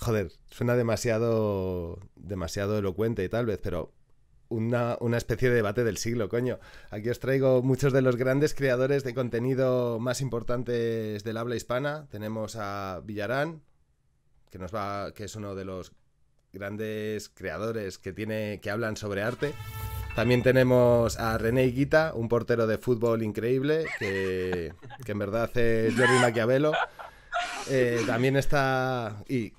joder, suena demasiado, demasiado elocuente y tal vez, pero una, especie de debate del siglo, coño. Aquí os traigo muchos de los grandes creadores de contenido más importantes del habla hispana. Tenemos a Villarán, que, nos va, que es uno de los grandes creadores que, tiene, que hablan sobre arte. También tenemos a René Guita, un portero de fútbol increíble, que, en verdad es Jordi Maquiavelo. Eh, también está. Y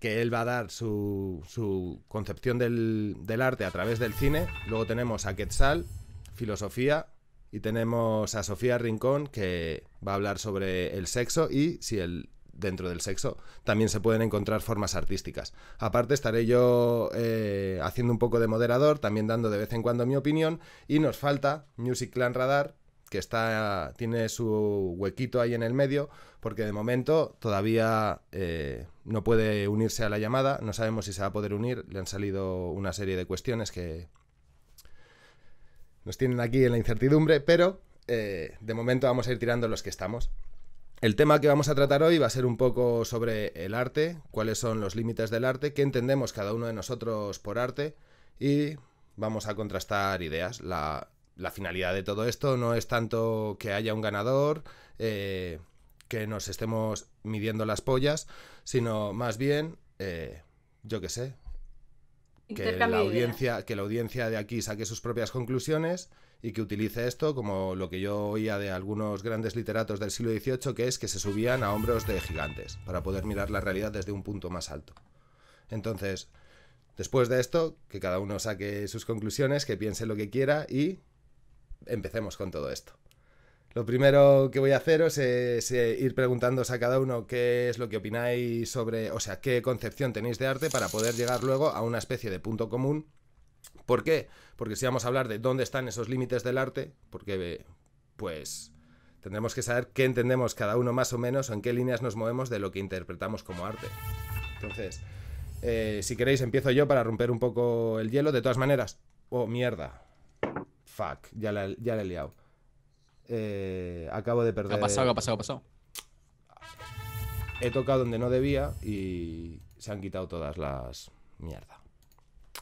que él va a dar su, su concepción del, arte a través del cine. Luego tenemos a Quetzal, filosofía, y tenemos a Sofía Rincón, que va a hablar sobre el sexo y si el, dentro del sexo también se pueden encontrar formas artísticas. Aparte estaré yo eh, haciendo un poco de moderador, también dando de vez en cuando mi opinión, y nos falta Music Clan Radar, que está, tiene su huequito ahí en el medio, porque de momento todavía eh, no puede unirse a la llamada, no sabemos si se va a poder unir, le han salido una serie de cuestiones que nos tienen aquí en la incertidumbre, pero eh, de momento vamos a ir tirando los que estamos. El tema que vamos a tratar hoy va a ser un poco sobre el arte, cuáles son los límites del arte, qué entendemos cada uno de nosotros por arte y vamos a contrastar ideas. La, la finalidad de todo esto no es tanto que haya un ganador, eh, que nos estemos midiendo las pollas, sino más bien, eh, yo qué sé, que la, audiencia, que la audiencia de aquí saque sus propias conclusiones y que utilice esto como lo que yo oía de algunos grandes literatos del siglo XVIII, que es que se subían a hombros de gigantes para poder mirar la realidad desde un punto más alto. Entonces, después de esto, que cada uno saque sus conclusiones, que piense lo que quiera y empecemos con todo esto. Lo primero que voy a haceros es eh, ir preguntándoos a cada uno qué es lo que opináis sobre, o sea, qué concepción tenéis de arte para poder llegar luego a una especie de punto común. ¿Por qué? Porque si vamos a hablar de dónde están esos límites del arte, porque pues tendremos que saber qué entendemos cada uno más o menos o en qué líneas nos movemos de lo que interpretamos como arte. Entonces, eh, si queréis empiezo yo para romper un poco el hielo, de todas maneras. Oh, mierda. Fuck, ya la, he liado. Eh, acabo de perder. ¿Qué ha pasado? ha pasado? ha pasado? He tocado donde no debía y se han quitado todas las. Mierda.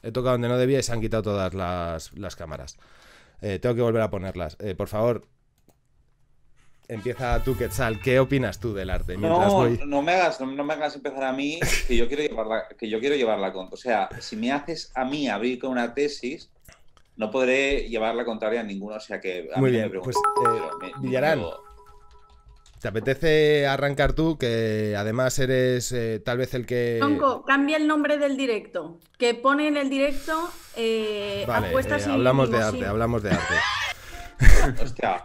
He tocado donde no debía y se han quitado todas las, cámaras. Eh, tengo que volver a ponerlas. Eh, por favor, empieza tú, Quetzal. ¿Qué opinas tú del arte? no, no, me hagas, no, me hagas empezar a mí, que yo quiero llevar que yo quiero llevarla con. O sea, si me haces a mí abrir con una tesis, no podré llevar la contraria a ninguno, o sea que... Muy mí bien, me pues eh, Villarán, ¿te apetece arrancar tú? Que además eres eh, tal vez el que... Tonco, cambia el nombre del directo, que pone en el directo eh, vale, apuestas hablamos de arte, hablamos de arte. Hostia...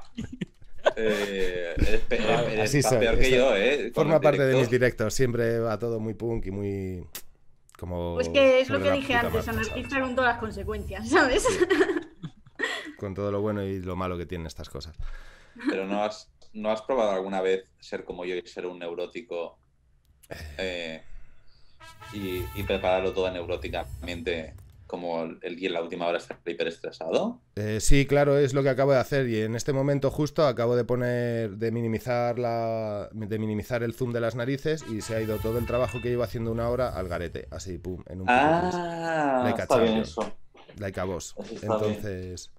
Eh, ah, peor que yo, ¿eh? Forma parte de mis directos, siempre va todo muy punk y muy pues que es lo que dije antes, analizar todas las consecuencias, ¿sabes? Con todo lo bueno y lo malo que tienen estas cosas. Pero no has, no has probado alguna vez ser como yo y ser un neurótico eh. Eh, y, y, prepararlo todo neuróticamente como el guía en la última hora está hiperestresado? Eh, sí, claro, es lo que acabo de hacer y en este momento justo acabo de poner, de minimizar, la, de minimizar el zoom de las narices y se ha ido todo el trabajo que llevo haciendo una hora al garete, así, pum, en un... Ah, like está eso. Like a Entonces...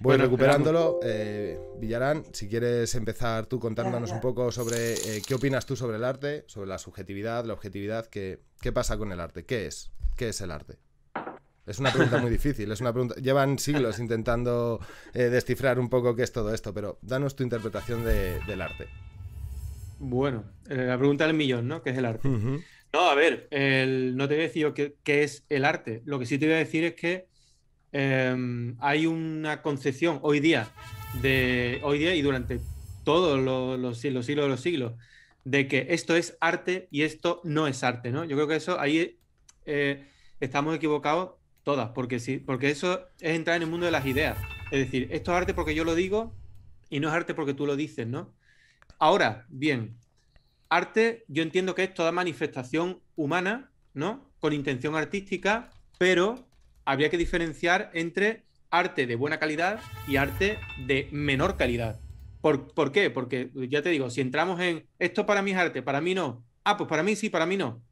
Voy recuperándolo. Eh, Villarán, si quieres empezar tú contándonos un poco sobre eh, qué opinas tú sobre el arte, sobre la subjetividad, la objetividad, qué pasa con el arte, qué es, qué es el arte. Es una pregunta muy difícil, es una pregunta... Llevan siglos intentando eh, descifrar un poco qué es todo esto, pero danos tu interpretación del arte. Bueno, eh, la pregunta del millón, ¿no? ¿Qué es el arte? No, a ver, el... no te voy a decir qué, es el arte. Lo que sí te voy a decir es que em, hay una concepción hoy día, de, hoy día y durante todos los, siglos de los siglos, de que esto es arte y esto no es arte, ¿no? Yo creo que eso ahí eh, estamos equivocados todas, porque, sí, porque eso es entrar en el mundo de las ideas. Es decir, esto es arte porque yo lo digo y no es arte porque tú lo dices, ¿no? Ahora, bien, arte yo entiendo que es toda manifestación humana, ¿no? Con intención artística, pero habría que diferenciar entre arte de buena calidad y arte de menor calidad. ¿Por, ¿Por, qué? Porque ya te digo, si entramos en esto para mí es arte, para mí no. Ah, pues para mí sí, para mí no.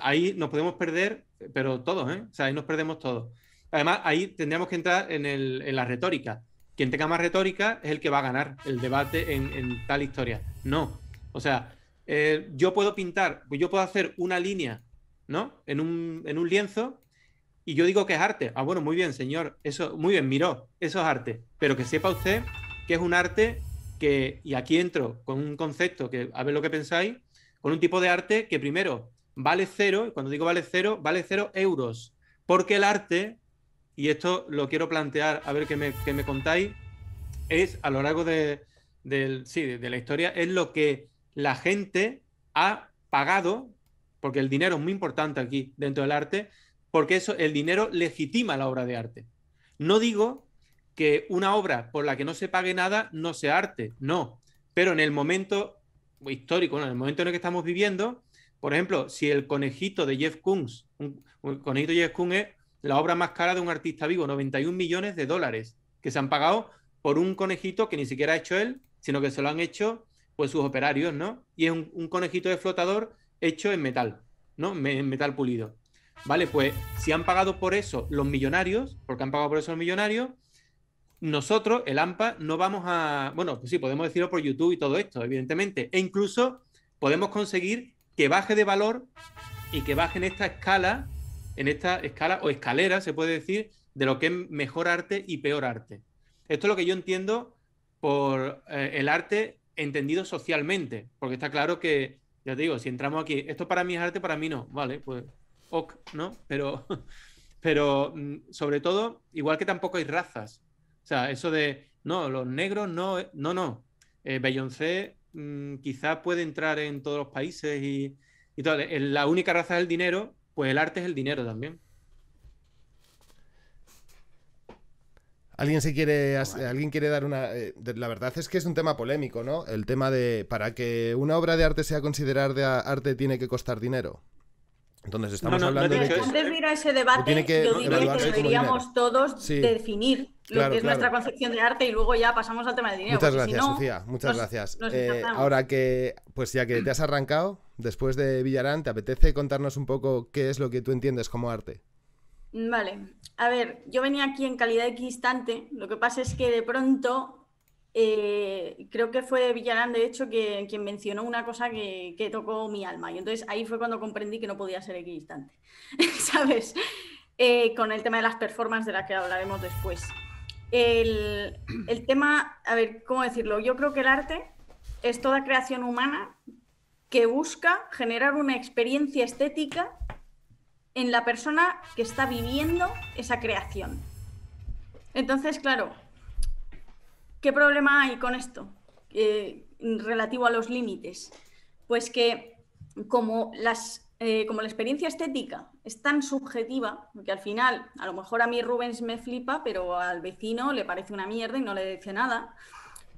Ahí nos podemos perder pero todos, ¿eh? O sea, ahí nos perdemos todos. Además, ahí tendríamos que entrar en, la retórica. Quien tenga más retórica es el que va a ganar el debate en, tal historia. No. O sea, eh, yo puedo pintar, pues yo puedo hacer una línea, ¿no? En un, lienzo y yo digo que es arte. Ah, bueno, muy bien, señor. Eso, muy bien, miró. Eso es arte. Pero que sepa usted que es un arte que, y aquí entro con un concepto que a ver lo que pensáis, con un tipo de arte que primero vale cero, cuando digo vale cero, vale cero euros, porque el arte, y esto lo quiero plantear, a ver qué me, contáis, es a lo largo de, la historia, es lo que la gente ha pagado, porque el dinero es muy importante aquí dentro del arte, porque eso, el dinero legitima la obra de arte. No digo que una obra por la que no se pague nada no sea arte, no, pero en el momento histórico, en el momento en el que estamos viviendo, por ejemplo, si el conejito de Jeff Koons, un, conejito de Jeff Koons es la obra más cara de un artista vivo, 91 millones de dólares que se han pagado por un conejito que ni siquiera ha hecho él, sino que se lo han hecho pues sus operarios, ¿no? Y es un, conejito de flotador hecho en metal, ¿no? en metal pulido. Vale, pues si han pagado por eso los millonarios, porque han pagado por eso los millonarios, nosotros, el AMPA, no vamos a. Bueno, pues sí, podemos decirlo por YouTube y todo esto, evidentemente. E incluso podemos conseguir que baje de valor y que baje en esta escala, en esta escala o escalera, se puede decir, de lo que es mejor arte y peor arte. Esto es lo que yo entiendo por eh, el arte entendido socialmente, porque está claro que, ya te digo, si entramos aquí, esto para mí es arte, para mí no, vale, pues ok, ¿no? Pero, pero mm, sobre todo, igual que tampoco hay razas. O sea, eso de, no, los negros no, no, no. Eh, Beyoncé Mm, quizá puede entrar en todos los países y, eh, La única raza del dinero, pues el arte es el dinero también. ¿Alguien, se quiere, ¿Alguien quiere dar una...? Eh, la verdad es que es un tema polémico, ¿no? El tema de... Para que una obra de arte sea considerada arte tiene que costar dinero. Entonces estamos hablando ese debate, que deberíamos todos definir lo que es nuestra concepción de arte y luego ya pasamos al tema del dinero. Muchas gracias, Sofía. Muchas gracias. Eh, ahora que, pues ya que te has arrancado, después de Villarán, ¿te apetece contarnos un poco qué es lo que tú entiendes como arte? Vale. A ver, yo venía aquí en calidad equidistante. Lo que pasa es que de pronto, eh, creo que fue Villarán, de hecho, que, quien mencionó una cosa que, tocó mi alma. Y entonces ahí fue cuando comprendí que no podía ser equidistante. ¿Sabes? Eh, con el tema de las performances de las que hablaremos después. El, tema, a ver, ¿cómo decirlo? Yo creo que el arte es toda creación humana que busca generar una experiencia estética en la persona que está viviendo esa creación. Entonces, claro, ¿qué problema hay con esto eh, relativo a los límites? Pues que como las eh, como la experiencia estética es tan subjetiva, que al final, a lo mejor a mí Rubens me flipa, pero al vecino le parece una mierda y no le dice nada,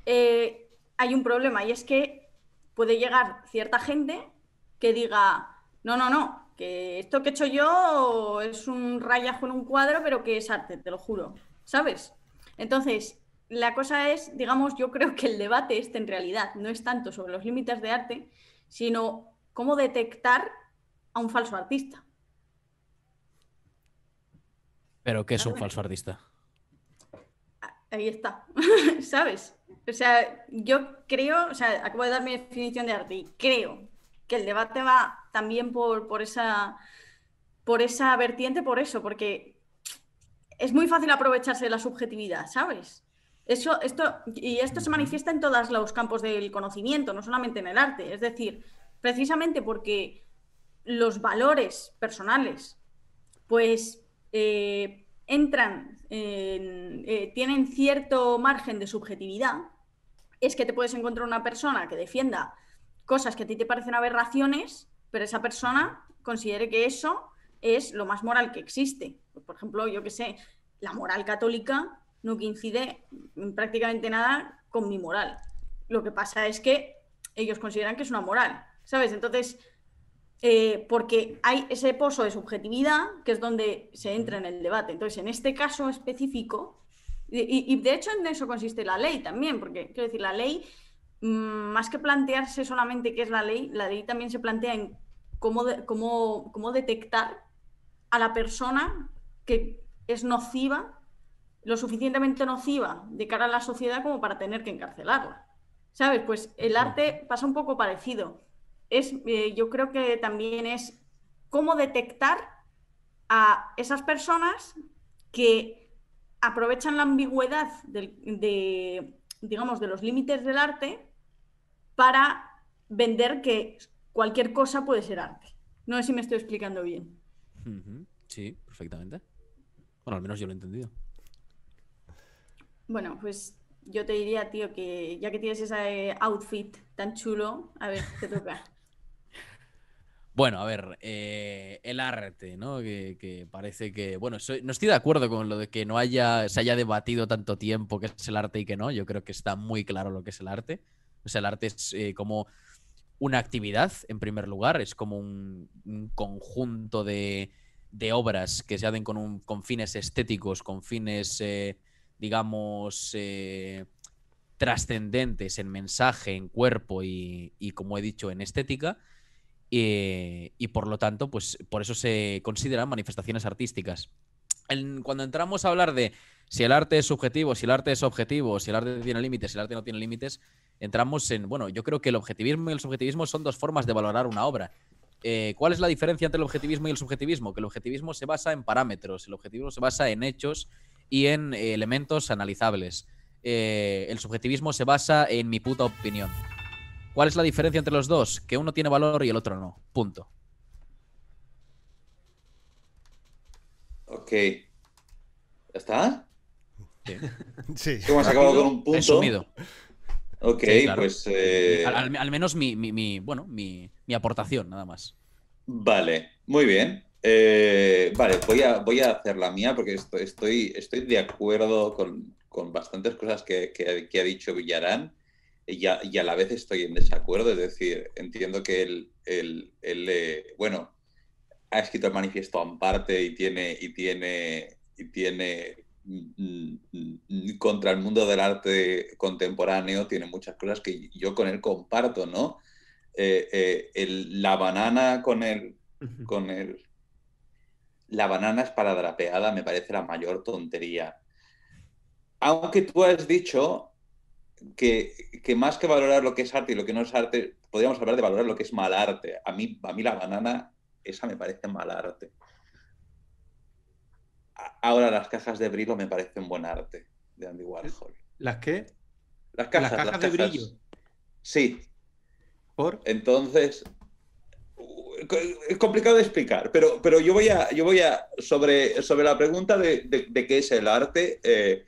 eh, hay un problema y es que puede llegar cierta gente que diga, no, no, no, que esto que he hecho yo es un rayajo en un cuadro, pero que es arte, te lo juro, ¿sabes? Entonces, la cosa es, digamos, yo creo que el debate este en realidad no es tanto sobre los límites de arte, sino cómo detectar a un falso artista. ¿Pero qué es un falso artista? Ahí está, ¿sabes? O sea, yo creo, o sea, acabo de dar mi definición de arte y creo que el debate va también por, por, esa, por esa vertiente, por eso, porque es muy fácil aprovecharse de la subjetividad, ¿sabes? Eso, esto, y esto se manifiesta en todos los campos del conocimiento, no solamente en el arte. Es decir, precisamente porque los valores personales, pues eh, entran, eh, tienen cierto margen de subjetividad, es que te puedes encontrar una persona que defienda cosas que a ti te parecen aberraciones, pero esa persona considere que eso es lo más moral que existe. Pues, por ejemplo, yo que sé, la moral católica no coincide prácticamente nada con mi moral. Lo que pasa es que ellos consideran que es una moral, ¿sabes? Entonces, eh, porque hay ese pozo de subjetividad que es donde se entra en el debate. Entonces, en este caso específico, y, de hecho en eso consiste la ley también, porque quiero decir, la ley, mm, más que plantearse solamente qué es la ley, la ley también se plantea en cómo, cómo detectar a la persona que es nociva, lo suficientemente nociva de cara a la sociedad como para tener que encarcelarla. ¿Sabes? Pues el arte pasa un poco parecido es, eh, yo creo que también es cómo detectar a esas personas que aprovechan la ambigüedad de, de digamos, de los límites del arte para vender que cualquier cosa puede ser arte. No sé si me estoy explicando bien. Sí, perfectamente. Bueno, al menos yo lo he entendido. Bueno, pues yo te diría, tío, que ya que tienes ese outfit tan chulo, a ver, te toca. Bueno, a ver, eh, el arte, ¿no? Que, parece que, bueno, no estoy de acuerdo con lo de que no haya, se haya debatido tanto tiempo qué es el arte y qué no. Yo creo que está muy claro lo que es el arte. O sea, el arte es eh, como una actividad, en primer lugar, es como un, conjunto de, obras que se hacen con, fines estéticos, con fines, eh, digamos, trascendentes en mensaje, en cuerpo y, como he dicho, en estética. Eh, y, por lo tanto, pues por eso se consideran manifestaciones artísticas. cuando entramos a hablar de si el arte es subjetivo, si el arte es objetivo, si el arte tiene límites, si el arte no tiene límites, entramos en, bueno, yo creo que el objetivismo y el subjetivismo son dos formas de valorar una obra. Eh, ¿Cuál es la diferencia entre el objetivismo y el subjetivismo? Que el objetivismo se basa en parámetros, el objetivismo se basa en hechos y en eh, elementos analizables. el subjetivismo se basa en mi puta opinión. ¿Cuál es la diferencia entre los dos? Que uno tiene valor y el otro no. Punto. Ok. ¿Ya está? Sí. sí. has acabado con un punto. Resumido. Ok, pues. Eh, al, menos mi, bueno, mi, aportación, nada más. Vale, muy bien. Eh, vale, voy a, voy a hacer la mía porque estoy, estoy, estoy de acuerdo con, bastantes cosas que ha dicho Villarán y a, la vez estoy en desacuerdo, es decir, entiendo que él, bueno, ha escrito el manifiesto Amparte y tiene, y tiene, y tiene mm, mm, mm, contra el mundo del arte contemporáneo, tiene muchas cosas que yo con él comparto, ¿no? Eh, eh, la banana con él, con él. La banana es para drapeada, me parece la mayor tontería. Aunque tú has dicho que, más que valorar lo que es arte y lo que no es arte, podríamos hablar de valorar lo que es mal arte. A mí, a mí la banana, esa me parece mal arte. Ahora las cajas de brillo me parecen buen arte de Andy Warhol. ¿Las qué? Las cajas, de brillo. Sí. ¿Por? Entonces, es complicado de explicar, pero, pero yo voy a, yo voy a sobre, sobre la pregunta de, qué es el arte. Eh,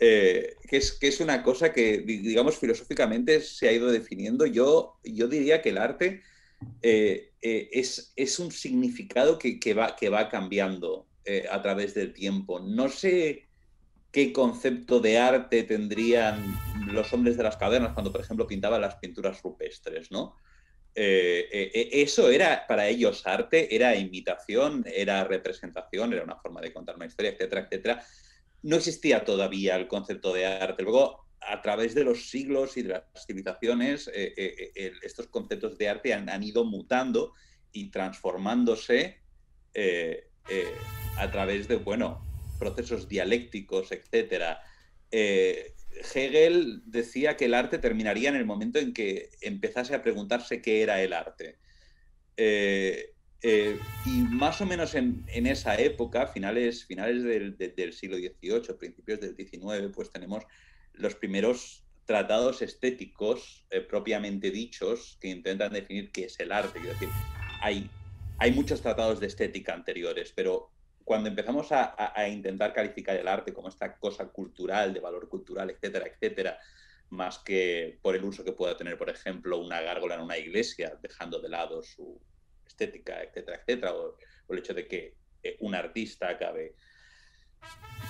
eh, que, es, que es una cosa que, digamos, filosóficamente se ha ido definiendo. Yo, yo diría que el arte eh, eh, es, un significado que, va, que va cambiando a través del tiempo. No sé qué concepto de arte tendrían los hombres de las cavernas cuando, por ejemplo, pintaban las pinturas rupestres, ¿no? eso era para ellos arte, era imitación, era representación, era una forma de contar una historia, etcétera, etcétera no existía todavía el concepto de arte. Luego, a través de los siglos y de las civilizaciones, eh, eh, eh, estos conceptos de arte han, ido mutando y transformándose a través de, bueno, procesos dialécticos, etc. Hegel decía que el arte terminaría en el momento en que empezase a preguntarse qué era el arte. Eh, y más o menos en, esa época, finales, finales del, siglo XVIII, principios del XIX, pues tenemos los primeros tratados estéticos eh, propiamente dichos que intentan definir qué es el arte. decir, hay, hay muchos tratados de estética anteriores, pero cuando empezamos a, a, intentar calificar el arte como esta cosa cultural, de valor cultural, etcétera, etcétera, más que por el uso que pueda tener, por ejemplo, una gárgola en una iglesia, dejando de lado su, etcétera, etcétera, o, el hecho de que eh, un artista acabe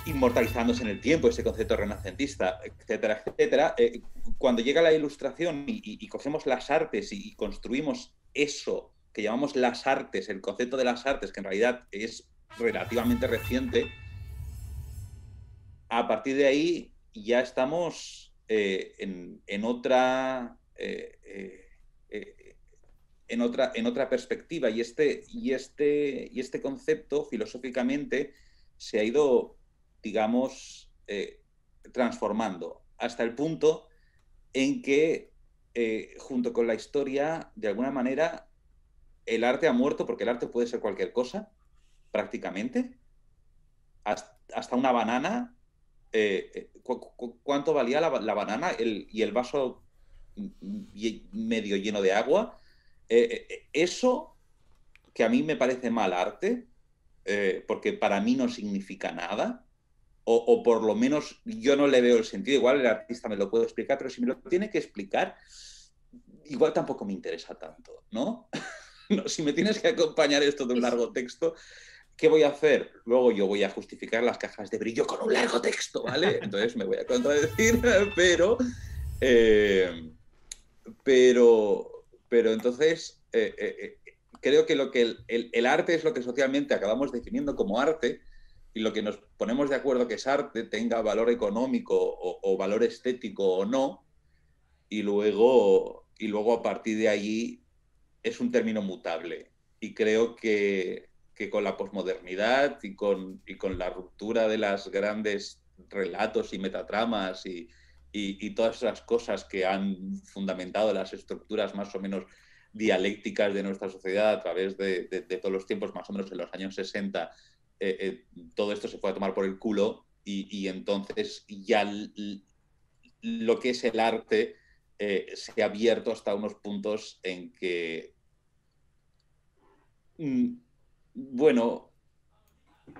inmortalizándose en el tiempo, ese concepto renacentista, etcétera, etcétera, eh, cuando llega la ilustración y, cogemos las artes y, construimos eso que llamamos las artes, el concepto de las artes, que en realidad es relativamente reciente, a partir de ahí ya estamos eh, en, otra en otra, en otra perspectiva. Y este, y, este, y este concepto filosóficamente se ha ido, digamos, eh, transformando hasta el punto en que, eh, junto con la historia, de alguna manera, el arte ha muerto, porque el arte puede ser cualquier cosa, prácticamente, hasta una banana. Eh, cuánto valía la, banana y el vaso mm, mm, medio lleno de agua? Eh, eh, eh, eso que a mí me parece mal arte, porque para mí no significa nada, o, por lo menos yo no le veo el sentido, igual el artista me lo puede explicar, pero si me lo tiene que explicar, igual tampoco me interesa tanto, ¿no? si me tienes que acompañar esto de un largo texto, ¿qué voy a hacer? Luego yo voy a justificar las cajas de brillo con un largo texto, ¿vale? Entonces me voy a contradecir, pero... pero pero entonces, eh, eh, eh, creo que, lo que el, arte es lo que socialmente acabamos definiendo como arte y lo que nos ponemos de acuerdo que es arte tenga valor económico o, valor estético o no. Y luego, y luego a partir de allí es un término mutable. Y creo que, que con la posmodernidad y con, y con la ruptura de las grandes relatos y metatramas y, y, todas esas cosas que han fundamentado las estructuras más o menos dialécticas de nuestra sociedad a través de, todos los tiempos, más o menos en los años 60, eh, eh, todo esto se fue a tomar por el culo y, entonces ya lo que es el arte eh, se ha abierto hasta unos puntos en que, mm, bueno,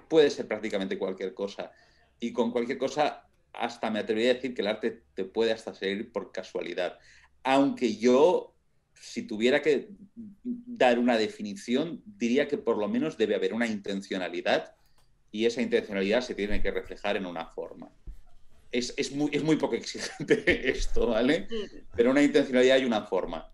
puede ser prácticamente cualquier cosa. Y con cualquier cosa hasta me atrevería a decir que el arte te puede hasta salir por casualidad. Aunque yo, si tuviera que dar una definición, diría que por lo menos debe haber una intencionalidad y esa intencionalidad se tiene que reflejar en una forma. Es, muy, es muy poco exigente esto, ¿vale? Pero una intencionalidad y una forma.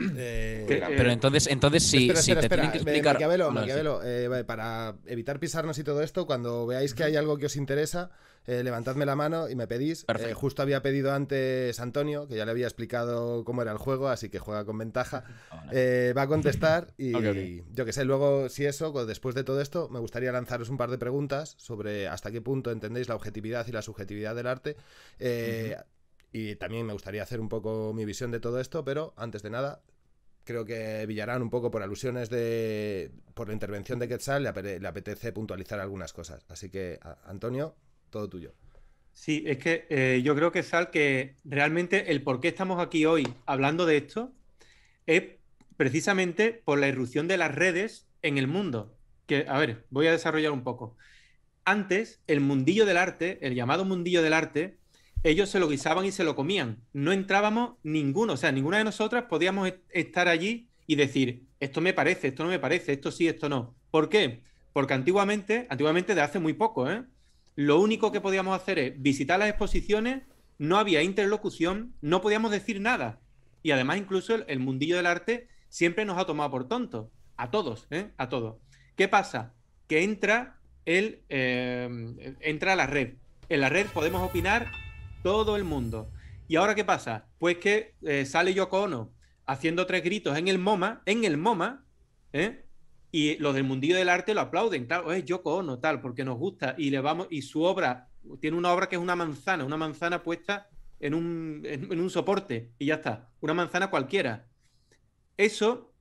Eh, eh, pero entonces, entonces sí, te explicar. Eh, para evitar pisarnos y todo esto, cuando veáis que hay algo que os interesa, levantadme la mano y me pedís. justo había pedido antes Antonio, que ya le había explicado cómo era el juego, así que juega con ventaja. Ah, va a contestar y yo que sé, luego, si eso, después de todo esto, me gustaría lanzaros un par de preguntas sobre hasta qué punto entendéis la objetividad y la subjetividad del arte. Y también me gustaría hacer un poco mi visión de todo esto, pero antes de nada, creo que Villarán, un poco por alusiones de. por la intervención de Quetzal, le, apetece puntualizar algunas cosas. Así que, Antonio, todo tuyo. Sí, es que eh, yo creo que Sal, que realmente el por qué estamos aquí hoy hablando de esto es precisamente por la irrupción de las redes en el mundo. Que, a ver, voy a desarrollar un poco. Antes, el mundillo del arte, el llamado mundillo del arte, ellos se lo guisaban y se lo comían. No entrábamos ninguno, o sea, ninguna de nosotras podíamos estar allí y decir, esto me parece, esto no me parece, esto sí, esto no. ¿Por qué? Porque antiguamente, antiguamente de hace muy poco, ¿eh? lo único que podíamos hacer es visitar las exposiciones, no había interlocución, no podíamos decir nada. Y además incluso el, mundillo del arte siempre nos ha tomado por tontos, a todos, ¿eh? a todos. ¿Qué pasa? Que entra, el, eh, entra la red. En la red podemos opinar todo el mundo. ¿Y ahora qué pasa? Pues que eh, sale Yoko Ono haciendo tres gritos en el MoMA, en el MoMA, ¿eh? y los del mundillo del arte lo aplauden, claro, es Yoko Ono, tal, porque nos gusta, y le vamos, y su obra, tiene una obra que es una manzana, una manzana puesta en un, soporte, y ya está, una manzana cualquiera. Eso,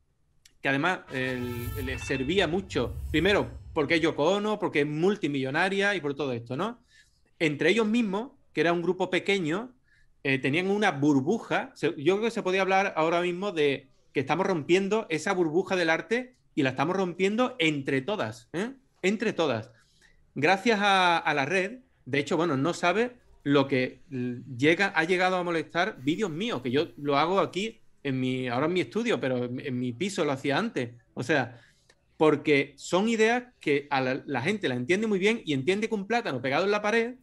que además les le servía mucho, primero, porque es Yoko Ono, porque es multimillonaria y por todo esto, ¿no? Entre ellos mismos que era un grupo pequeño, eh, tenían una burbuja. yo creo que se podía hablar ahora mismo de que estamos rompiendo esa burbuja del arte y la estamos rompiendo entre todas, ¿eh? entre todas. Gracias a, la red, de hecho, bueno, no sabe lo que llega, ha llegado a molestar vídeos míos, que yo lo hago aquí, en mi, ahora en mi estudio, pero en, mi piso lo hacía antes. O sea, porque son ideas que a la, gente la entiende muy bien y entiende con un plátano pegado en la pared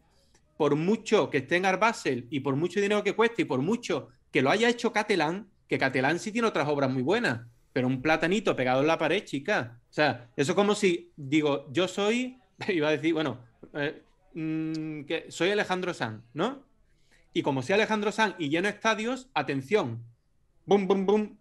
por mucho que esté en Arbasel y por mucho dinero que cueste y por mucho que lo haya hecho Catalán, que Catalán sí tiene otras obras muy buenas, pero un platanito pegado en la pared, chica. O sea, eso es como si digo, yo soy, iba a decir, bueno, eh, mm, que soy Alejandro Sanz, ¿no? Y como soy Alejandro Sanz y lleno estadios, atención, bum, bum, bum,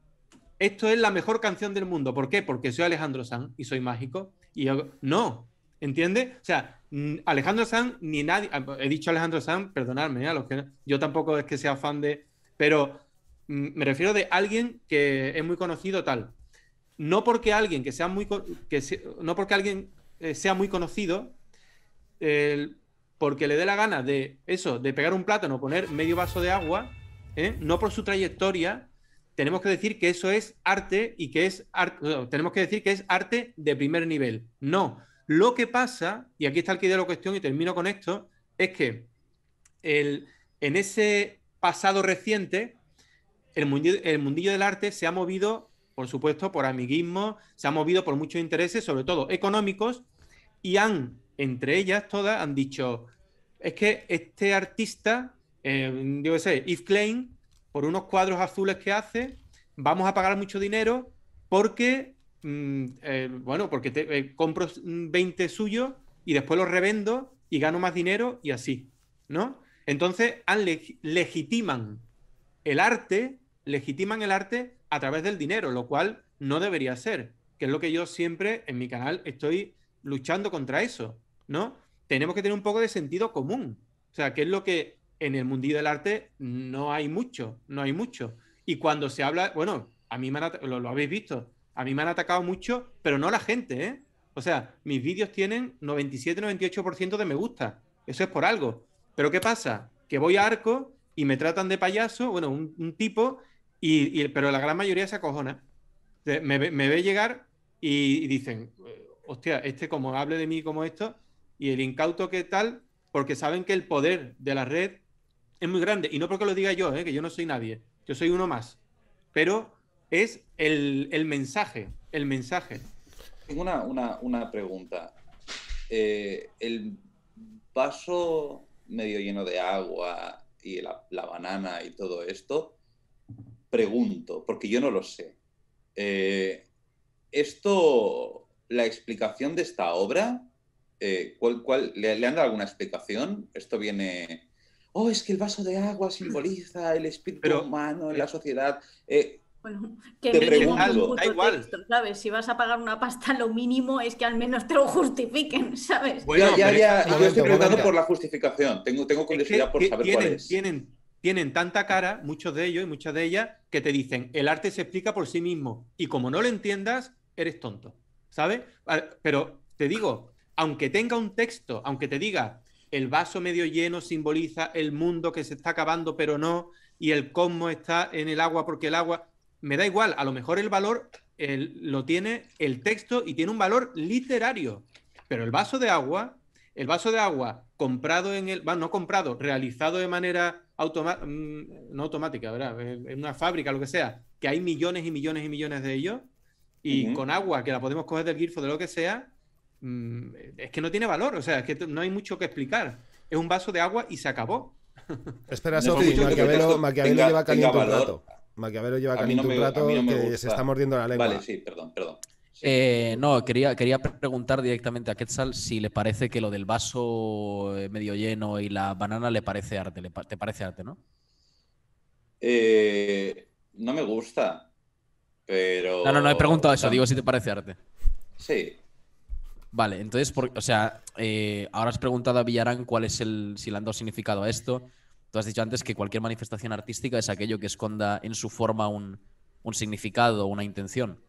esto es la mejor canción del mundo. ¿Por qué? Porque soy Alejandro Sanz y soy mágico. Y yo, no, ¿Entiende? O sea, Alejandro Sanz ni nadie. Ah, he dicho Alejandro Sanz, perdonadme, ¿eh? a los que yo tampoco es que sea fan de. Pero mm, me refiero de alguien que es muy conocido tal. No porque alguien que sea muy que no porque alguien eh, sea muy conocido, porque le dé la gana de eso, de pegar un plátano, poner medio vaso de agua, ¿eh? no por su trayectoria, tenemos que decir que eso es arte y que es arte, tenemos que decir que es arte de primer nivel. No, lo que pasa, y aquí está el que de la cuestión y termino con esto, es que en ese pasado reciente, el mundillo, del arte se ha movido, por supuesto, por amiguismo, se ha movido por muchos intereses, sobre todo económicos, y han, entre ellas todas, han dicho, es que este artista, eh, yo sé, Yves Klein, por unos cuadros azules que hace, vamos a pagar mucho dinero porque Mm, eh, bueno, porque te, eh, compro 20 mm, suyos y después los revendo y gano más dinero y así, ¿no? Entonces legitiman el arte, legitiman el arte a través del dinero, lo cual no debería ser, que es lo que yo siempre en mi canal estoy luchando contra eso, ¿no? Tenemos que tener un poco de sentido común, o sea, que es lo que en el mundillo del arte no hay mucho, no hay mucho. Y cuando se habla, bueno, a mí me lo habéis visto, a mí me han atacado mucho, pero no la gente, ¿eh? O sea, mis vídeos tienen 97-98% de me gusta. Eso es por algo. Pero ¿qué pasa? Que voy a arco y me tratan de payaso, bueno, un, tipo, y, pero la gran mayoría se acojona. Me, ve llegar y, dicen, eh, hostia, este como hable de mí como esto, y el incauto que tal, porque saben que el poder de la red es muy grande. Y no porque lo diga yo, ¿eh? que yo no soy nadie, yo soy uno más. Pero es el, mensaje, el mensaje. Tengo una, pregunta. Eh, el vaso medio lleno de agua y la, banana y todo esto, pregunto, porque yo no lo sé. Eh, esto, la explicación de esta obra, eh, ¿cuál, le, han dado alguna explicación? Esto viene oh, es que el vaso de agua simboliza el espíritu humano en la sociedad. Bueno, que te da igual. ¿sabes? Si vas a pagar una pasta, lo mínimo es que al menos te lo justifiquen, ¿sabes? Bueno, ya, ya, yo estoy preguntando por la justificación. Tengo, tengo curiosidad por saber tienen, Tienen, tanta cara, muchos de ellos y muchas de ellas, que te dicen, el arte se explica por sí mismo. Y como no lo entiendas, eres tonto, ¿sabes? Ah, pero te digo, aunque tenga un texto, aunque te diga, el vaso medio lleno simboliza el mundo que se está acabando, pero no, y el cosmo está en el agua porque el agua me da igual, a lo mejor el valor lo tiene el texto y tiene un valor literario, pero el vaso de agua, el vaso de agua comprado en el, bueno, no comprado, realizado de manera automática mm, no automática, ¿verdad? En una fábrica, lo que sea, que hay millones y millones y millones de ellos, y con agua que la podemos coger del grifo, de lo que sea, mm, es que no tiene valor, o sea, es que no hay mucho que explicar. Es un vaso de agua y se acabó. Espera, Sofi, Maquiavelo, Maquiavelo lleva caliente un rato. Maquiavelo lleva no un rato que se está mordiendo la lengua. Vale, sí, perdón, perdón. Eh, no, quería, quería preguntar directamente a Quetzal si le parece que lo del vaso eh, medio lleno y la banana le parece arte, le te parece arte, ¿no? Eh, no me gusta, pero... No, no, no he preguntado eso, digo si te parece arte. Sí. Vale, entonces, por, o sea, ahora has preguntado a Villarán cuál es el, si le han dado significado a esto. Tú has dicho antes que cualquier manifestación artística es aquello que esconda en su forma un, significado, una intención.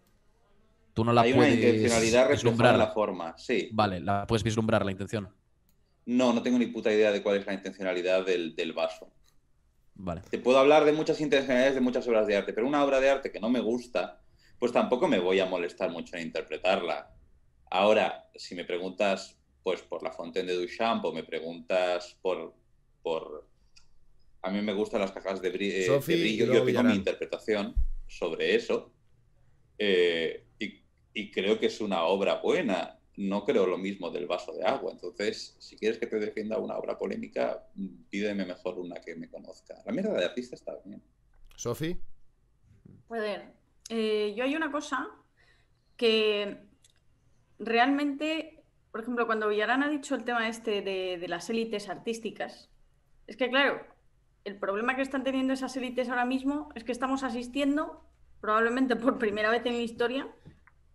Tú no la puedes vislumbrar. la forma, sí. Vale, la puedes vislumbrar la intención. No, no tengo ni puta idea de cuál es la intencionalidad del, vaso. Vale. Te puedo hablar de muchas intencionalidades de muchas obras de arte, pero una obra de arte que no me gusta, pues tampoco me voy a molestar mucho en interpretarla. Ahora, si me preguntas pues por la Fontaine de Duchamp o me preguntas por, por a mí me gustan las cajas de, eh, brillo. Yo tengo mi interpretación sobre eso eh, y, creo que es una obra buena. No creo lo mismo del vaso de agua. Entonces, si quieres que te defienda una obra polémica, mm, pídeme mejor una que me conozca. La mierda de artista está bien. ¿Sofi? Pues eh, yo hay una cosa que realmente, por ejemplo, cuando Villarán ha dicho el tema este de, de las élites artísticas, es que claro, el problema que están teniendo esas élites ahora mismo es que estamos asistiendo, probablemente por primera vez en la historia,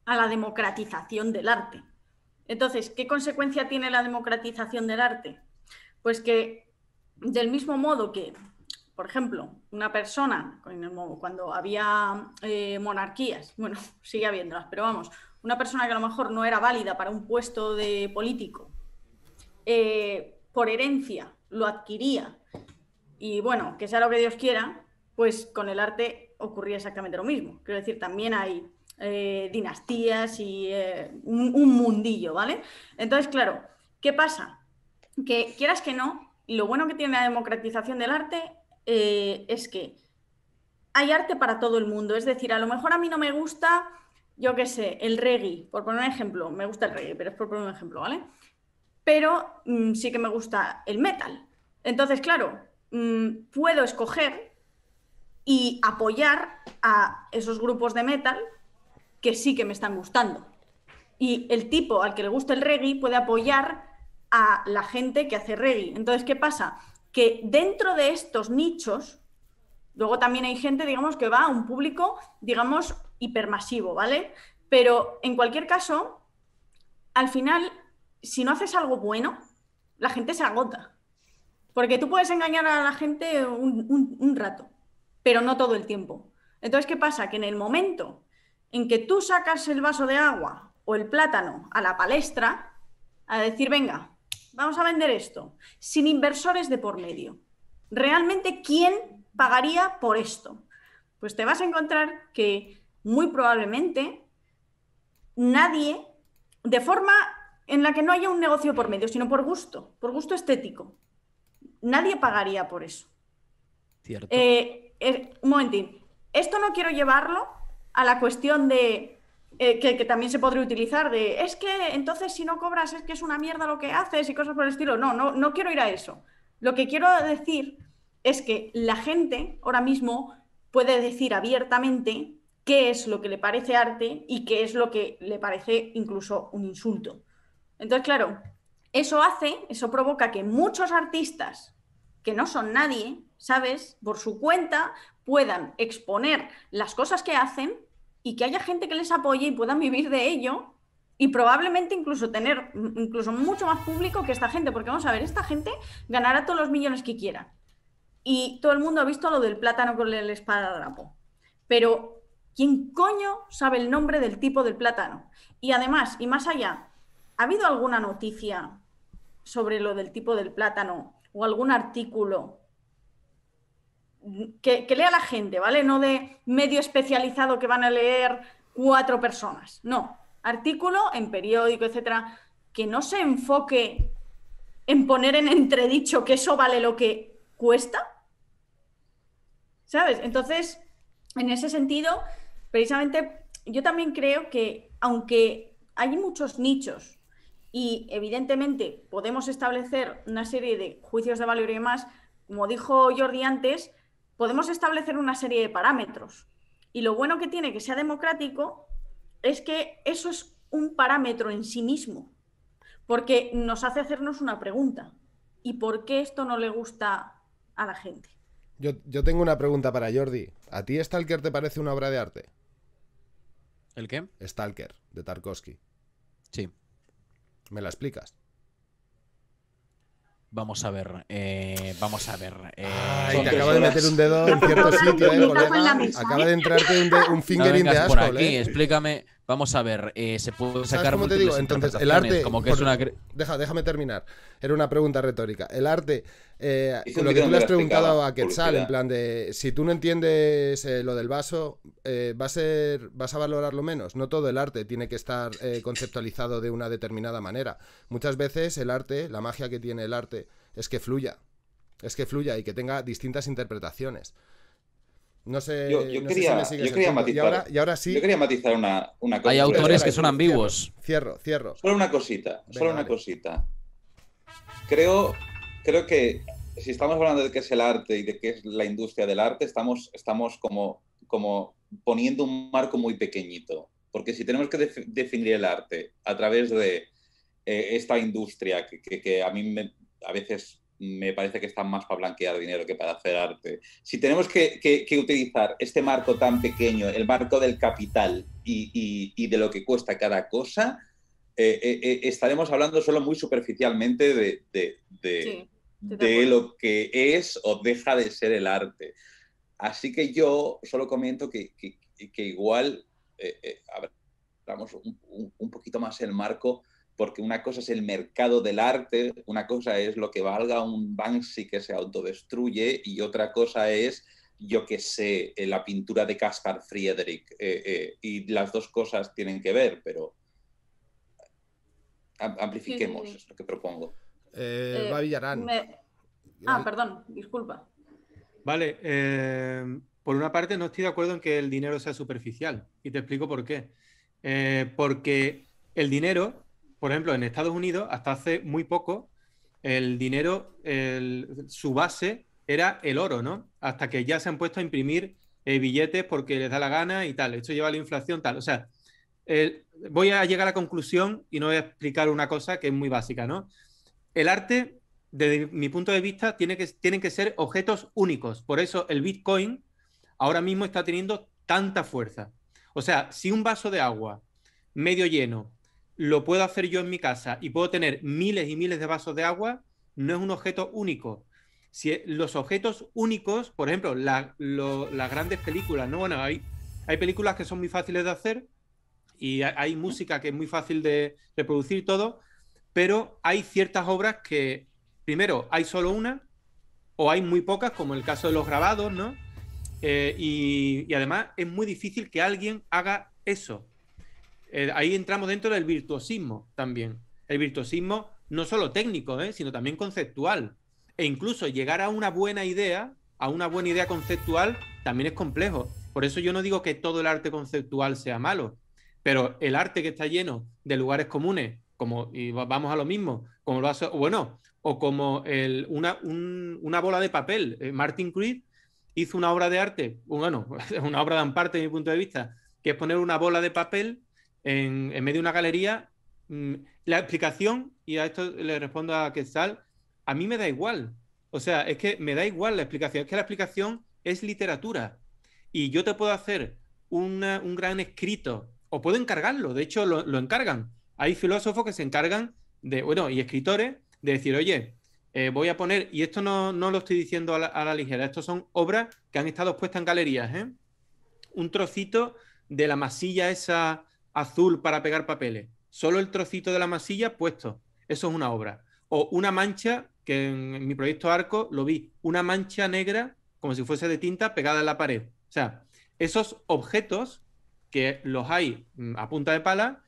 a la democratización del arte. Entonces, ¿qué consecuencia tiene la democratización del arte? Pues que del mismo modo que, por ejemplo, una persona, cuando había eh, monarquías, bueno, sigue habiéndolas, pero vamos, una persona que a lo mejor no era válida para un puesto de político, eh, por herencia lo adquiría y bueno, que sea lo que Dios quiera, pues con el arte ocurría exactamente lo mismo. Quiero decir, también hay eh, dinastías y eh, un, mundillo, ¿vale? Entonces, claro, ¿qué pasa? Que quieras que no, lo bueno que tiene la democratización del arte eh, es que hay arte para todo el mundo. Es decir, a lo mejor a mí no me gusta, yo qué sé, el reggae, por poner un ejemplo. Me gusta el reggae, pero es por poner un ejemplo, ¿vale? Pero mm, sí que me gusta el metal. Entonces, claro, Mm, puedo escoger y apoyar a esos grupos de metal que sí que me están gustando. Y el tipo al que le gusta el reggae puede apoyar a la gente que hace reggae. Entonces, ¿qué pasa? Que dentro de estos nichos, luego también hay gente, digamos, que va a un público, digamos, hipermasivo, ¿vale? Pero en cualquier caso, al final, si no haces algo bueno, la gente se agota. Porque tú puedes engañar a la gente un, rato, pero no todo el tiempo. Entonces, ¿qué pasa? Que en el momento en que tú sacas el vaso de agua o el plátano a la palestra, a decir, venga, vamos a vender esto, sin inversores de por medio. ¿Realmente quién pagaría por esto? Pues te vas a encontrar que muy probablemente nadie, de forma en la que no haya un negocio por medio, sino por gusto, por gusto estético, Nadie pagaría por eso. Cierto. Eh, eh, un momentín. Esto no quiero llevarlo a la cuestión de eh, que, que, también se podría utilizar de es que entonces si no cobras es que es una mierda lo que haces y cosas por el estilo. No, no, no quiero ir a eso. Lo que quiero decir es que la gente ahora mismo puede decir abiertamente qué es lo que le parece arte y qué es lo que le parece incluso un insulto. Entonces, claro, eso hace, eso provoca que muchos artistas que no son nadie, ¿sabes? Por su cuenta puedan exponer las cosas que hacen y que haya gente que les apoye y puedan vivir de ello y probablemente incluso tener incluso mucho más público que esta gente, porque vamos a ver, esta gente ganará todos los millones que quiera. Y todo el mundo ha visto lo del plátano con el espadadrapo. Pero ¿quién coño sabe el nombre del tipo del plátano? Y además, y más allá, ¿Ha habido alguna noticia sobre lo del tipo del plátano o algún artículo que, lea la gente, ¿vale? No de medio especializado que van a leer cuatro personas. No, artículo en periódico, etcétera, que no se enfoque en poner en entredicho que eso vale lo que cuesta. ¿Sabes? Entonces, en ese sentido, precisamente yo también creo que aunque hay muchos nichos y evidentemente podemos establecer una serie de juicios de valor y demás. Como dijo Jordi antes, podemos establecer una serie de parámetros. Y lo bueno que tiene que sea democrático es que eso es un parámetro en sí mismo, porque nos hace hacernos una pregunta. ¿Y por qué esto no le gusta a la gente? Yo, tengo una pregunta para Jordi. ¿A ti Stalker te parece una obra de arte? ¿El qué? Stalker, de Tarkovsky. Sí. ¿Me la explicas? Vamos a ver, eh, vamos a ver. Eh, te acabo de meter un dedo en cierto sitio, eh, Acaba de entrarte un, de, un fingering de asco, por aquí, eh. explícame. Vamos a ver, eh, se puede sacar cómo te digo? Entonces, el arte. Como que es una... deja, déjame terminar. Era una pregunta retórica. El arte, eh, lo que tú le has preguntado a Quetzal, en plan de si tú no entiendes eh, lo del vaso, va a ser, vas a valorarlo menos. No todo el arte tiene que estar conceptualizado de una determinada manera. Muchas veces el arte, la magia que tiene el arte, es que fluya. Es que fluya y que tenga distintas interpretaciones. No sé, yo, quería, matizar, y ahora, sí. una, cosa. Hay autores que son ambiguos. Cierro, cierro. Solo una cosita, solo una cosita. Creo, creo que si estamos hablando de qué es el arte y de qué es la industria del arte, estamos, estamos como, como poniendo un marco muy pequeñito. Porque si tenemos que definir el arte a través de eh, esta industria que, a mí me, a veces me parece que están más para blanquear dinero que para hacer arte. Si tenemos que, utilizar este marco tan pequeño, el marco del capital y, de lo que cuesta cada cosa, eh, eh, eh, estaremos hablando solo muy superficialmente de, lo que es o deja de ser el arte. Así que yo solo comento que, igual, eh, un, un, poquito más el marco porque una cosa es el mercado del arte, una cosa es lo que valga un Banksy que se autodestruye y otra cosa es, yo que sé, eh, la pintura de Caspar Friedrich. Eh, eh, y las dos cosas tienen que ver, pero amplifiquemos, lo que propongo. Eh, Ah, perdón, disculpa. Vale, por una parte no estoy de acuerdo en que el dinero sea superficial y te explico por qué. porque el dinero por ejemplo, en Estados Unidos, hasta hace muy poco, el dinero, su base era el oro, ¿no? Hasta que ya se han puesto a imprimir eh, billetes porque les da la gana y tal. Esto lleva a la inflación, tal. O sea, voy a llegar a la conclusión y no voy a explicar una cosa que es muy básica, ¿no? El arte, desde mi punto de vista, tiene que, tienen que ser objetos únicos. Por eso el Bitcoin ahora mismo está teniendo tanta fuerza. O sea, si un vaso de agua medio lleno lo puedo hacer yo en mi casa y puedo tener miles y miles de vasos de agua, no es un objeto único. Si e, los objetos únicos, por ejemplo, las grandes películas, ¿no? Bueno, hay, hay películas que son muy fáciles de hacer y hay, música que es muy fácil de reproducir todo, pero hay ciertas obras que, primero, hay solo una o hay muy pocas, como el caso de los grabados, ¿no? Eh, y, además es muy difícil que alguien haga eso. Eh, ahí entramos dentro del virtuosismo también. El virtuosismo no solo técnico, ¿eh? sino también conceptual. E incluso llegar a una buena idea, a una buena idea conceptual, también es complejo. Por eso yo no digo que todo el arte conceptual sea malo, pero el arte que está lleno de lugares comunes, como y vamos a lo mismo, como lo hace, bueno, o como una, bola de papel. Eh, Martin Creed hizo una obra de arte, bueno, una obra de amparte desde mi punto de vista, que es poner una bola de papel en, medio de una galería, mm, la explicación, y a esto le respondo a Quetzal, a mí me da igual. O sea, es que me da igual la explicación, es que la explicación es literatura. Y yo te puedo hacer un gran escrito, o puedo encargarlo, de hecho lo, encargan. Hay filósofos que se encargan de, bueno, y escritores, de decir, oye, eh, voy a poner, y esto no, lo estoy diciendo a la, ligera, esto son obras que han estado puestas en galerías, ¿eh? un trocito de la masilla esa azul para pegar papeles, solo el trocito de la masilla puesto, eso es una obra. O una mancha, que en mi proyecto Arco lo vi, una mancha negra como si fuese de tinta pegada en la pared. O sea, esos objetos que los hay mm, a punta de pala,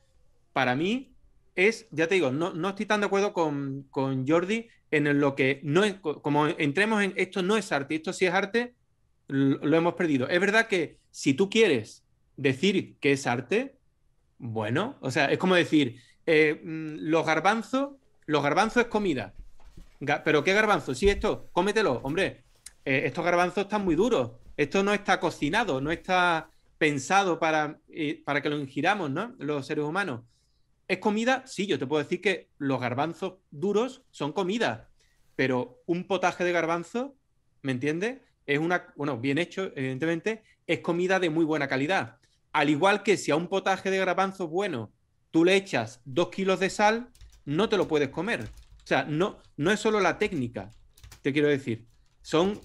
para mí es, ya te digo, no, estoy tan de acuerdo con, Jordi en lo que no es, como entremos en esto no es arte, esto sí es arte, lo hemos perdido. Es verdad que si tú quieres decir que es arte, bueno, o sea, es como decir, eh, mm, los garbanzos, los garbanzos es comida. ¿Pero qué garbanzo? Sí, esto, cómetelo, hombre. Eh, estos garbanzos están muy duros. Esto no está cocinado, no está pensado para, eh, para que lo ingiramos, ¿no? Los seres humanos. ¿Es comida? Sí, yo te puedo decir que los garbanzos duros son comida, pero un potaje de garbanzo, ¿me entiendes? Es una, bueno, bien hecho, evidentemente, es comida de muy buena calidad. Al igual que si a un potaje de garbanzos bueno tú le echas dos kilos de sal, no te lo puedes comer. O sea, no, no es solo la técnica, te quiero decir. Son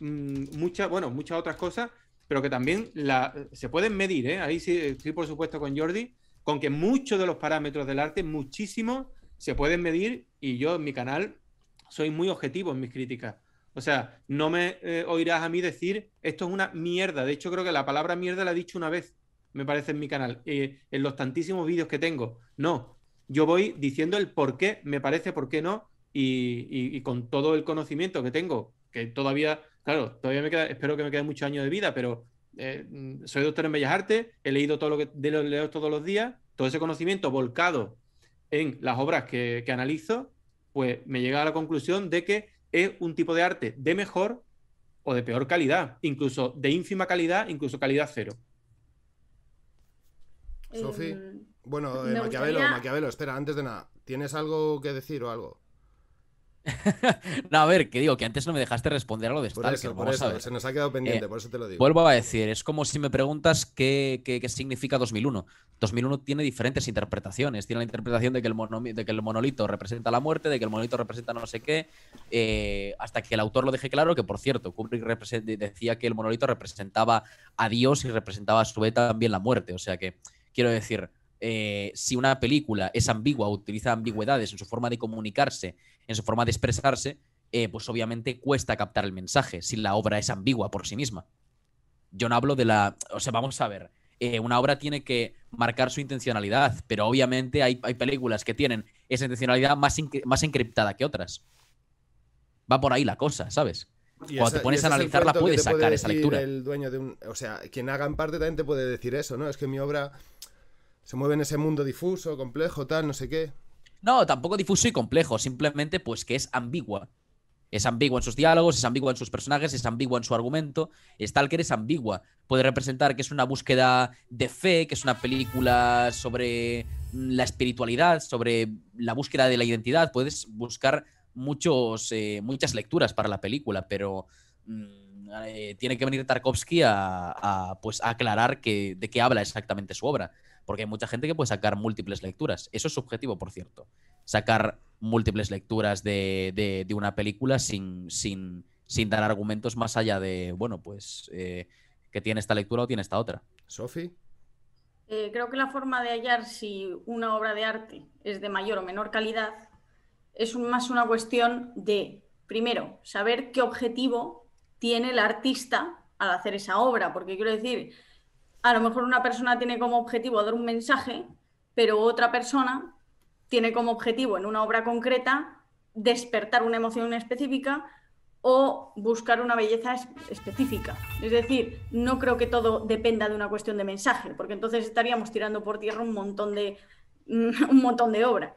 mm, muchas, bueno, muchas otras cosas, pero que también se pueden medir, ¿eh? Ahí sí, estoy por supuesto con Jordi, con que muchos de los parámetros del arte, muchísimos, se pueden medir y yo en mi canal soy muy objetivo en mis críticas. O sea, no me eh, oirás a mí decir esto es una mierda. De hecho, creo que la palabra mierda la he dicho una vez me parece en mi canal, eh, en los tantísimos vídeos que tengo. No, yo voy diciendo el por qué me parece, por qué no, y, con todo el conocimiento que tengo, que todavía, claro, todavía me queda, espero que me quede muchos años de vida, pero eh, soy doctor en Bellas Artes, he leído todo lo que de leo todos los días, todo ese conocimiento volcado en las obras que, que analizo, pues me llega a la conclusión de que es un tipo de arte de mejor o de peor calidad, incluso de ínfima calidad, incluso calidad cero. Sofi, em, bueno, eh, Maquiavelo, Maquiavelo, espera, antes de nada, ¿tienes algo que decir o algo? no, a ver, que digo, que antes no me dejaste responder a lo de Stalker. Por se nos ha quedado eh, pendiente, por eso te lo digo. Vuelvo a decir, es como si me preguntas qué, qué, qué, significa 2001. 2001 tiene diferentes interpretaciones. Tiene la interpretación de que, el monolito representa la muerte, de que el monolito representa no sé qué, eh, hasta que el autor lo deje claro, que por cierto, Kubrick decía que el monolito representaba a Dios y representaba a su vez también la muerte. O sea que Quiero decir, eh, si una película es ambigua, utiliza ambigüedades en su forma de comunicarse, en su forma de expresarse, eh, pues obviamente cuesta captar el mensaje si la obra es ambigua por sí misma. Yo no hablo de la... O sea, vamos a ver. Eh, una obra tiene que marcar su intencionalidad, pero obviamente hay, películas que tienen esa intencionalidad más, más encriptada que otras. Va por ahí la cosa, ¿sabes? Cuando te pones a analizarla puedes sacar esa lectura. El dueño de un, o sea, quien haga en parte también te puede decir eso, ¿no? Es que mi obra se mueve en ese mundo difuso, complejo, tal, no sé qué. No, tampoco difuso y complejo, simplemente pues que es ambigua. Es ambigua en sus diálogos, es ambigua en sus personajes, es ambigua en su argumento. Stalker es ambigua. Puede representar que es una búsqueda de fe, que es una película sobre la espiritualidad, sobre la búsqueda de la identidad. Puedes buscar muchos, eh, muchas lecturas para la película, pero mm, eh, tiene que venir Tarkovsky a, a, pues, aclarar que, de qué habla exactamente su obra porque hay mucha gente que puede sacar múltiples lecturas. Eso es subjetivo, por cierto. Sacar múltiples lecturas de, de, una película sin, sin, dar argumentos más allá de, bueno, pues eh, que tiene esta lectura o tiene esta otra. Sofi. Eh, creo que la forma de hallar si una obra de arte es de mayor o menor calidad es más una cuestión de, primero, saber qué objetivo tiene el artista al hacer esa obra, porque quiero decir, a lo mejor una persona tiene como objetivo dar un mensaje, pero otra persona tiene como objetivo en una obra concreta despertar una emoción específica o buscar una belleza específica. Es decir, no creo que todo dependa de una cuestión de mensaje, porque entonces estaríamos tirando por tierra un montón de, un montón de obra.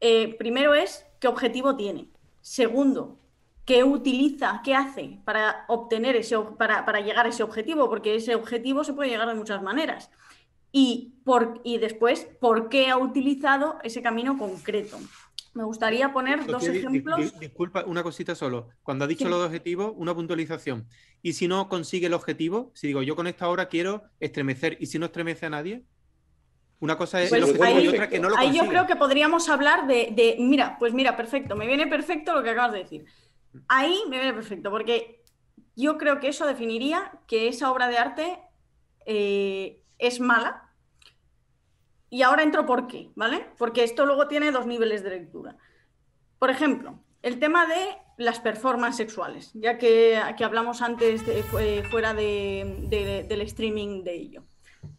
Eh, primero es qué objetivo tiene. Segundo, qué utiliza, qué hace para obtener ese, para, para, llegar a ese objetivo, porque ese objetivo se puede llegar de muchas maneras. Y, por, después, ¿por qué ha utilizado ese camino concreto? Me gustaría poner dos ejemplos. disculpa, una cosita solo. Cuando ha dicho los objetivos, una puntualización. ¿Y si no consigue el objetivo? Si digo, yo con esta hora quiero estremecer, ¿y si no estremece a nadie? Una cosa es pues lo y otra que no lo Ahí yo creo que podríamos hablar de, de, mira, pues mira, perfecto, me viene perfecto lo que acabas de decir. Ahí me viene perfecto, porque yo creo que eso definiría que esa obra de arte eh, es mala. Y ahora entro por qué, ¿vale? Porque esto luego tiene dos niveles de lectura. Por ejemplo, el tema de las performances sexuales, ya que, hablamos antes eh, fuera del streaming de ello.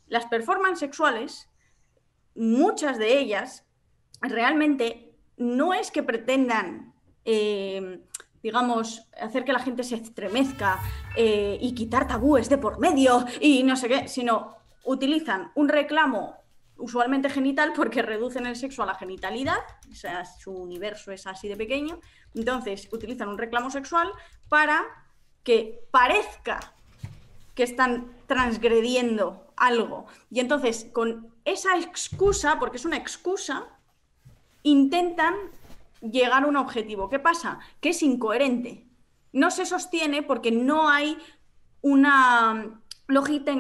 Las performances sexuales, muchas de ellas, realmente no es que pretendan eh, digamos, hacer que la gente se estremezca eh, y quitar tabúes de por medio y no sé qué, sino utilizan un reclamo usualmente genital porque reducen el sexo a la genitalidad, o sea, su universo es así de pequeño, entonces utilizan un reclamo sexual para que parezca que están transgrediendo algo. Y entonces con esa excusa, porque es una excusa, intentan llegar a un objetivo. ¿Qué pasa? Que es incoherente. No se sostiene porque no hay mm, una lógica,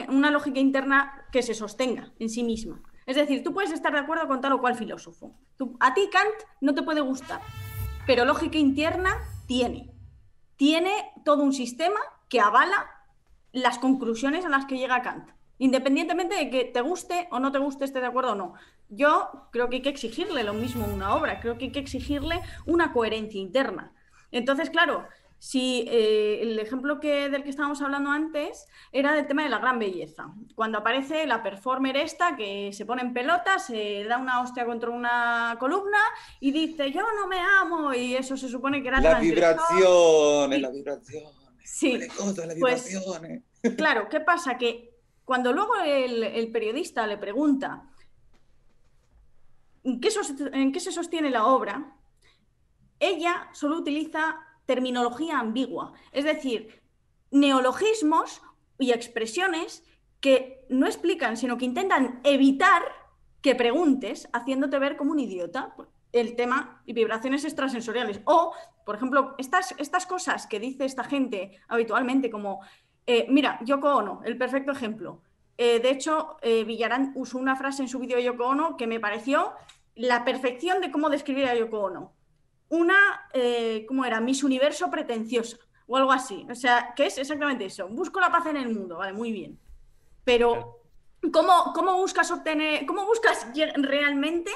interna que se sostenga en sí misma. Es decir, tú puedes estar de acuerdo con tal o cual filósofo. a ti Kant no te puede gustar, pero lógica interna tiene. Tiene todo un sistema que avala las conclusiones a las que llega Kant. Independientemente de que te guste o no te guste, este de acuerdo o no. Yo creo que hay que exigirle lo mismo a una obra, creo que hay que exigirle una coherencia interna. Entonces, claro, si eh, el ejemplo que, del que estábamos hablando antes era del tema de la gran belleza. Cuando aparece la performer esta que se pone en pelota, se da una hostia contra una columna y dice yo no me amo y eso se supone que era la vibración, la vibración. Sí, la pues, vibración. ¿eh? claro, ¿qué pasa? Que cuando luego el, periodista le pregunta ¿en qué, se sostiene la obra, ella solo utiliza terminología ambigua, es decir, neologismos y expresiones que no explican, sino que intentan evitar que preguntes haciéndote ver como un idiota pues, el tema y vibraciones extrasensoriales. O, por ejemplo, estas, estas cosas que dice esta gente habitualmente como eh, mira, Yoko Ono, el perfecto ejemplo. Eh, de hecho, eh, Villarán usó una frase en su vídeo de Yoko Ono que me pareció la perfección de cómo describir a Yoko Ono. Una, ¿cómo era? Miss Universo pretenciosa o algo así. O sea, ¿qué es exactamente eso? Busco la paz en el mundo, vale, muy bien. Pero, ¿cómo, cómo buscas obtener, cómo buscas realmente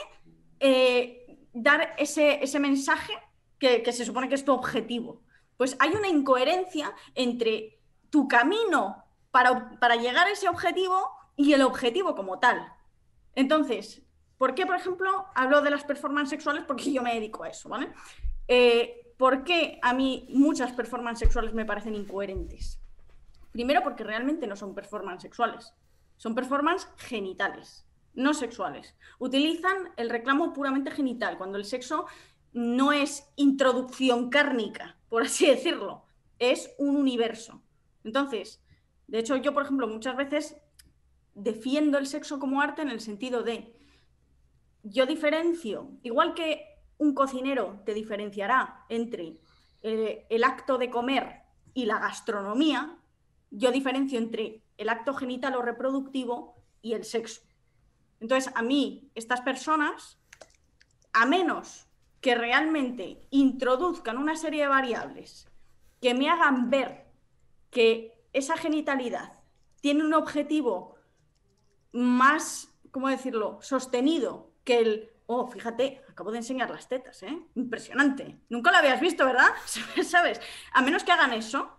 dar ese, mensaje que, que se supone que es tu objetivo? Pues hay una incoherencia entre tu camino para, llegar a ese objetivo y el objetivo como tal. Entonces, ¿por qué, por ejemplo, hablo de las performances sexuales? Porque yo me dedico a eso, ¿vale? Eh, ¿Por qué a mí muchas performances sexuales me parecen incoherentes? Primero porque realmente no son performances sexuales, son performances genitales, no sexuales. Utilizan el reclamo puramente genital, cuando el sexo no es introducción cárnica, por así decirlo, es un universo. Entonces, de hecho, yo, por ejemplo, muchas veces defiendo el sexo como arte en el sentido de, yo diferencio, igual que un cocinero te diferenciará entre eh, el, acto de comer y la gastronomía, yo diferencio entre el acto genital o reproductivo y el sexo. Entonces, a mí, estas personas, a menos que realmente introduzcan una serie de variables que me hagan ver que esa genitalidad tiene un objetivo más, ¿cómo decirlo?, sostenido que el, oh, fíjate, acabo de enseñar las tetas, ¿eh? Impresionante. Nunca lo habías visto, ¿verdad? ¿Sabes? A menos que hagan eso,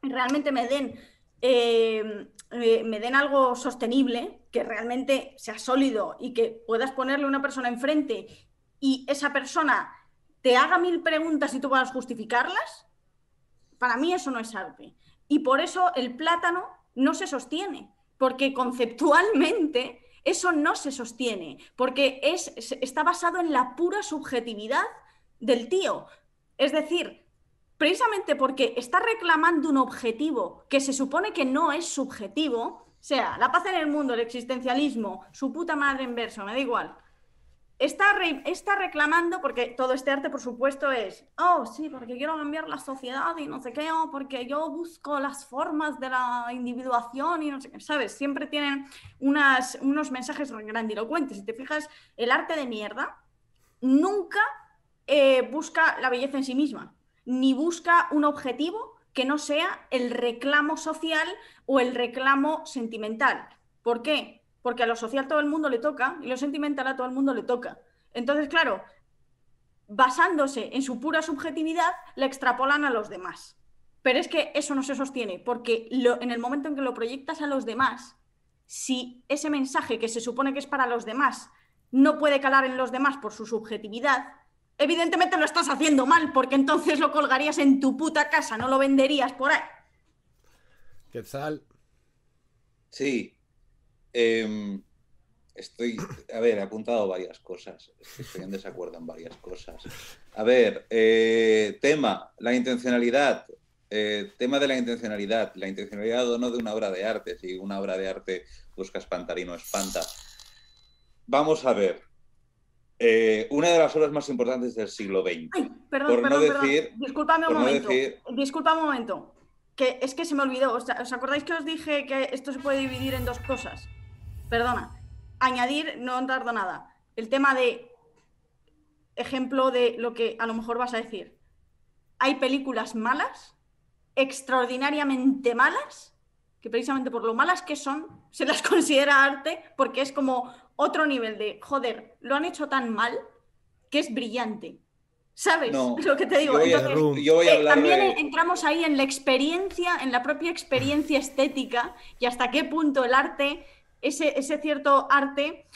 realmente me den, eh, eh, me den algo sostenible, que realmente sea sólido y que puedas ponerle una persona enfrente y esa persona te haga mil preguntas y tú puedas justificarlas, para mí eso no es arte y por eso el plátano no se sostiene, porque conceptualmente eso no se sostiene, porque es, está basado en la pura subjetividad del tío. Es decir, precisamente porque está reclamando un objetivo que se supone que no es subjetivo, sea la paz en el mundo, el existencialismo, su puta madre en verso, me da igual está, reclamando, porque todo este arte, por supuesto, es, oh, sí, porque quiero cambiar la sociedad y no sé qué, porque yo busco las formas de la individuación y no sé qué, ¿sabes? Siempre tienen unas, unos mensajes grandilocuentes. Si te fijas, el arte de mierda nunca eh, busca la belleza en sí misma, ni busca un objetivo que no sea el reclamo social o el reclamo sentimental. ¿Por qué? porque a lo social todo el mundo le toca y lo sentimental a todo el mundo le toca. Entonces, claro, basándose en su pura subjetividad, la extrapolan a los demás. Pero es que eso no se sostiene, porque en el momento en que lo proyectas a los demás, si ese mensaje que se supone que es para los demás no puede calar en los demás por su subjetividad, evidentemente lo estás haciendo mal, porque entonces lo colgarías en tu puta casa, no lo venderías por ahí. Quetzal. Sí, Em, estoy, a ver, he apuntado varias cosas. Estoy en desacuerdo en varias cosas. A ver, eh, tema, la intencionalidad. Eh, tema de la intencionalidad, la intencionalidad o no de una obra de arte. Si una obra de arte busca espantar y no espanta. Vamos a ver. Eh, una de las obras más importantes del siglo XX. perdón, no Disculpame un momento. Disculpa un momento. Que es que se me olvidó. ¿Os acordáis que os dije que esto se puede dividir en dos cosas? perdona, añadir, no tardo nada, el tema de ejemplo de lo que a lo mejor vas a decir. Hay películas malas, extraordinariamente malas, que precisamente por lo malas que son, se las considera arte porque es como otro nivel de, joder, lo han hecho tan mal que es brillante. ¿Sabes lo que te digo? Eh, también entramos ahí en la experiencia, en la propia experiencia estética y hasta qué punto el arte ese, cierto arte,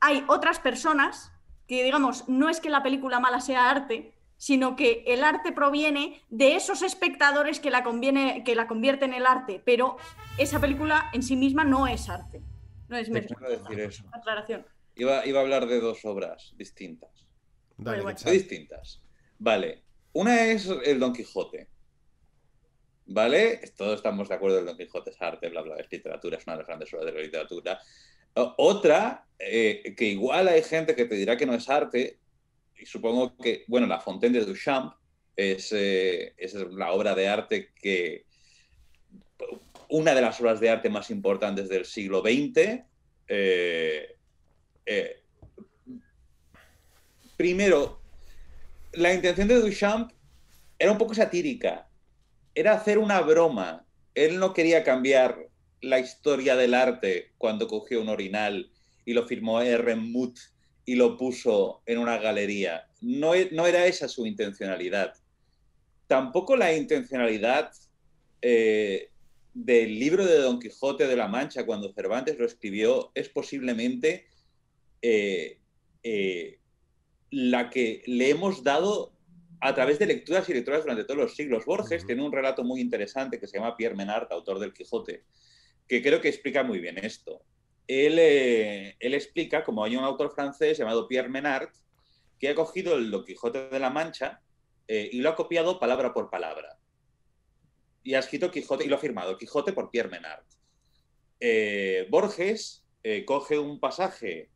hay otras personas que, digamos, no es que la película mala sea arte, sino que el arte proviene de esos espectadores que la, conviene, que la convierten en el arte, pero esa película en sí misma no es arte. No es Te Iba, a hablar de dos obras distintas. distintas. Vale. Una es el Don Quijote, ¿vale? Todos estamos de acuerdo en Don Quijote es arte, bla, bla, es literatura, es una de las grandes obras de la literatura. Otra, eh, que igual hay gente que te dirá que no es arte, y supongo que, bueno, La Fontaine de Duchamp es, eh, la obra de arte que, una de las obras de arte más importantes del siglo XX. Eh, primero, la intención de Duchamp era un poco satírica, era hacer una broma. Él no quería cambiar la historia del arte cuando cogió un orinal y lo firmó R. Muth y lo puso en una galería. No, e, no era esa su intencionalidad. Tampoco la intencionalidad eh, del libro de Don Quijote de la Mancha, cuando Cervantes lo escribió, es posiblemente eh, eh, la que le hemos dado a través de lecturas y lecturas durante todos los siglos. Borges tiene un relato muy interesante que se llama Pierre Menard, autor del Quijote, que creo que explica muy bien esto. Él, eh, explica como hay un autor francés llamado Pierre Menard que ha cogido el Don Quijote de la Mancha eh, y lo ha copiado palabra por palabra. Y ha escrito Quijote y lo ha firmado Quijote por Pierre Menard. Eh, Borges coge un pasaje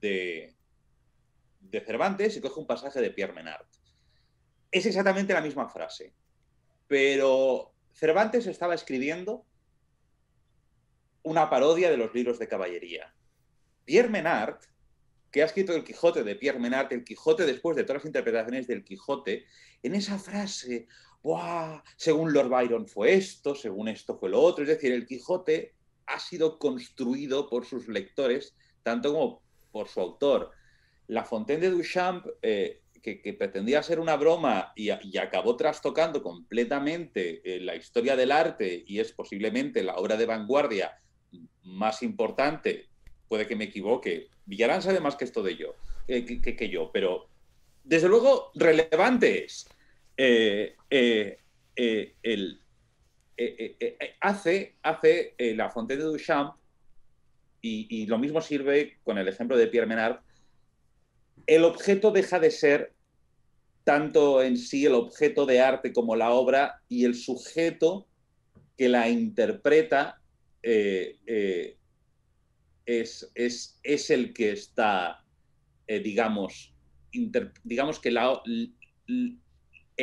de Cervantes y coge un pasaje de Pierre Menard es exactamente la misma frase, pero Cervantes estaba escribiendo una parodia de los libros de caballería. Pierre Menard, que ha escrito El Quijote de Pierre Menard, El Quijote después de todas las interpretaciones del Quijote, en esa frase, Según Lord Byron fue esto, según esto fue lo otro, es decir, El Quijote ha sido construido por sus lectores, tanto como por su autor. La Fontaine de Duchamp eh, que, pretendía ser una broma y, acabó trastocando completamente eh, la historia del arte y es posiblemente la obra de vanguardia más importante, puede que me equivoque, Villarán sabe más que esto de yo, eh, que, yo, pero desde luego relevante es. Eh, hace hace la Fontaine de Duchamp y, y, lo mismo sirve con el ejemplo de Pierre Menard, el objeto deja de ser tanto en sí el objeto de arte como la obra y el sujeto que la interpreta eh, eh, es, es, el que está, eh, digamos, digamos que el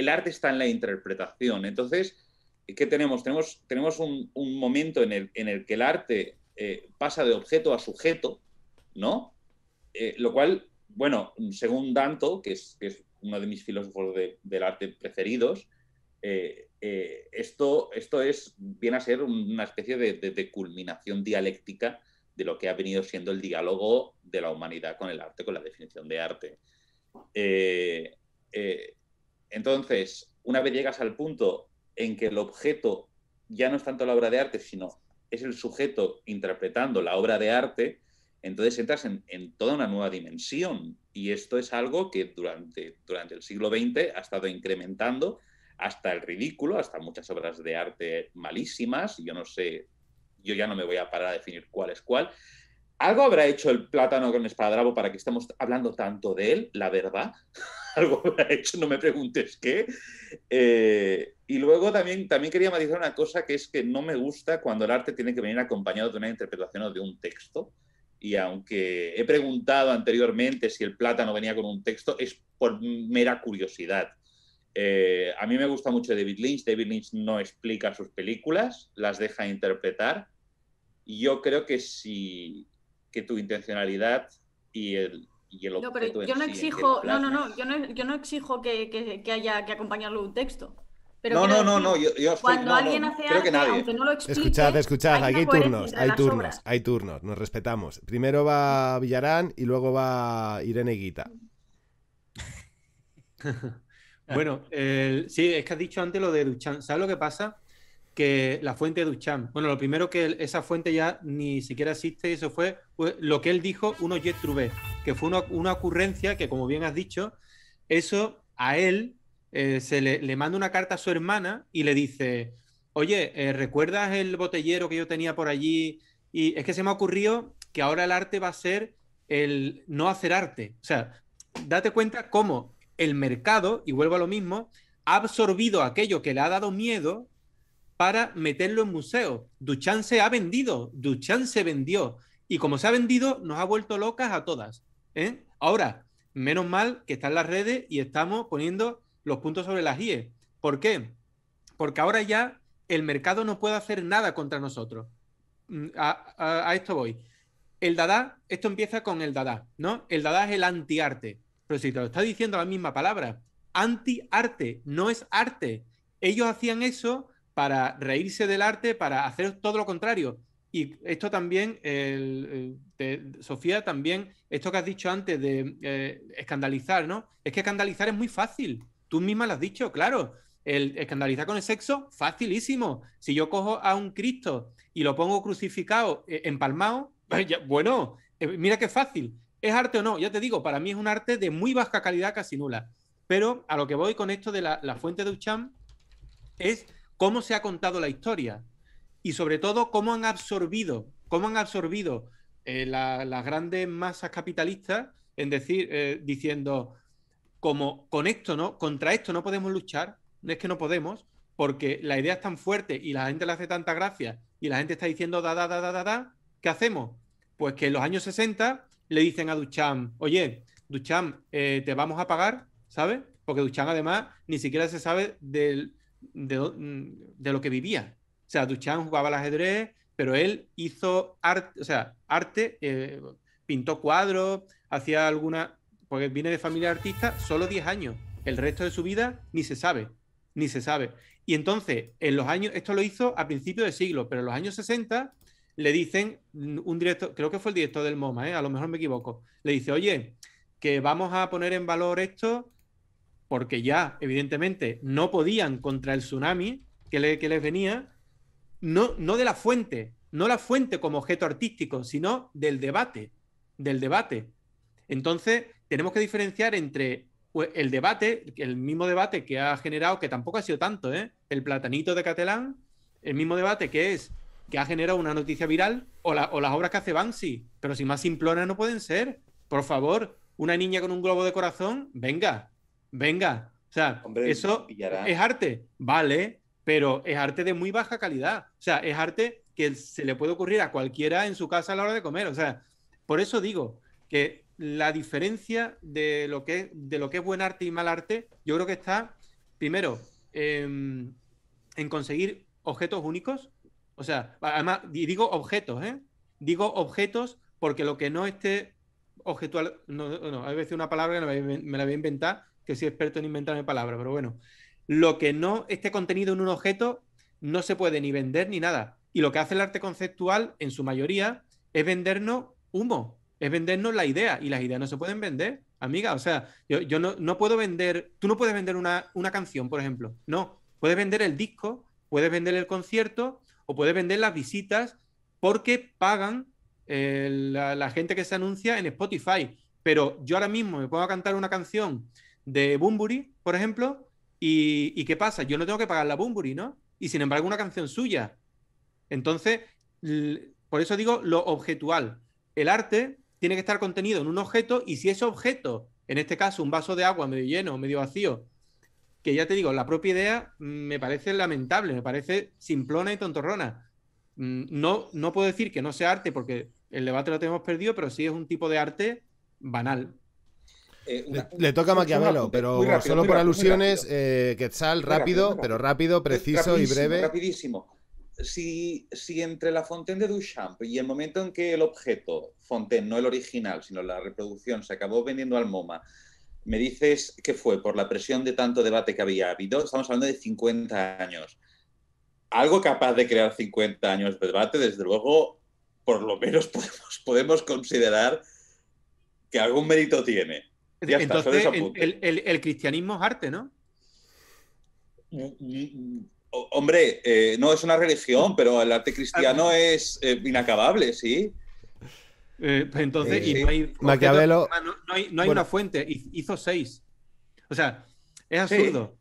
arte está en la interpretación. Entonces, ¿qué tenemos? Tenemos, tenemos un, momento en el, en el, que el arte pasa de objeto a sujeto, ¿no? lo cual, bueno, según Danto, que que es uno de mis filósofos del arte preferidos, eh, eh, esto, esto es, viene a ser una especie de, culminación dialéctica de lo que ha venido siendo el diálogo de la humanidad con el arte, con la definición de arte. Eh, entonces, una vez llegas al punto en que el objeto ya no es tanto la obra de arte, sino es el sujeto interpretando la obra de arte, entonces entras en, toda una nueva dimensión y esto es algo que durante, durante el siglo XX ha estado incrementando hasta el ridículo, hasta muchas obras de arte malísimas, yo no sé, yo ya no me voy a parar a definir cuál es cuál. Algo habrá hecho el plátano con espadrabo para que estemos hablando tanto de él, la verdad. Algo habrá hecho, no me preguntes qué. Eh, y luego también, también quería matizar una cosa que es que no me gusta cuando el arte tiene que venir acompañado de una interpretación o de un texto y aunque he preguntado anteriormente si el plátano venía con un texto, es por mera curiosidad. Eh, a mí me gusta mucho David Lynch. David Lynch no explica sus películas, las deja interpretar. Y yo creo que sí, que tu intencionalidad y el, y no, yo no exijo, no, no, no, yo no, exijo que, que, haya que acompañarlo un texto no, no, no, no, yo, Cuando alguien hace creo aunque no lo explique... Escuchad, escuchad, aquí hay turnos, hay turnos, hay turnos, nos respetamos. Primero va Villarán y luego va Irene Guita. bueno, sí, es que has dicho antes lo de Duchamp. ¿Sabes lo que pasa? Que la fuente de Duchamp. Bueno, lo primero que esa fuente ya ni siquiera existe, eso fue lo que él dijo, uno Jet Trouvé, que fue una, una ocurrencia que, como bien has dicho, eso a él eh, se le, manda una carta a su hermana y le dice, oye, eh, ¿recuerdas el botellero que yo tenía por allí? Y es que se me ha ocurrido que ahora el arte va a ser el no hacer arte. O sea, date cuenta cómo el mercado, y vuelvo a lo mismo, ha absorbido aquello que le ha dado miedo para meterlo en museo. Duchamp se ha vendido, Duchamp se vendió. Y como se ha vendido, nos ha vuelto locas a todas. ¿eh? Ahora, menos mal que en las redes y estamos poniendo los puntos sobre las IE. ¿Por qué? Porque ahora ya el mercado no puede hacer nada contra nosotros. Mm, a, esto voy. El Dada, esto empieza con el Dada, ¿no? El Dada es el antiarte. Pero si te lo está diciendo la misma palabra, antiarte, no es arte. Ellos hacían eso para reírse del arte, para hacer todo lo contrario. Y esto también, Sofía, también, esto que has dicho antes de eh, escandalizar, ¿no? Es que escandalizar es muy fácil. Tú misma lo has dicho, claro. El escandalizar con el sexo, facilísimo. Si yo cojo a un Cristo y lo pongo crucificado, eh, empalmado, pues bueno, eh, mira qué fácil. ¿Es arte o no? Ya te digo, para mí es un arte de muy baja calidad, casi nula. Pero a lo que voy con esto de la, fuente de Ucham es cómo se ha contado la historia y sobre todo cómo han absorbido, cómo han absorbido eh, las grandes masas capitalistas en decir, diciendo, como con esto no, contra esto no podemos luchar, no es que no podemos, porque la idea es tan fuerte y la gente le hace tanta gracia y la gente está diciendo da, da, da, da, da, ¿qué hacemos? Pues que en los años 60 le dicen a Duchamp, oye, Duchamp, eh, te vamos a pagar, ¿sabes? Porque Duchamp además ni siquiera se sabe de, lo que vivía. O sea, Duchamp jugaba al ajedrez, pero él hizo arte, o sea, arte, eh, pintó cuadros, hacía alguna, porque viene de familia artista solo 10 años. El resto de su vida ni se sabe, ni se sabe. Y entonces, en los años, esto lo hizo a principios de siglo, pero en los años 60 le dicen un director, creo que fue el director del MoMA, ¿eh? a lo mejor me equivoco, le dice, oye, que vamos a poner en valor esto porque ya, evidentemente, no podían contra el tsunami que, les venía, no, no de la fuente, no la fuente como objeto artístico, sino del debate, del debate. Entonces, tenemos que diferenciar entre pues, el debate, el mismo debate que ha generado, que tampoco ha sido tanto, ¿eh? el platanito de Catalán, el mismo debate que es que ha generado una noticia viral o, las obras que hace Banksy, pero si más simplonas no pueden ser. Por favor, una niña con un globo de corazón, venga, venga. O sea, eso es arte, vale, pero es arte de muy baja calidad. O sea, es arte que se le puede ocurrir a cualquiera en su casa a la hora de comer. O sea, por eso digo que la diferencia de lo que es, de lo que es buen arte y mal arte, yo creo que está, primero, em, en conseguir objetos únicos. O sea, además, digo objetos, ¿eh? Digo objetos porque lo que no esté objetual, no, a veces una palabra que me la voy a inventar, que soy experto en inventarme palabras, pero bueno, lo que no esté contenido en un objeto no se puede ni vender ni nada. Y lo que hace el arte conceptual, en su mayoría, es vendernos humo es vendernos la idea y las ideas no se pueden vender, amiga. O sea, yo, no, puedo vender, tú no puedes vender una, canción, por ejemplo. No, puedes vender el disco, puedes vender el concierto o puedes vender las visitas porque pagan eh, la, gente que se anuncia en Spotify. Pero yo ahora mismo me puedo cantar una canción de Bumburi, por ejemplo, y, y ¿qué pasa? Yo no tengo que pagar la Bumburi, ¿no? Y sin embargo, una canción suya. Entonces, por eso digo lo objetual. El arte tiene que estar contenido en un objeto y si ese objeto, en este caso un vaso de agua medio lleno o medio vacío, que ya te digo, la propia idea mm, me parece lamentable, me parece simplona y tontorrona. Mm, no, no puedo decir que no sea arte porque el debate lo tenemos perdido, pero sí es un tipo de arte banal. Eh, le, toca a Maquiavelo, pero solo por alusiones, eh, Quetzal, rápido, pero rápido, eh, preciso y breve. Rapidísimo. Si, si entre la Fontaine de Duchamp y el momento en que el objeto Fontaine, no el original, sino la reproducción, se acabó vendiendo al MoMA. Me dices que fue por la presión de tanto debate que había habido, estamos hablando de 50 años. Algo capaz de crear 50 años de debate, desde luego, por lo menos podemos, considerar que algún mérito tiene. Entonces, el, cristianismo es arte, ¿no? Mm, mm, mm, hombre, eh, no es una religión, pero el arte cristiano ah, es eh, inacabable, sí. Eh, pues entonces, eh, no hay, Maquiavelo, no, hay, una fuente, hizo seis. O sea, es absurdo.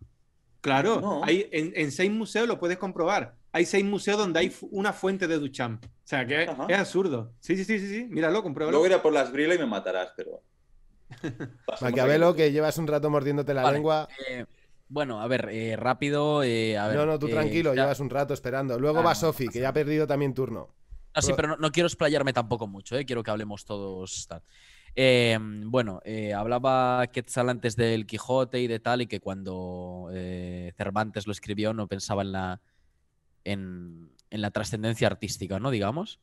Claro, en, seis museos lo puedes comprobar. Hay seis museos donde hay una fuente de Duchamp. O sea, que es absurdo. Sí, sí, sí, sí, sí. Míralo, compruébalo. Luego iré por las brilas y me matarás, pero... Maquiavelo, que llevas un rato mordiéndote la lengua. Eh, bueno, a ver, rápido. no, no, tú tranquilo, llevas un rato esperando. Luego ah, va Sofi, que ya ha perdido también turno. No, ah, sí, pero no, quiero explayarme tampoco mucho, ¿eh? quiero que hablemos todos. Em, bueno, eh, hablaba Quetzal antes del Quijote y de tal, y que cuando eh, Cervantes lo escribió no pensaba en la, en, la trascendencia artística, ¿no? Digamos.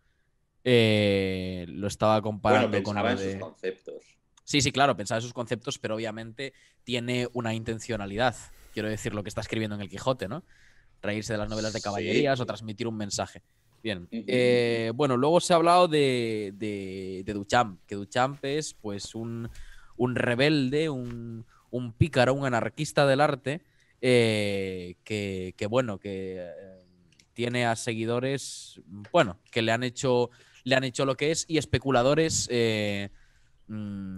lo estaba comparando con. Pensaba en sus conceptos. Sí, sí, claro, pensaba en sus conceptos, pero obviamente tiene una intencionalidad. Quiero decir, lo que está escribiendo en el Quijote, ¿no? Reírse de las novelas de caballerías o transmitir un mensaje. Bien. Eh, bueno, luego se ha hablado de, Duchamp, que Duchamp es pues un, rebelde, un, un, pícaro, un anarquista del arte, eh, que, bueno, que eh, tiene a seguidores, bueno, que le han hecho, le han hecho lo que es y especuladores mm,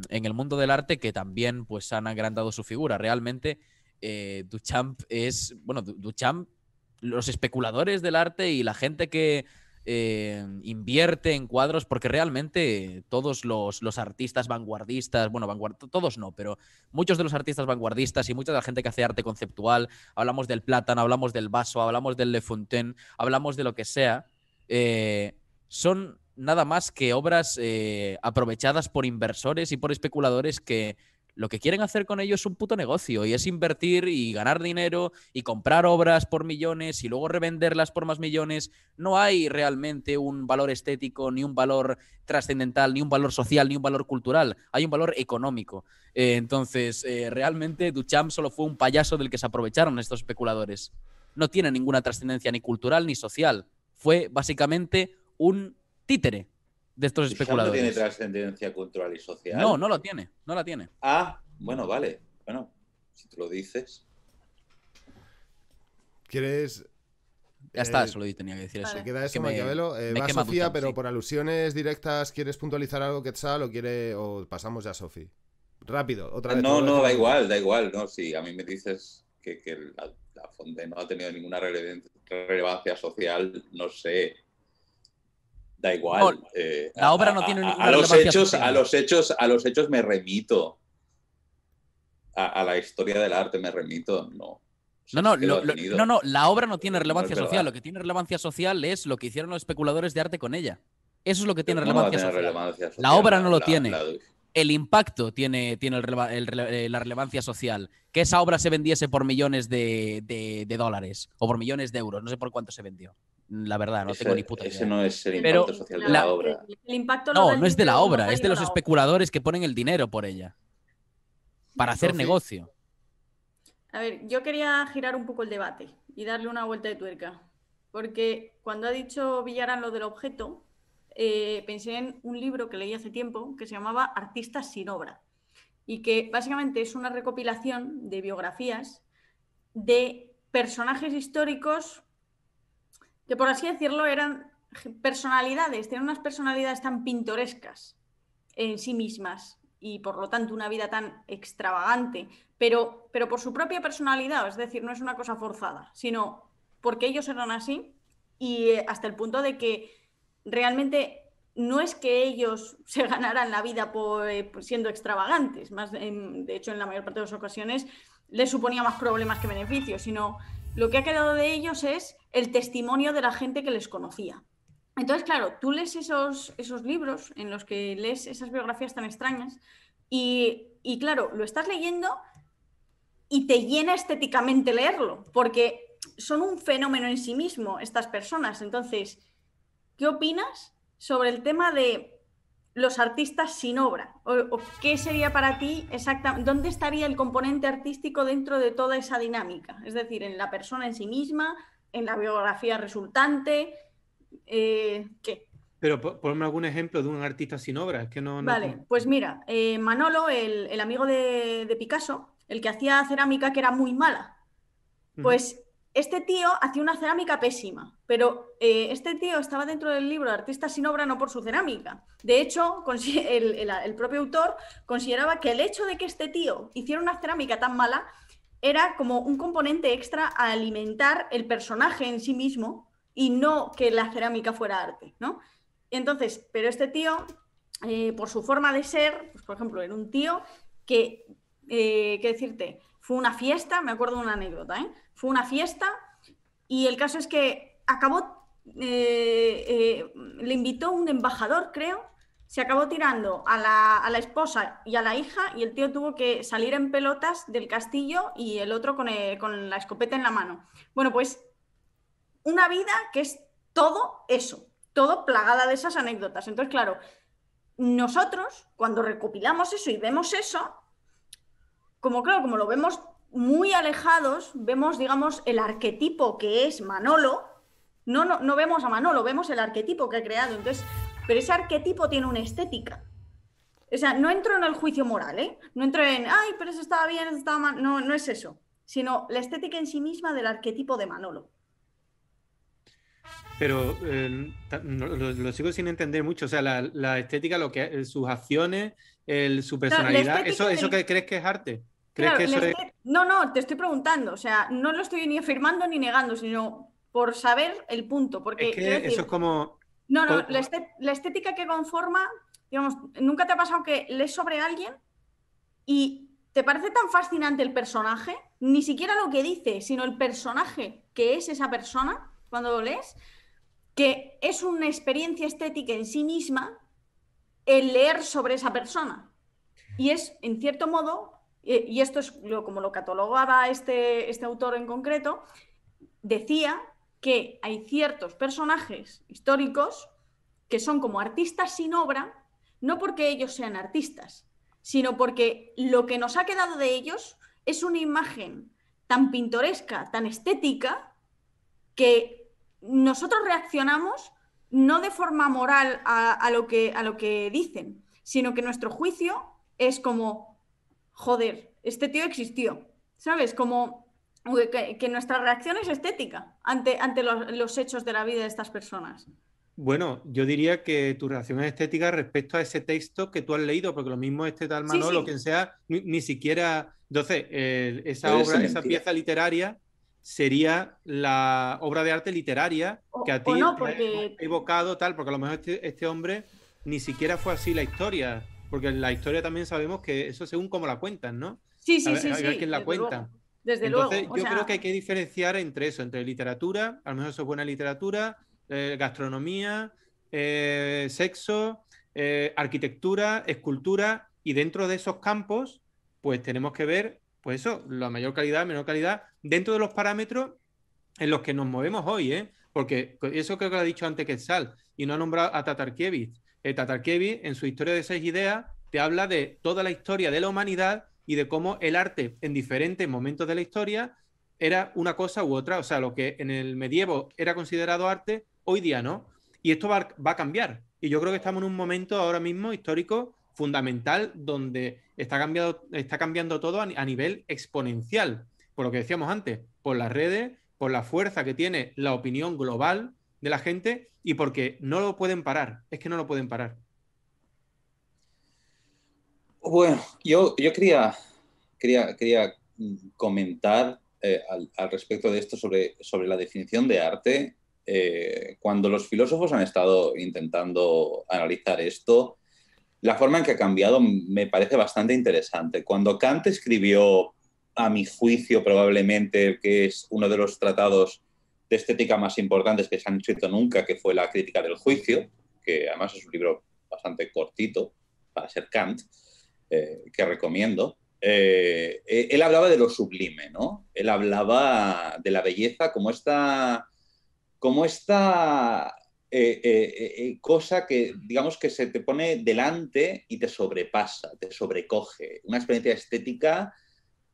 en el mundo del arte que también pues han agrandado su figura. Realmente Duchamp es, bueno, Duchamp los especuladores del arte y la gente que eh, invierte en cuadros, porque realmente todos los, artistas vanguardistas, bueno, vanguard todos no, pero muchos de los artistas vanguardistas y mucha de la gente que hace arte conceptual, hablamos del plátano, hablamos del vaso, hablamos del Le Fontaine, hablamos de lo que sea, eh, son nada más que obras eh, aprovechadas por inversores y por especuladores que lo que quieren hacer con ello es un puto negocio y es invertir y ganar dinero y comprar obras por millones y luego revenderlas por más millones. No hay realmente un valor estético, ni un valor trascendental, ni un valor social, ni un valor cultural. Hay un valor económico. Eh, entonces, eh, realmente Duchamp solo fue un payaso del que se aprovecharon estos especuladores. No tiene ninguna trascendencia ni cultural ni social. Fue básicamente un títere de estos especuladores. ¿No tiene trascendencia cultural y social? No, no lo tiene, no la tiene. Ah, bueno, vale. Bueno, si te lo dices. ¿Quieres ya está, eh, solo tenía que decir eso. queda eso, Maquiavelo. Eh, va Sofía, pero por alusiones directas, ¿quieres puntualizar algo, Quetzal, o quiere o pasamos ya a Sofía. Rápido, otra ah, vez. No, no, da igual, da igual. No, si a mí me dices que, la, FONDE no ha tenido ninguna relevancia social, no sé da igual. Eh, la obra no tiene a, los hechos, a los hechos, a los hechos me remito. A, la historia del arte me remito, no. No, no, la obra no tiene relevancia social. Lo que tiene relevancia social es lo que hicieron los especuladores de arte con ella. Eso es lo que tiene, relevancia, social. La obra no lo tiene. El impacto tiene, tiene eh, la relevancia social. Que esa obra se vendiese por millones de dólares o por millones de euros. No sé por cuánto se vendió la verdad, no tengo ni puta idea. Ese no es el impacto social de la, obra. no, no es de la obra, es de los especuladores que ponen el dinero por ella. Para hacer negocio. A ver, yo quería girar un poco el debate y darle una vuelta de tuerca. Porque cuando ha dicho Villarán lo del objeto, eh, pensé en un libro que leí hace tiempo que se llamaba Artistas sin obra. Y que básicamente es una recopilación de biografías de personajes históricos que por así decirlo eran personalidades, tenían unas personalidades tan pintorescas en sí mismas y por lo tanto una vida tan extravagante, pero, pero por su propia personalidad, es decir, no es una cosa forzada, sino porque ellos eran así y eh, hasta el punto de que realmente no es que ellos se ganaran la vida eh, siendo extravagantes, más de hecho en la mayor parte de las ocasiones les suponía más problemas que beneficios, sino lo que ha quedado de ellos es el testimonio de la gente que les conocía. Entonces, claro, tú lees esos, esos libros en los que lees esas biografías tan extrañas y, claro, lo estás leyendo y te llena estéticamente leerlo, porque son un fenómeno en sí mismo estas personas. Entonces, ¿qué opinas sobre el tema de los artistas sin obra? ¿O, qué sería para ti exactamente? ¿Dónde estaría el componente artístico dentro de toda esa dinámica? Es decir, en la persona en sí misma, en la biografía resultante. Eh, ¿Qué? Pero ponme algún ejemplo de un artista sin obra. Es que no, Vale, pues mira, eh, Manolo, el, amigo de, Picasso, el que hacía cerámica que era muy mala, pues este tío hacía una cerámica pésima, pero eh, este tío estaba dentro del libro Artista sin obra no por su cerámica. De hecho, el propio autor consideraba que el hecho de que este tío hiciera una cerámica tan mala era como un componente extra a alimentar el personaje en sí mismo y no que la cerámica fuera arte, ¿no? Entonces, pero este tío, eh, por su forma de ser, pues, por ejemplo, era un tío que, eh, ¿qué decirte? Fue una fiesta, me acuerdo de una anécdota, ¿eh? Fue una fiesta y el caso es que acabó, eh, le invitó un embajador, creo, se acabó tirando a la, esposa y a la hija y el tío tuvo que salir en pelotas del castillo y el otro eh, con, la escopeta en la mano. Bueno, pues una vida que es todo eso, todo plagada de esas anécdotas. Entonces, claro, nosotros cuando recopilamos eso y vemos eso, como claro, como lo vemos muy alejados, vemos, digamos, el arquetipo que es Manolo, no, no, no vemos a Manolo, vemos el arquetipo que ha creado. Entonces, pero ese arquetipo tiene una estética. O sea, no entro en el juicio moral, ¿eh? No entro en, ay, pero eso estaba bien, eso estaba mal. No, no es eso, sino la estética en sí misma del arquetipo de Manolo. Pero eh, lo, sigo sin entender mucho. O sea, la, estética, lo que eh, sus acciones, su personalidad, eso, eso que crees que es arte. ¿Crees que No, no, te estoy preguntando. O sea, no lo estoy ni afirmando ni negando, sino por saber el punto. Porque, es que eso es como no, no, la, estética que conforma, digamos, ¿nunca te ha pasado que lees sobre alguien y te parece tan fascinante el personaje? Ni siquiera lo que dice, sino el personaje que es esa persona cuando lo lees, que es una experiencia estética en sí misma el leer sobre esa persona. Y es, en cierto modo, eh, y esto es como lo catalogaba este, este autor en concreto, decía que hay ciertos personajes históricos que son como artistas sin obra, no porque ellos sean artistas, sino porque lo que nos ha quedado de ellos es una imagen tan pintoresca, tan estética, que nosotros reaccionamos no de forma moral a, lo, que, a lo que dicen, sino que nuestro juicio es como, joder, este tío existió, ¿sabes? Como que, nuestra reacción es estética ante, ante los, hechos de la vida de estas personas. Bueno, yo diría que tu reacción es estética respecto a ese texto que tú has leído, porque lo mismo este tal Manolo, lo quien sea, ni, siquiera. Entonces, esa obra, esa pieza literaria sería la obra de arte literaria que a ti ha evocado tal, porque a lo mejor este, este, hombre ni siquiera fue así la historia, porque en la historia también sabemos que eso según cómo la cuentan, ¿no? Sí, sí, sí. ver quién la cuenta. Desde luego. yo creo que hay que diferenciar entre eso, entre literatura, a lo mejor eso es buena literatura, eh, gastronomía, eh, sexo, eh, arquitectura, escultura, y dentro de esos campos, pues tenemos que ver, pues eso, la mayor calidad, menor calidad, dentro de los parámetros en los que nos movemos hoy, Porque eso creo que lo ha dicho antes que Sal, y no ha nombrado a Tatarkiewicz. Tatarkiewicz, en su historia de seis ideas, te habla de toda la historia de la humanidad y de cómo el arte en diferentes momentos de la historia era una cosa u otra. O sea, lo que en el medievo era considerado arte, hoy día no. Y esto va, va a cambiar. Y yo creo que estamos en un momento ahora mismo histórico fundamental donde está, cambiado, está cambiando todo a, a nivel exponencial. Por lo que decíamos antes, por las redes, por la fuerza que tiene la opinión global de la gente y porque no lo pueden parar. Es que no lo pueden parar. Bueno, yo, yo quería, quería, quería mm, comentar eh, al, respecto de esto sobre, sobre la definición de arte. Eh, cuando los filósofos han estado intentando analizar esto, la forma en que ha cambiado me parece bastante interesante. Cuando Kant escribió, a mi juicio probablemente, que es uno de los tratados de estética más importantes que se han escrito nunca, que fue La crítica del juicio, que además es un libro bastante cortito para ser Kant, eh, que recomiendo, eh, eh, él hablaba de lo sublime, ¿no? Él hablaba de la belleza como esta, como esta cosa que, digamos, que se te pone delante y te sobrepasa, te sobrecoge. Una experiencia estética,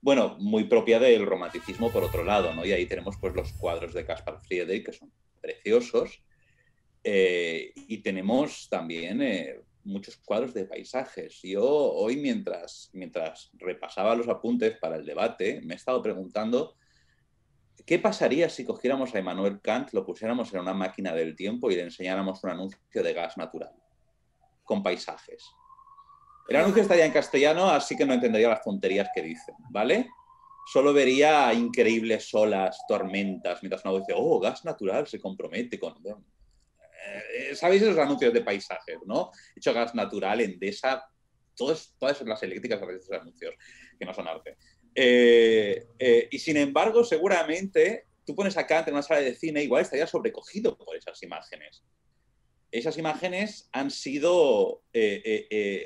bueno, muy propia del romanticismo por otro lado, ¿no? Y ahí tenemos pues los cuadros de Caspar Friedrich, que son preciosos. y tenemos también muchos cuadros de paisajes. Yo hoy, mientras, mientras repasaba los apuntes para el debate, me he estado preguntando qué pasaría si cogiéramos a Immanuel Kant, lo pusiéramos en una máquina del tiempo y le enseñáramos un anuncio de gas natural con paisajes. El anuncio estaría en castellano, así que no entendería las tonterías que dicen, ¿vale? Solo vería increíbles olas, tormentas, mientras uno dice, oh, gas natural se compromete con... Eh, eh, ¿sabéis esos anuncios de paisajes, no? Hecho gas natural, Endesa, todas, todas las eléctricas a esos anuncios, que no son arte. Eh, y sin embargo, seguramente tú pones acá en una sala de cine, igual estarías sobrecogido por esas imágenes. Esas imágenes han sido,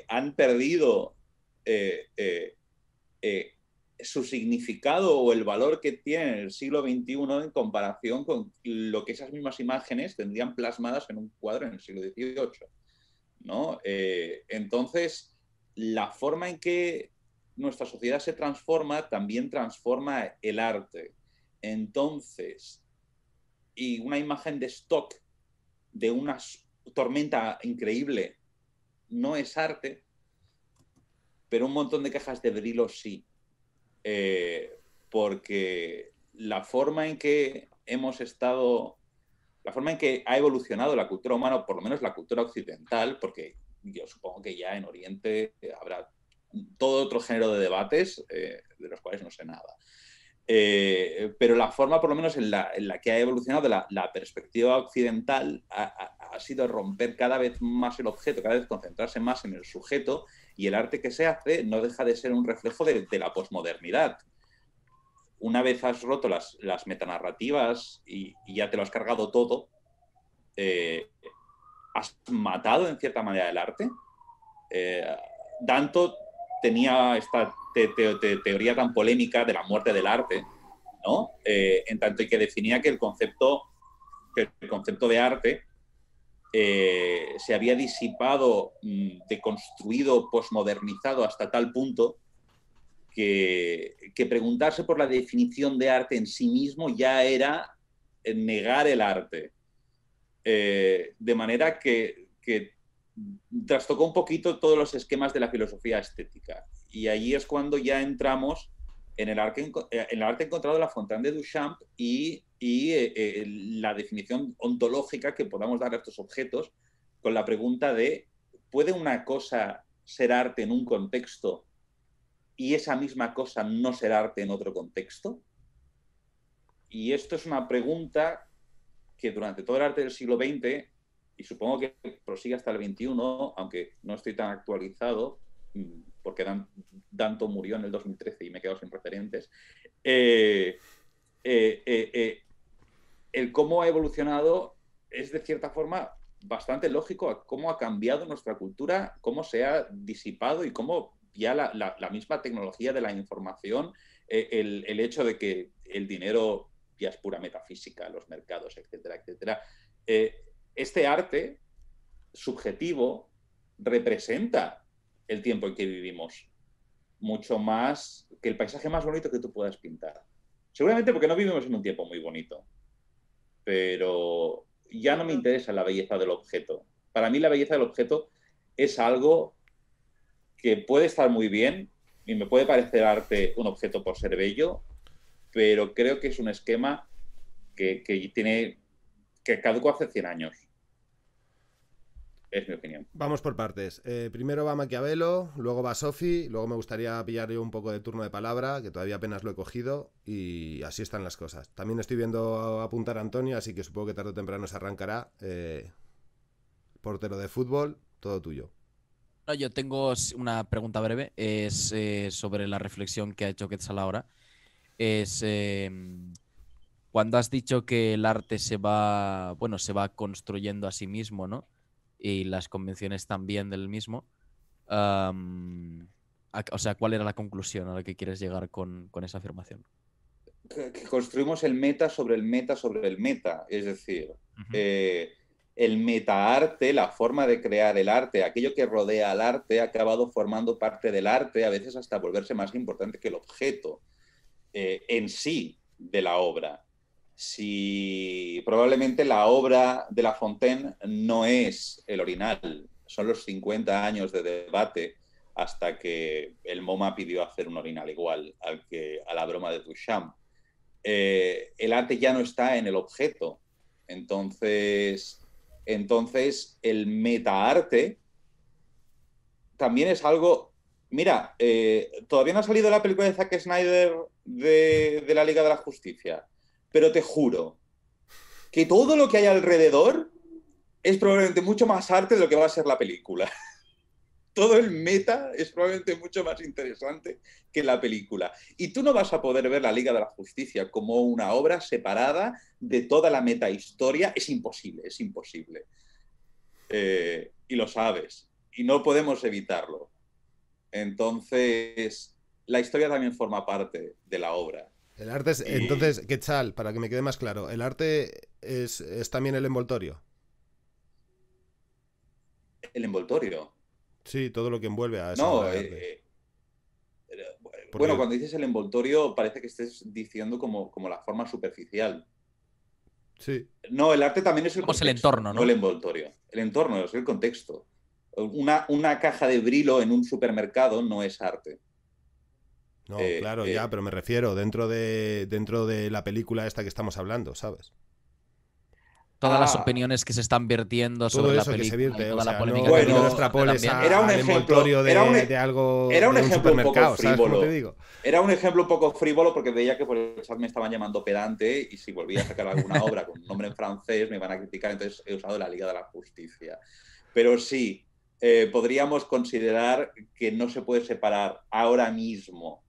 han perdido su significado o el valor que tiene en el siglo XXI en comparación con lo que esas mismas imágenes tendrían plasmadas en un cuadro en el siglo XVIII. ¿no? Eh, entonces, la forma en que nuestra sociedad se transforma también transforma el arte. Entonces, y una imagen de stock de una tormenta increíble no es arte, pero un montón de cajas de brillo sí. Eh, porque la forma en que hemos estado, la forma en que ha evolucionado la cultura humana, por lo menos la cultura occidental, porque yo supongo que ya en Oriente habrá todo otro género de debates eh, de los cuales no sé nada. Eh, pero la forma, por lo menos en la, que ha evolucionado la, perspectiva occidental, ha, ha, sido romper cada vez más el objeto, cada vez concentrarse más en el sujeto y el arte que se hace no deja de ser un reflejo de, la posmodernidad. Una vez has roto las, las metanarrativas y, ya te lo has cargado todo, eh, has matado en cierta manera el arte. Eh, Danto tenía esta teoría tan polémica de la muerte del arte, eh, en tanto que definía que el concepto, que el concepto de arte eh, se había disipado, mm, deconstruido, posmodernizado hasta tal punto que, preguntarse por la definición de arte en sí mismo ya era eh, negar el arte. Eh, de manera que, que trastocó un poquito todos los esquemas de la filosofía estética. Y ahí es cuando ya entramos en el, arte, eh, en el encontrado la Fontana de Duchamp y, eh, eh, la definición ontológica que podamos dar a estos objetos con la pregunta de, ¿puede una cosa ser arte en un contexto y esa misma cosa no ser arte en otro contexto? Y esto es una pregunta que durante todo el arte del siglo XX, y supongo que prosigue hasta el XXI, aunque no estoy tan actualizado, mm, porque Danto murió en el 2013 y me he quedado sin referentes, eh, eh, eh, el cómo ha evolucionado es de cierta forma bastante lógico cómo ha cambiado nuestra cultura, cómo se ha disipado y cómo ya la, misma tecnología de la información, el, hecho de que el dinero ya es pura metafísica, los mercados, etcétera, etcétera. este arte subjetivo representa el tiempo en que vivimos, mucho más que el paisaje más bonito que tú puedas pintar. Seguramente porque no vivimos en un tiempo muy bonito, pero ya no me interesa la belleza del objeto. Para mí la belleza del objeto es algo que puede estar muy bien y me puede parecer arte un objeto por ser bello, pero creo que es un esquema que, tiene que caducó hace 100 años. Es mi opinión. Vamos por partes. Eh, primero va Maquiavelo, luego va Sofi, luego me gustaría pillar yo un poco de turno de palabra, que todavía apenas lo he cogido, y así están las cosas. También estoy viendo apuntar a Antonio, así que supongo que tarde o temprano se arrancará. Eh, portero de fútbol, todo tuyo. Yo tengo una pregunta breve, es eh, sobre la reflexión que ha hecho Quetzal ahora. Es em, cuando has dicho que el arte se va, bueno, se va construyendo a sí mismo, ¿no? y las convenciones también del mismo. o sea, ¿cuál era la conclusión a la que quieres llegar con, esa afirmación? Que, construimos el meta sobre el meta sobre el meta, es decir, eh, el meta arte, la forma de crear el arte, aquello que rodea al arte, ha acabado formando parte del arte, a veces hasta volverse más importante que el objeto eh, en sí de la obra si probablemente la obra de La Fontaine no es el orinal, son los 50 años de debate hasta que el MoMA pidió hacer un orinal igual al que a la broma de Duchamp. Eh, el arte ya no está en el objeto, entonces, entonces el metaarte también es algo. Mira, eh, todavía no ha salido la película de Zack Snyder de la Liga de la Justicia pero te juro que todo lo que hay alrededor es probablemente mucho más arte de lo que va a ser la película. Todo el meta es probablemente mucho más interesante que la película. Y tú no vas a poder ver la Liga de la Justicia como una obra separada de toda la meta historia. Es imposible, es imposible. Eh, y lo sabes. Y no podemos evitarlo. Entonces, la historia también forma parte de la obra. El arte es, entonces, ¿qué tal? Para que me quede más claro, ¿el arte es, también el envoltorio? El envoltorio. Sí, todo lo que envuelve a esa No, eh, eh, bueno, cuando dices el envoltorio parece que estés diciendo como, como la forma superficial. Sí. No, el arte también es el, contexto, el entorno, ¿no? ¿no? el envoltorio. El entorno es el contexto. Una, una caja de brilo en un supermercado no es arte. No, eh, claro, eh, ya, pero me refiero dentro de, dentro de la película esta que estamos hablando, ¿sabes? Todas las ah. opiniones que se están vertiendo sobre la la polémica era un ejemplo, de, un, algo. Era un, ejemplo un poco frívolo. Era un ejemplo un poco frívolo porque veía que por el chat me estaban llamando pedante y si volvía a sacar alguna obra con un nombre en francés me iban a criticar, entonces he usado la Liga de la Justicia. Pero sí, eh, podríamos considerar que no se puede separar ahora mismo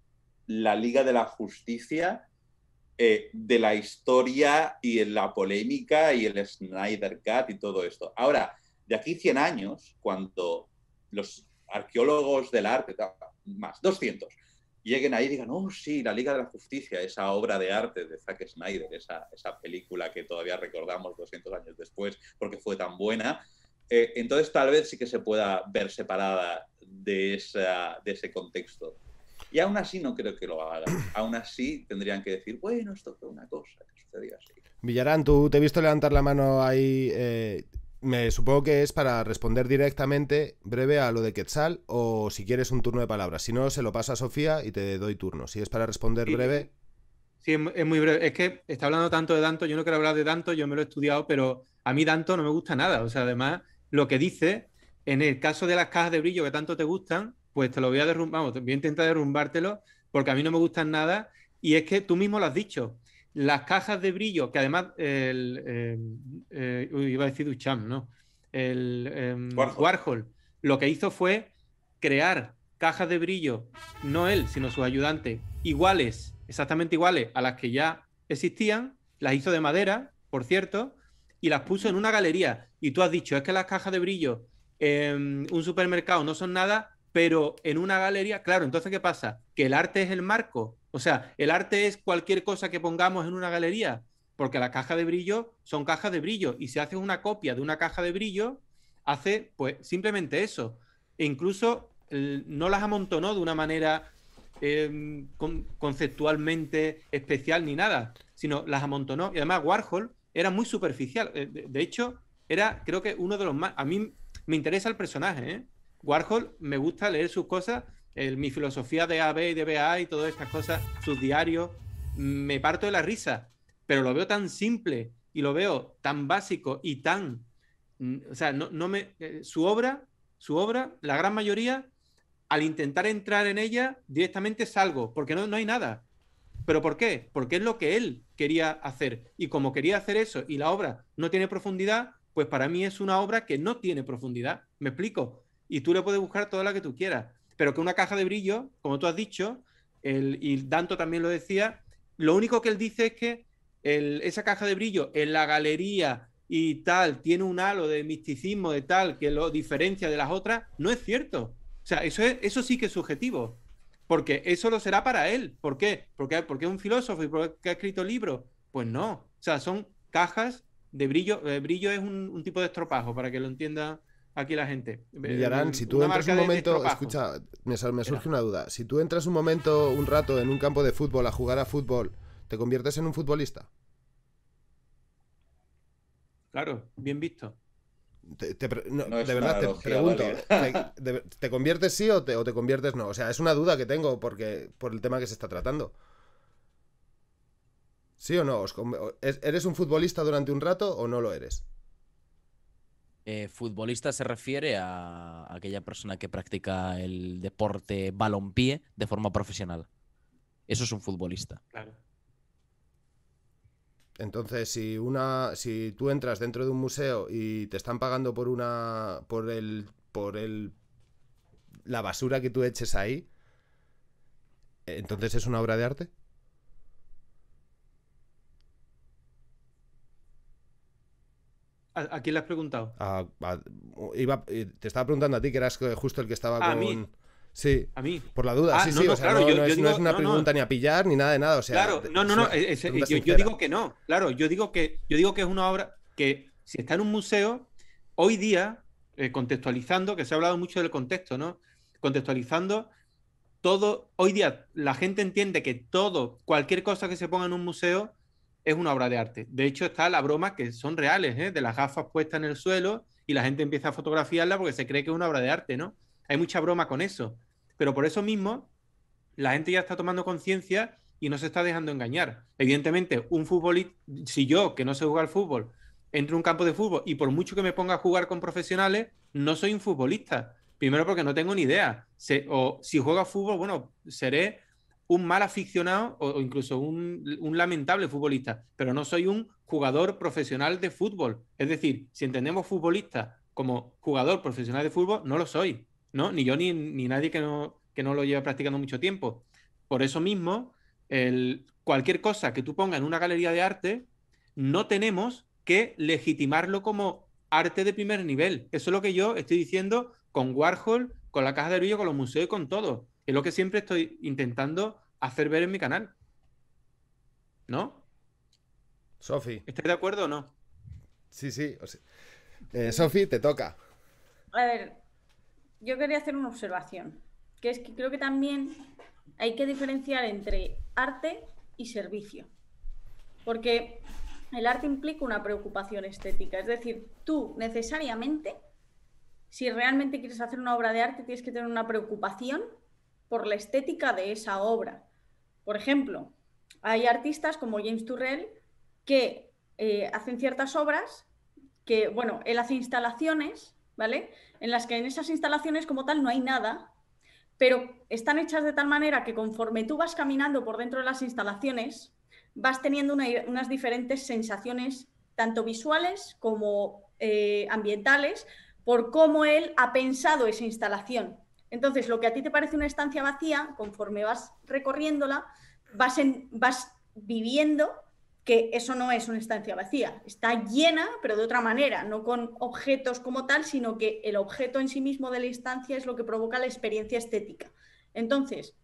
la Liga de la Justicia eh, de la historia y en la polémica y el Snyder Cut y todo esto. Ahora, de aquí 100 años, cuando los arqueólogos del arte, más 200, lleguen ahí y digan, oh sí, la Liga de la Justicia, esa obra de arte de Zack Snyder, esa, esa película que todavía recordamos 200 años después porque fue tan buena, eh, entonces tal vez sí que se pueda ver separada de, esa, de ese contexto. Y aún así no creo que lo haga aún así tendrían que decir, bueno, esto fue una cosa que sucedió así. Villarán, tú te he visto levantar la mano ahí. Eh, me supongo que es para responder directamente, breve, a lo de Quetzal o si quieres un turno de palabras. Si no, se lo paso a Sofía y te doy turno. Si es para responder breve. Sí, es muy breve. Es que está hablando tanto de Danto, yo no quiero hablar de Danto, yo me lo he estudiado, pero a mí Danto no me gusta nada. O sea, además, lo que dice, en el caso de las cajas de brillo que tanto te gustan, pues te lo voy a derrumbar, vamos, voy a intentar derrumbártelo porque a mí no me gustan nada. Y es que tú mismo lo has dicho, las cajas de brillo, que además, el, em, eh, iba a decir Duchamp, ¿no? El em, Warhol. Warhol. lo que hizo fue crear cajas de brillo, no él, sino su ayudante, iguales, exactamente iguales a las que ya existían, las hizo de madera, por cierto, y las puso en una galería. Y tú has dicho, es que las cajas de brillo en un supermercado no son nada, pero en una galería, claro, entonces ¿qué pasa? Que el arte es el marco, o sea, el arte es cualquier cosa que pongamos en una galería, porque la caja de brillo son cajas de brillo, y si haces una copia de una caja de brillo, hace pues simplemente eso, e incluso no las amontonó de una manera em, conceptualmente especial ni nada, sino las amontonó, y además Warhol era muy superficial, eh, de, de hecho, era creo que uno de los más, a mí me interesa el personaje, ¿eh? Warhol me gusta leer sus cosas, mi filosofía de AB y de BA y todas estas cosas, sus diarios, me parto de la risa, pero lo veo tan simple y lo veo tan básico y tan, mm, o sea, no, me, eh, su obra, su obra, la gran mayoría, al intentar entrar en ella, directamente salgo, porque no, no hay nada. ¿Pero por qué? Porque es lo que él quería hacer. Y como quería hacer eso y la obra no tiene profundidad, pues para mí es una obra que no tiene profundidad. ¿Me explico? y tú le puedes buscar toda la que tú quieras. Pero que una caja de brillo, como tú has dicho, y Danto también lo decía, lo único que él dice es que esa caja de brillo en la galería y tal tiene un halo de misticismo de tal que lo diferencia de las otras, no es cierto. O sea, eso, es, eso sí que es subjetivo, porque eso lo será para él. ¿Por qué? Porque, porque es un filósofo y porque ha escrito libros. Pues no, o sea, son cajas de brillo. Eh, brillo es un, un tipo de estropajo, para que lo entienda aquí la gente. Eh, si tú entras un momento, escucha, me, surge una duda. Si tú entras un momento, un rato en un campo de fútbol a jugar a fútbol, ¿te conviertes en un futbolista? Claro, bien visto. de verdad te pregunto, ¿te, conviertes sí o te, te conviertes no? O sea, es una duda que tengo porque por el tema que se está tratando. ¿Sí o no? ¿Eres un futbolista durante un rato o no lo eres? Eh, futbolista se refiere a aquella persona que practica el deporte balompié de forma profesional. Eso es un futbolista. Entonces, si una, si tú entras dentro de un museo y te están pagando por una, por el, por el, la basura que tú eches ahí, eh, entonces es una obra de arte. ¿A, quién le has preguntado? Eh, te estaba preguntando a ti, que eras eh, justo el que estaba con. Sí. A mí. Por la duda, ah, sí, sí. no, es, una pregunta ni a pillar ni nada de nada. claro, no, no, no. yo, digo que no. Claro, yo digo que, yo digo que es una obra que si está en un museo, hoy día, eh, contextualizando, que se ha hablado mucho del contexto, ¿no? Contextualizando, todo, hoy día la gente entiende que todo, cualquier cosa que se ponga en un museo es una obra de arte. De hecho, está la broma que son reales, ¿eh? de las gafas puestas en el suelo y la gente empieza a fotografiarla porque se cree que es una obra de arte, ¿no? Hay mucha broma con eso. Pero por eso mismo, la gente ya está tomando conciencia y no se está dejando engañar. Evidentemente, un futbolista, si yo, que no sé jugar al fútbol, entro a un campo de fútbol y por mucho que me ponga a jugar con profesionales, no soy un futbolista. Primero porque no tengo ni idea. o si juego fútbol, bueno, seré un mal aficionado o, incluso un, lamentable futbolista, pero no soy un jugador profesional de fútbol. Es decir, si entendemos futbolista como jugador profesional de fútbol, no lo soy, ¿no? Ni yo ni, ni nadie que no, no lo lleva practicando mucho tiempo. Por eso mismo, cualquier cosa que tú pongas en una galería de arte, no tenemos que legitimarlo como arte de primer nivel. Eso es lo que yo estoy diciendo con Warhol, con la caja de brillo, con los museos y con todo es lo que siempre estoy intentando hacer ver en mi canal. ¿No? Sofi. ¿Estás de acuerdo o no? Sí, sí. Eh, Sofi, te toca. A ver, yo quería hacer una observación, que es que creo que también hay que diferenciar entre arte y servicio. Porque el arte implica una preocupación estética. Es decir, tú necesariamente, si realmente quieres hacer una obra de arte, tienes que tener una preocupación por la estética de esa obra. Por ejemplo, hay artistas como James Turrell que eh, hacen ciertas obras que, bueno, él hace instalaciones, ¿vale? En las que en esas instalaciones como tal no hay nada, pero están hechas de tal manera que conforme tú vas caminando por dentro de las instalaciones, vas teniendo unas diferentes sensaciones, tanto visuales como eh, ambientales, por cómo él ha pensado esa instalación. Entonces, lo que a ti te parece una estancia vacía, conforme vas recorriéndola, vas, en, viviendo que eso no es una estancia vacía. Está llena, pero de otra manera, no con objetos como tal, sino que el objeto en sí mismo de la instancia es lo que provoca la experiencia estética. Entonces,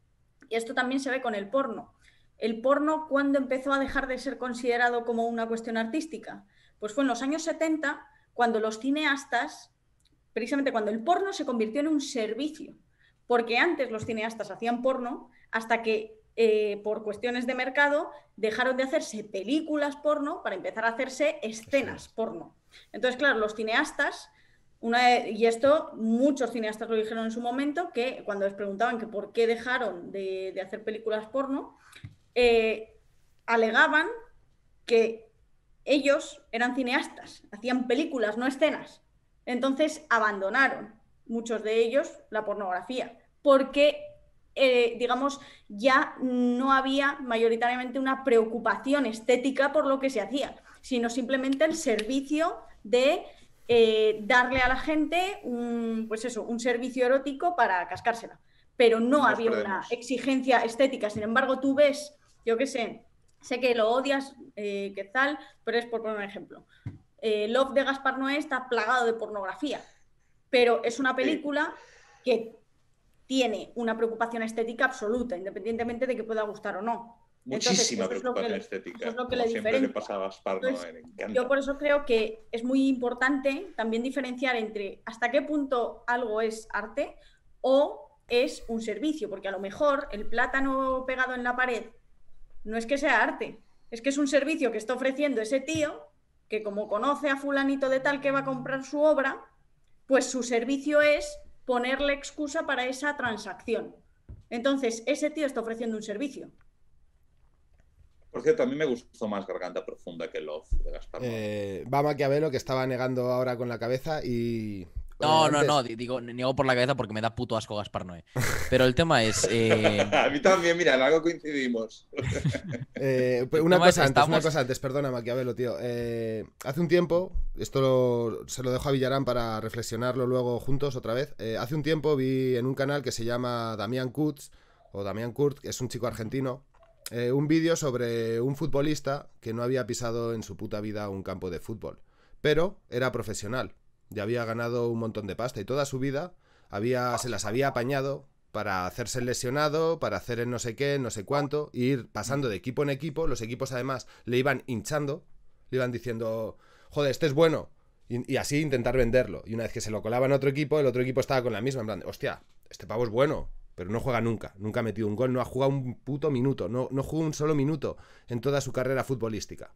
y esto también se ve con el porno. El porno, cuándo empezó a dejar de ser considerado como una cuestión artística? Pues fue en los años 70, cuando los cineastas precisamente cuando el porno se convirtió en un servicio, porque antes los cineastas hacían porno hasta que eh, por cuestiones de mercado dejaron de hacerse películas porno para empezar a hacerse escenas porno. Entonces, claro, los cineastas, una, y esto muchos cineastas lo dijeron en su momento, que cuando les preguntaban que por qué dejaron de, hacer películas porno, eh, alegaban que ellos eran cineastas, hacían películas, no escenas. Entonces abandonaron muchos de ellos la pornografía, porque, eh, digamos, ya no había mayoritariamente una preocupación estética por lo que se hacía, sino simplemente el servicio de eh, darle a la gente un, pues eso, un servicio erótico para cascársela. Pero no había una exigencia estética. Sin embargo, tú ves, yo qué sé, sé que lo odias, eh, tal, pero es por poner un ejemplo. Eh, Love de Gaspar Noé está plagado de pornografía, pero es una película que tiene una preocupación estética absoluta, independientemente de que pueda gustar o no. Muchísima preocupación estética. Yo por eso creo que es muy importante también diferenciar entre hasta qué punto algo es arte o es un servicio, porque a lo mejor el plátano pegado en la pared no es que sea arte, es que es un servicio que está ofreciendo ese tío que como conoce a fulanito de tal que va a comprar su obra, pues su servicio es ponerle excusa para esa transacción. Entonces, ese tío está ofreciendo un servicio. Por cierto, a mí me gustó más Garganta Profunda que Love de Gaspar. Eh, va Maquiavelo, que estaba negando ahora con la cabeza y no, no, no, digo, niego por la cabeza porque me da puto asco Gaspar Noé. Pero el tema es. Eh, a mí también, mira, en algo coincidimos. Eh, una, cosa antes, una cosa antes, perdona, Maquiavelo, tío. Eh, hace un tiempo, esto se lo dejo a Villarán para reflexionarlo luego juntos otra vez. hace un tiempo vi en un canal que se llama Damián Kurtz, o Damián Kurt, que es un chico argentino, un vídeo sobre un futbolista que no había pisado en su puta vida un campo de fútbol, pero era profesional ya había ganado un montón de pasta y toda su vida había, se las había apañado para hacerse lesionado, para hacer el no sé qué, no sé cuánto, ir pasando de equipo en equipo. Los equipos además le iban hinchando, le iban diciendo, joder, este es bueno. Y, así intentar venderlo. Y una vez que se lo colaban a otro equipo, el otro equipo estaba con la misma, en plan, hostia, este pavo es bueno, pero no juega nunca, nunca ha metido un gol, no ha jugado un puto minuto, no, no jugó un solo minuto en toda su carrera futbolística.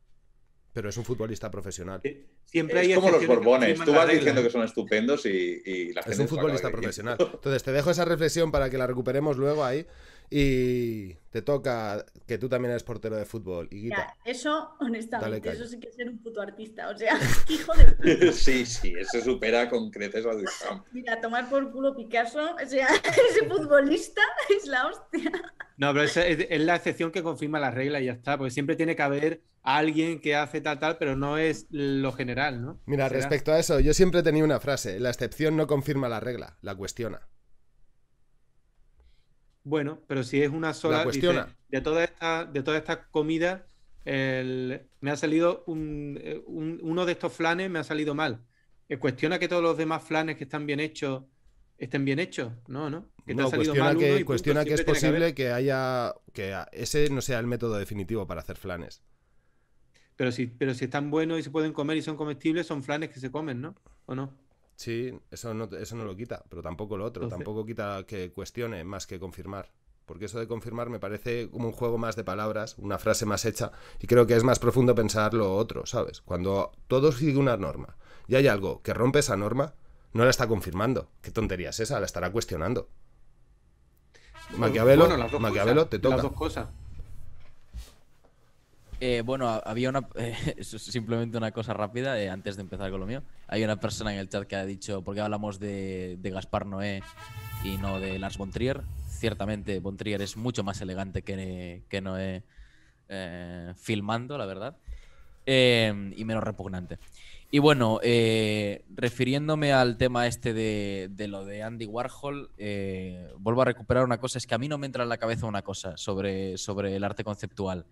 Pero es un futbolista profesional. es como los Borbones. Tú vas diciendo que son estupendos y, y la gente. Es un futbolista profesional. Entonces, te dejo esa reflexión para que la recuperemos luego ahí. Y te toca que tú también eres portero de fútbol. Y ya, eso, honestamente, eso sí que es ser un puto artista. O sea, hijo de Sí, sí, eso supera con creces a Mira, tomar por culo Picasso, o sea, ese futbolista es la hostia. No, pero es, es la excepción que confirma la regla y ya está, porque siempre tiene que haber alguien que hace tal, tal, pero no es lo general, ¿no? Mira, respecto a eso, yo siempre he tenido una frase, la excepción no confirma la regla, la cuestiona. Bueno, pero si es una sola. de toda esta, de toda esta comida, me ha salido eh, uno de estos flanes me ha salido mal. Eh, cuestiona que todos los demás flanes que están bien hechos estén bien hechos, ¿no? ¿No? cuestiona, que, es posible que, que, haya que ese no sea el método definitivo para hacer flanes. Pero si, pero si están buenos y se pueden comer y son comestibles, son flanes que se comen, ¿no? ¿O no? Sí, eso no, eso no lo quita, pero tampoco lo otro, tampoco quita que cuestione más que confirmar. Porque eso de confirmar me parece como un juego más de palabras, una frase más hecha, y creo que es más profundo pensar lo otro, ¿sabes? Cuando todo sigue una norma y hay algo que rompe esa norma, no la está confirmando. ¿Qué tontería es esa? La estará cuestionando. Maquiavelo, Maquiavelo te toca. Las dos cosas. Eh, bueno, había una. Eh, simplemente una cosa rápida eh, antes de empezar con lo mío. Hay una persona en el chat que ha dicho: ¿Por qué hablamos de, Gaspar Noé y no de Lars von Trier? Ciertamente, von Trier es mucho más elegante que, que Noé filmando, la verdad, y menos repugnante. Y bueno, refiriéndome al tema este de, lo de Andy Warhol, vuelvo a recuperar una cosa: es que a mí no me entra en la cabeza una cosa sobre el arte conceptual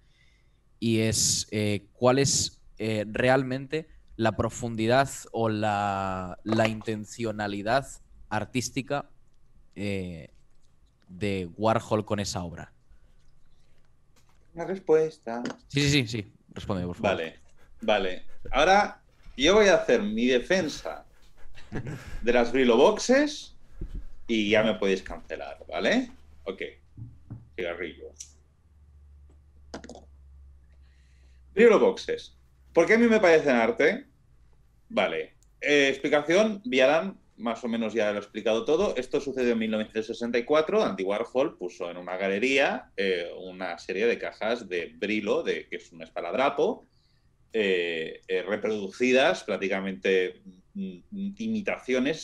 y es eh, cuál es eh, realmente la profundidad o la, intencionalidad artística eh, de Warhol con esa obra. Una respuesta. Sí, sí, sí, sí. Responde, por favor. Vale, vale. Ahora yo voy a hacer mi defensa de las Brillo Boxes y ya me podéis cancelar, ¿vale? Ok. Cigarrillo. Libroboxes. boxes. ¿Por qué a mí me parecen arte? Vale. Eh, explicación, Vialan más o menos ya lo he explicado todo. Esto sucedió en 1964. Andy Warhol puso en una galería eh, una serie de cajas de brilo, de, que es un espaladrapo, eh, reproducidas, prácticamente mm, mm, imitaciones,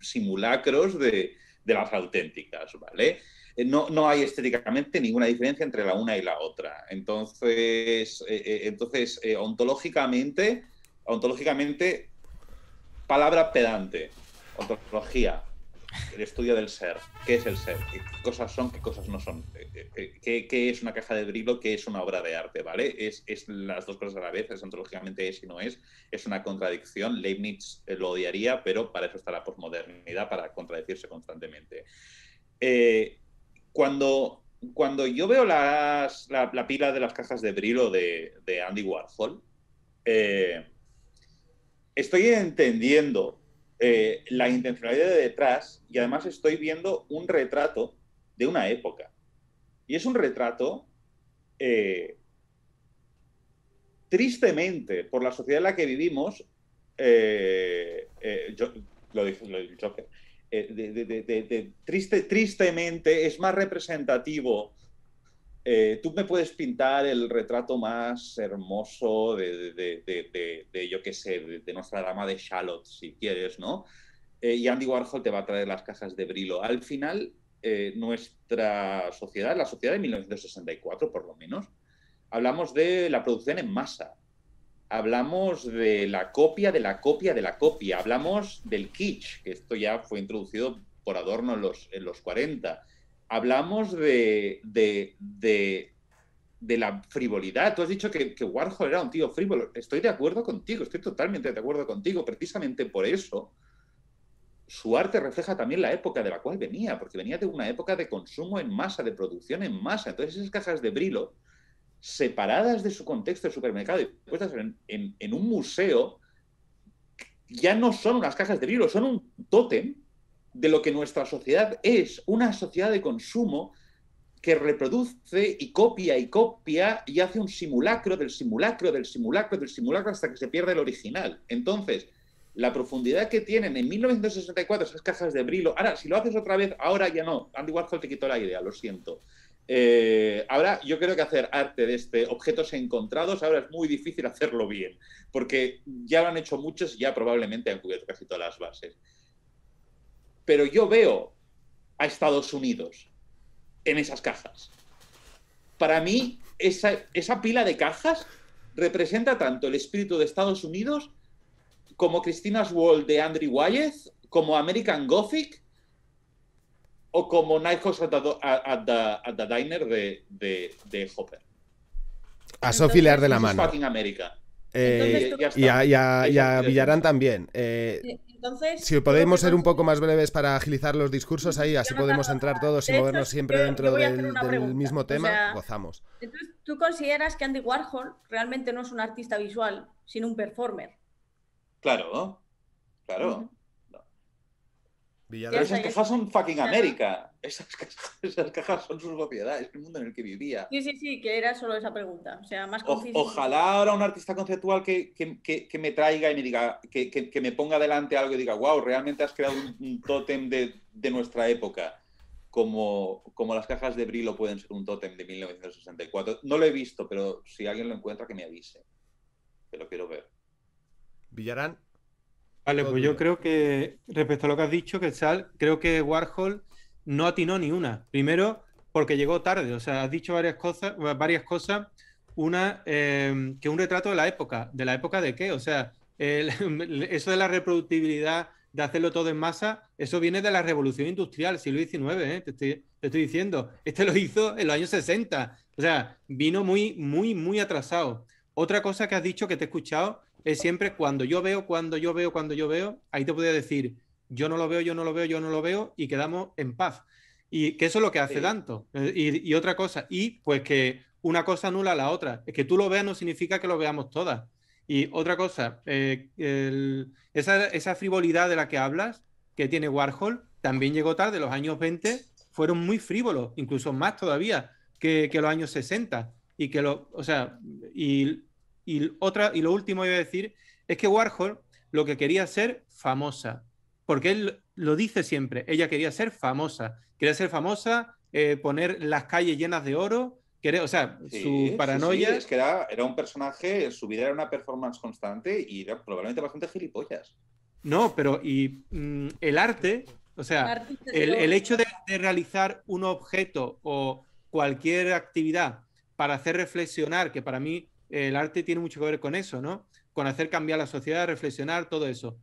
simulacros de, las auténticas, ¿vale? Eh, no, hay estéticamente ninguna diferencia entre la una y la otra. Entonces, eh, eh, entonces ontológicamente, ontológicamente, palabra pedante, ontología, el estudio del ser, qué es el ser, qué cosas son, qué cosas no son, qué, es una caja de brillo qué es una obra de arte, ¿vale? Es, las dos cosas a la vez, es ontológicamente es y no es, es una contradicción, Leibniz lo odiaría, pero para eso está la posmodernidad, para contradecirse constantemente cuando, cuando yo veo la, pila de las cajas de Brillo de, Andy Warhol, eh, estoy entendiendo eh, la intencionalidad de detrás y además estoy viendo un retrato de una época. Y es un retrato eh, tristemente por la sociedad en la que vivimos, yo, lo, dije, lo eh, triste, tristemente es más representativo. Eh, tú me puedes pintar el retrato más hermoso de, yo qué sé, de, nuestra dama de Charlotte, si quieres, ¿no? Eh, y Andy Warhol te va a traer las cajas de Brillo. Al final, nuestra sociedad, la sociedad de 1964 por lo menos, hablamos de la producción en masa, hablamos de la copia, de la copia, de la copia. Hablamos del kitsch, que esto ya fue introducido por Adorno en los, en 40. Hablamos de, la frivolidad. Tú has dicho que, que Warhol era un tío frívolo. Estoy de acuerdo contigo, estoy totalmente de acuerdo contigo. Precisamente por eso su arte refleja también la época de la cual venía, porque venía de una época de consumo en masa, de producción en masa. Entonces esas cajas de brillo separadas de su contexto de supermercado y puestas en, un museo, ya no son unas cajas de libros, son un tótem de lo que nuestra sociedad es, una sociedad de consumo que reproduce y copia y copia y hace un simulacro del simulacro del simulacro del simulacro hasta que se pierde el original. Entonces, la profundidad que tienen en 1964 esas cajas de Brillo, ahora si lo haces otra vez, ahora ya no, Andy Warhol te quitó la idea, lo siento. Eh, ahora yo creo que hacer arte de este objetos encontrados ahora es muy difícil hacerlo bien, porque ya lo han hecho muchos y ya probablemente han cubierto casi todas las bases. Pero yo veo a Estados Unidos en esas cajas. Para mí, esa, pila de cajas representa tanto el espíritu de Estados Unidos como Christina's Wall de Andrew Wyeth, como American Gothic, o como Nighthawks at the, Diner de, Hopper. A Sophie Lear de la mano. Fucking America. Eh, y, a, Villarán también. Eh, si podemos ser un poco más breves para agilizar los discursos ahí, así podemos entrar todos y movernos siempre dentro del, mismo tema, gozamos. ¿tú consideras que Andy Warhol realmente no es un artista visual, sino un performer? Claro, claro. Pero esas cajas son fucking América. Esas cajas, son sus propiedades es el mundo en el que vivía. Sí, sí, sí, que era solo esa pregunta. O sea, más Ojalá ahora un artista conceptual que, me traiga y me diga, que, me ponga delante algo y diga, wow, realmente has creado un, tótem de, nuestra época. Como, como las cajas de Brillo pueden ser un tótem de 1964. No lo he visto, pero si alguien lo encuentra, que me avise. Que lo quiero ver. Villarán Vale, pues yo creo que respecto a lo que has dicho, que sal, creo que Warhol no atinó ni una. Primero, porque llegó tarde. O sea, has dicho varias cosas, varias cosas. Una, eh, que un retrato de la época. ¿De la época de qué? O sea, eso de la reproductibilidad, de hacerlo todo en masa, eso viene de la revolución industrial, siglo XIX, ¿eh? te, estoy, te, estoy, diciendo. Este lo hizo en los años 60. O sea, vino muy, muy, muy atrasado. Otra cosa que has dicho que te he escuchado es siempre cuando yo veo, cuando yo veo, cuando yo veo, ahí te podría decir, yo no lo veo, yo no lo veo, yo no lo veo, y quedamos en paz. Y que eso es lo que hace tanto. Eh, y, otra cosa, y pues que una cosa anula a la otra. Es que tú lo veas no significa que lo veamos todas. Y otra cosa, eh, esa, frivolidad de la que hablas, que tiene Warhol, también llegó tarde. Los años 20 fueron muy frívolos, incluso más todavía que, que los años 60. Y que lo, o sea, y y, otra, y lo último iba a decir es que Warhol lo que quería ser famosa, porque él lo dice siempre, ella quería ser famosa, quería ser famosa, eh, poner las calles llenas de oro, querer, o sea, su paranoia... era, un personaje, su vida era una performance constante y era probablemente bastante gilipollas. No, pero y mm, el arte, o sea, el, hecho de, de realizar un objeto o cualquier actividad para hacer reflexionar, que para mí el arte tiene mucho que ver con eso, ¿no? Con hacer cambiar la sociedad, reflexionar, todo eso.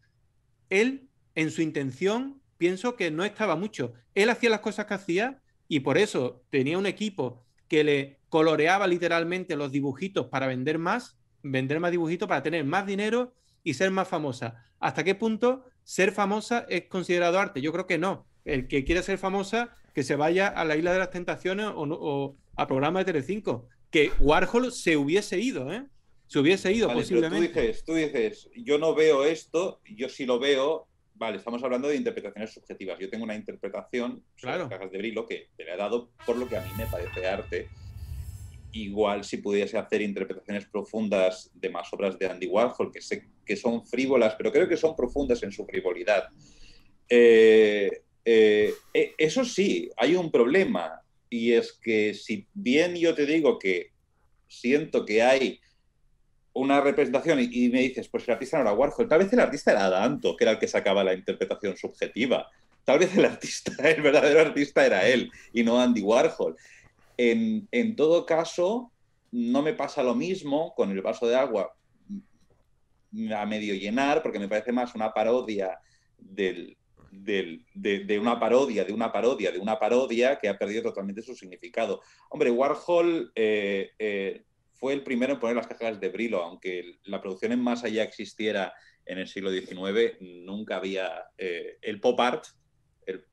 Él, en su intención, pienso que no estaba mucho. Él hacía las cosas que hacía y por eso tenía un equipo que le coloreaba literalmente los dibujitos para vender más, vender más dibujitos para tener más dinero y ser más famosa. ¿Hasta qué punto ser famosa es considerado arte? Yo creo que no. El que quiera ser famosa, que se vaya a la Isla de las Tentaciones o, a programas de Telecinco Warhol se hubiese ido, ¿eh? Se hubiese ido posiblemente. tú, dices, tú dices, yo no veo esto, yo sí lo veo. Vale, estamos hablando de interpretaciones subjetivas. Yo tengo una interpretación claro. cajas de Brillo que te ha he dado por lo que a mí me parece arte. Igual si pudiese hacer interpretaciones profundas de más obras de Andy Warhol, que sé que son frívolas, pero creo que son profundas en su frivolidad. Eh, eh, e, eso sí, hay un problema y es que si bien yo te digo que siento que hay una representación y, me dices, pues el artista no era Warhol, tal vez el artista era Danto, que era el que sacaba la interpretación subjetiva, tal vez el artista, el verdadero artista era él y no Andy Warhol. en todo caso, no me pasa lo mismo con el vaso de agua a medio llenar, porque me parece más una parodia del, de, una parodia, de una parodia, de una parodia que ha perdido totalmente su significado. Hombre, Warhol eh, eh, fue el primero en poner las cajas de Brillo, aunque la producción en masa ya existiera en el siglo XIX, nunca había eh, el pop art,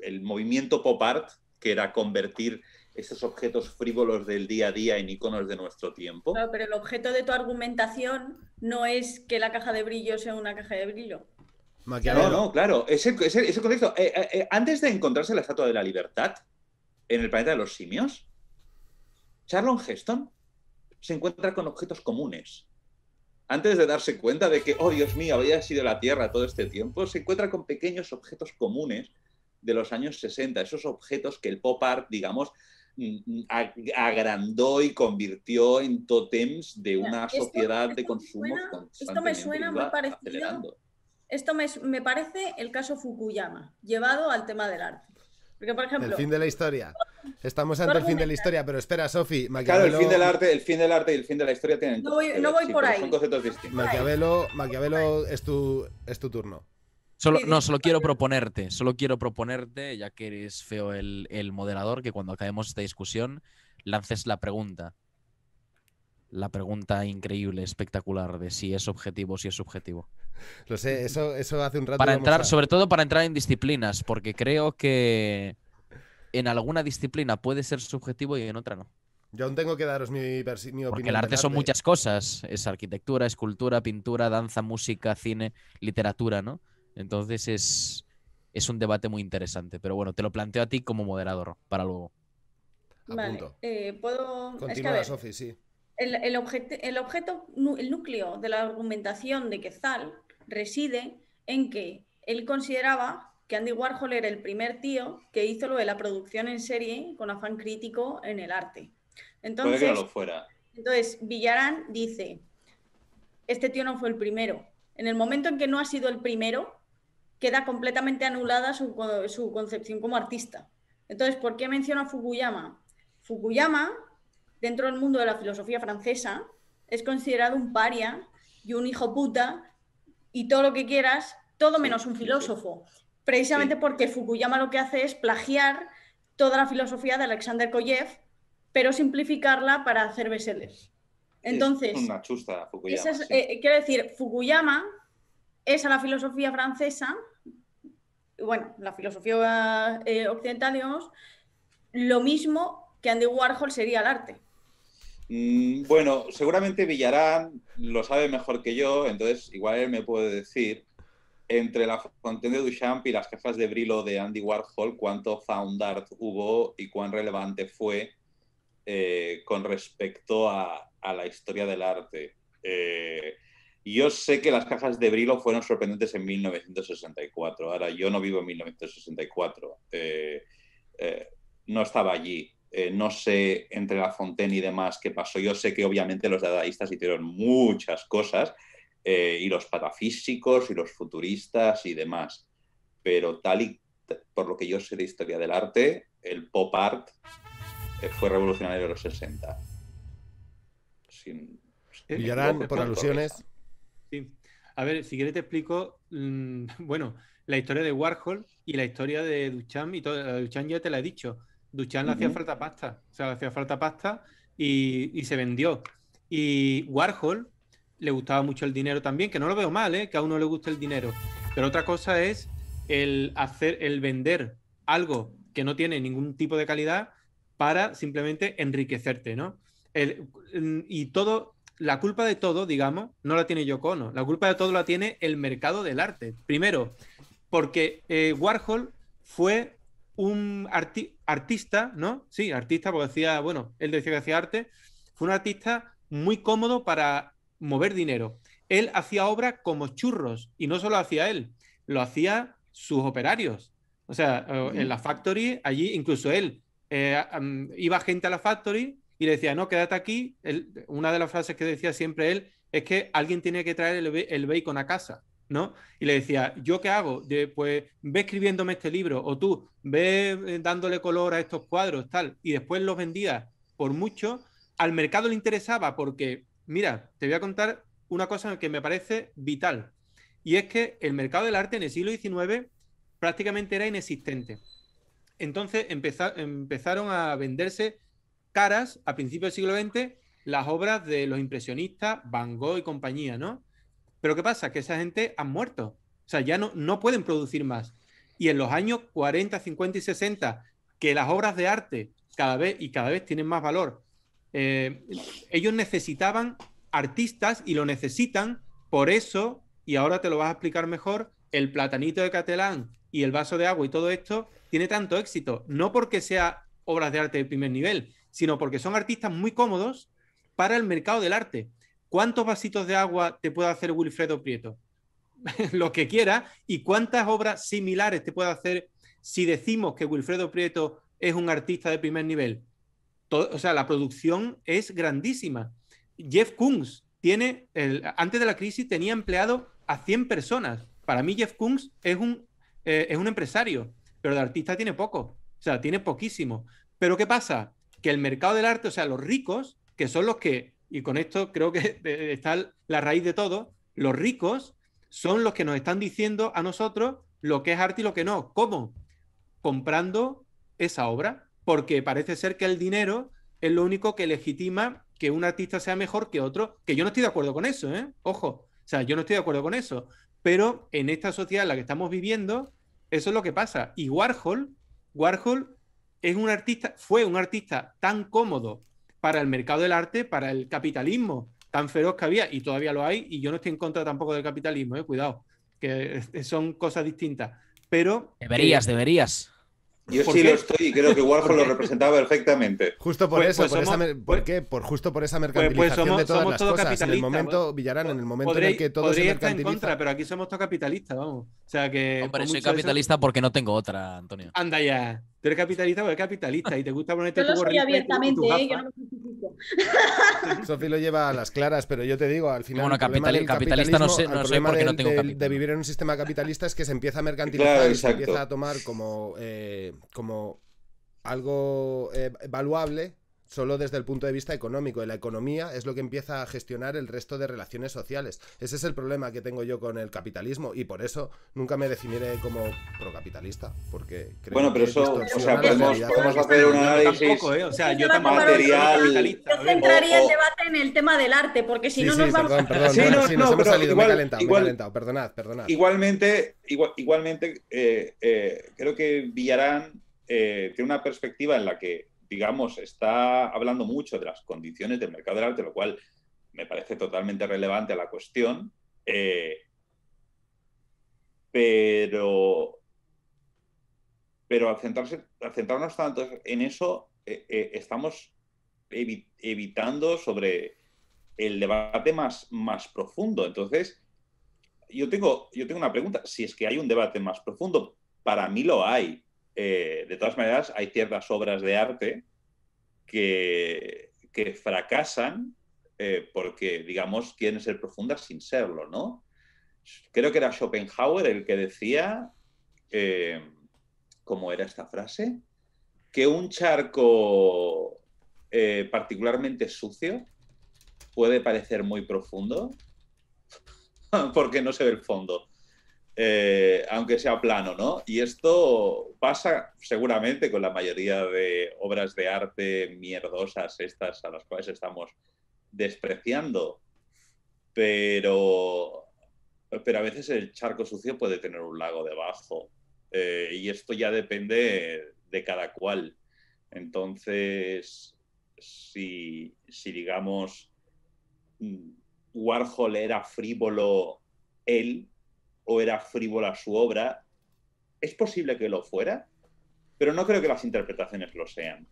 el, movimiento pop art, que era convertir esos objetos frívolos del día a día en iconos de nuestro tiempo. pero el objeto de tu argumentación no es que la caja de brillo sea una caja de brillo. No, no, claro, ese contexto. Eh, eh, eh, antes de encontrarse la Estatua de la Libertad en el planeta de los simios, Charlon Heston se encuentra con objetos comunes. Antes de darse cuenta de que, oh Dios mío, había sido la Tierra todo este tiempo, se encuentra con pequeños objetos comunes de los años 60, esos objetos que el pop art, digamos, mm, mm, agrandó y convirtió en totems de una sociedad de consumo. Esto me suena muy parecido esto me, parece el caso Fukuyama, llevado al tema del arte. El fin de la historia. Estamos ante el fin de la historia, pero espera, Sofi. Claro, el fin del arte, el fin del arte y el fin de la historia tienen. No voy, por ahí. Son conceptos distintos. Maquiavelo, Maquiavelo es tu, turno. Solo, no, solo quiero proponerte, solo quiero proponerte, ya que eres feo el, el, moderador, que cuando acabemos esta discusión lances la pregunta. La pregunta increíble, espectacular, de si es objetivo o si es subjetivo. Lo sé, eso, eso hace un rato. Para entrar, sobre todo para entrar en disciplinas, porque creo que en alguna disciplina puede ser subjetivo y en otra no. Yo aún tengo que daros mi, mi opinión. Porque el arte, son muchas cosas. Es arquitectura, escultura, pintura, danza, música, cine, literatura, ¿no? Entonces es, un debate muy interesante. Pero bueno, te lo planteo a ti como moderador para luego. Vale, eh, puedo... Continúa, Sofi, sí el, objeto, el núcleo de la argumentación de Quetzal reside en que él consideraba que Andy Warhol era el primer tío que hizo lo de la producción en serie con afán crítico en el arte. Entonces, Entonces, Villarán dice, este tío no fue el primero. En el momento en que no ha sido el primero, queda completamente anulada su, su concepción como artista. Entonces, ¿por qué menciona a Fukuyama? Fukuyama dentro del mundo de la filosofía francesa, es considerado un paria y un hijo puta y todo lo que quieras, todo menos un filósofo. Precisamente porque Fukuyama lo que hace es plagiar toda la filosofía de Alexander Koyev, pero simplificarla para hacer beseles. Entonces, es una chusta, Fukuyama. Eh, quiero decir, Fukuyama es a la filosofía francesa, bueno, la filosofía eh, occidental, digamos, lo mismo que Andy Warhol sería el arte. Mm, bueno, seguramente Villarán lo sabe mejor que yo, entonces igual él me puede decir entre la Fontaine de Duchamp y las cajas de Brillo de Andy Warhol, cuánto found art hubo y cuán relevante fue eh, con respecto a, la historia del arte. Eh, yo sé que las cajas de Brillo fueron sorprendentes en 1964. Ahora, yo no vivo en 1964. Eh, no estaba allí. Eh, no sé entre La Fontaine y demás qué pasó. Yo sé que obviamente los dadaístas hicieron muchas cosas, eh, y los patafísicos y los futuristas y demás, pero tal y por lo que yo sé de historia del arte, el pop art eh, fue revolucionario de los 60. ¿Y por alusiones. Sí. A ver, si quieres te explico, mm, bueno, la historia de Warhol y la historia de Duchamp y todo, Duchamp ya te la he dicho Duchan le hacía falta pasta, o sea, le hacía falta pasta y, se vendió. Y Warhol le gustaba mucho el dinero también, que no lo veo mal, ¿eh? que a uno le guste el dinero. Pero otra cosa es el hacer, el vender algo que no tiene ningún tipo de calidad para simplemente enriquecerte, ¿no? y todo, la culpa de todo, digamos, no la tiene Yoko Ono, la culpa de todo la tiene el mercado del arte. Primero, porque eh, Warhol fue un artista, artista, ¿no? Sí, artista, porque decía, bueno, él decía que hacía arte, fue un artista muy cómodo para mover dinero. Él hacía obra como churros, y no solo hacía él, lo hacían sus operarios. O sea, eh, en la factory, allí incluso él eh, iba gente a la factory y le decía, no, quédate aquí. una de las frases que decía siempre él es que alguien tiene que traer el, el bacon a casa. Y le decía, ¿yo qué hago? pues ve escribiéndome este libro o tú ve eh, dándole color a estos cuadros, tal. Y después los vendía por mucho. Al mercado le interesaba porque, mira, te voy a contar una cosa que me parece vital. Y es que el mercado del arte en el siglo XIX prácticamente era inexistente. Entonces empezaron a venderse caras a principios del siglo XX las obras de los impresionistas, Van Gogh y compañía, ¿no? Pero ¿qué pasa? Que esa gente ha muerto. O sea, ya no, no pueden producir más. Y en los años 40, 50 y 60, que las obras de arte cada vez y cada vez tienen más valor, eh, ellos necesitaban artistas y lo necesitan, por eso, y ahora te lo vas a explicar mejor, el platanito de Catalán y el vaso de agua y todo esto tiene tanto éxito, no porque sea obras de arte de primer nivel, sino porque son artistas muy cómodos para el mercado del arte. ¿Cuántos vasitos de agua te puede hacer Wilfredo Prieto? Lo que quiera. ¿Y cuántas obras similares te puede hacer si decimos que Wilfredo Prieto es un artista de primer nivel? o sea, la producción es grandísima. Jeff Koons tiene, antes de la crisis tenía empleado a 100 personas. Para mí Jeff Koons es un, eh, es un empresario, pero de artista tiene poco. O sea, tiene poquísimo. Pero ¿qué pasa? Que el mercado del arte, o sea, los ricos, que son los que y con esto creo que está la raíz de todo, los ricos son los que nos están diciendo a nosotros lo que es arte y lo que no. ¿Cómo? Comprando esa obra, porque parece ser que el dinero es lo único que legitima que un artista sea mejor que otro, que yo no estoy de acuerdo con eso, ¿eh? Ojo, o sea, yo no estoy de acuerdo con eso, pero en esta sociedad en la que estamos viviendo, eso es lo que pasa. Y Warhol, Warhol es un artista, fue un artista tan cómodo para el mercado del arte, para el capitalismo tan feroz que había, y todavía lo hay, y yo no estoy en contra tampoco del capitalismo, eh, cuidado, que son cosas distintas. Pero. Deberías, eh, deberías. Yo sí lo estoy y creo que Warhol lo representaba perfectamente. Justo por pues, eso, pues por, esa, ¿por pues qué? Por, justo por esa mercantilización somos, de todas En el momento, Villarán, en el momento en que todo se mercantiliza... en contra, pero aquí somos todos capitalistas, vamos. O sea que... Hombre, soy capitalista porque no tengo otra, Antonio. Anda ya. Tú eres capitalista porque eres capitalista y te gusta ponerte yo lo tu soy abiertamente, tu, eh, yo no me Sofi lo lleva a las claras, pero yo te digo, al final. Bueno, capitalista no sé, de, no tengo capital. de, vivir en un sistema capitalista es que se empieza a mercantilizar y se empieza a tomar como, eh, como algo eh, valuable solo desde el punto de vista económico. Y la economía es lo que empieza a gestionar el resto de relaciones sociales. Ese es el problema que tengo yo con el capitalismo y por eso nunca me definiré como procapitalista. Porque bueno, pero eso, o sea, podemos, hacer un análisis ¿eh? o sea, yo material. Yo ¿eh? centraría el debate en el tema del arte, porque si no nos vamos. Perdón, sí, nos hemos salido, igual, me perdonad, perdonad. Igualmente, igualmente eh, eh, creo que Villarán tiene una perspectiva en la que digamos, está hablando mucho de las condiciones del mercado del arte, lo cual me parece totalmente relevante a la cuestión, eh, pero, pero al, centrarnos tanto en eso, eh, eh, estamos evitando sobre el debate más, más profundo. Entonces, yo tengo, yo tengo una pregunta, si es que hay un debate más profundo, para mí lo hay, eh, de todas maneras, hay ciertas obras de arte que, fracasan eh, porque, digamos, quieren ser profundas sin serlo, ¿no? Creo que era Schopenhauer el que decía, eh, ¿cómo era esta frase? Que un charco particularmente sucio puede parecer muy profundo porque no se ve el fondo. Eh, aunque sea plano, ¿no? Y esto pasa seguramente con la mayoría de obras de arte mierdosas, estas a las cuales estamos despreciando, pero, a veces el charco sucio puede tener un lago debajo eh, y esto ya depende de cada cual. Entonces, si, si digamos, mm, Warhol era frívolo él, o era frívola su obra. Es posible que lo fuera, pero no creo que las interpretaciones lo sean.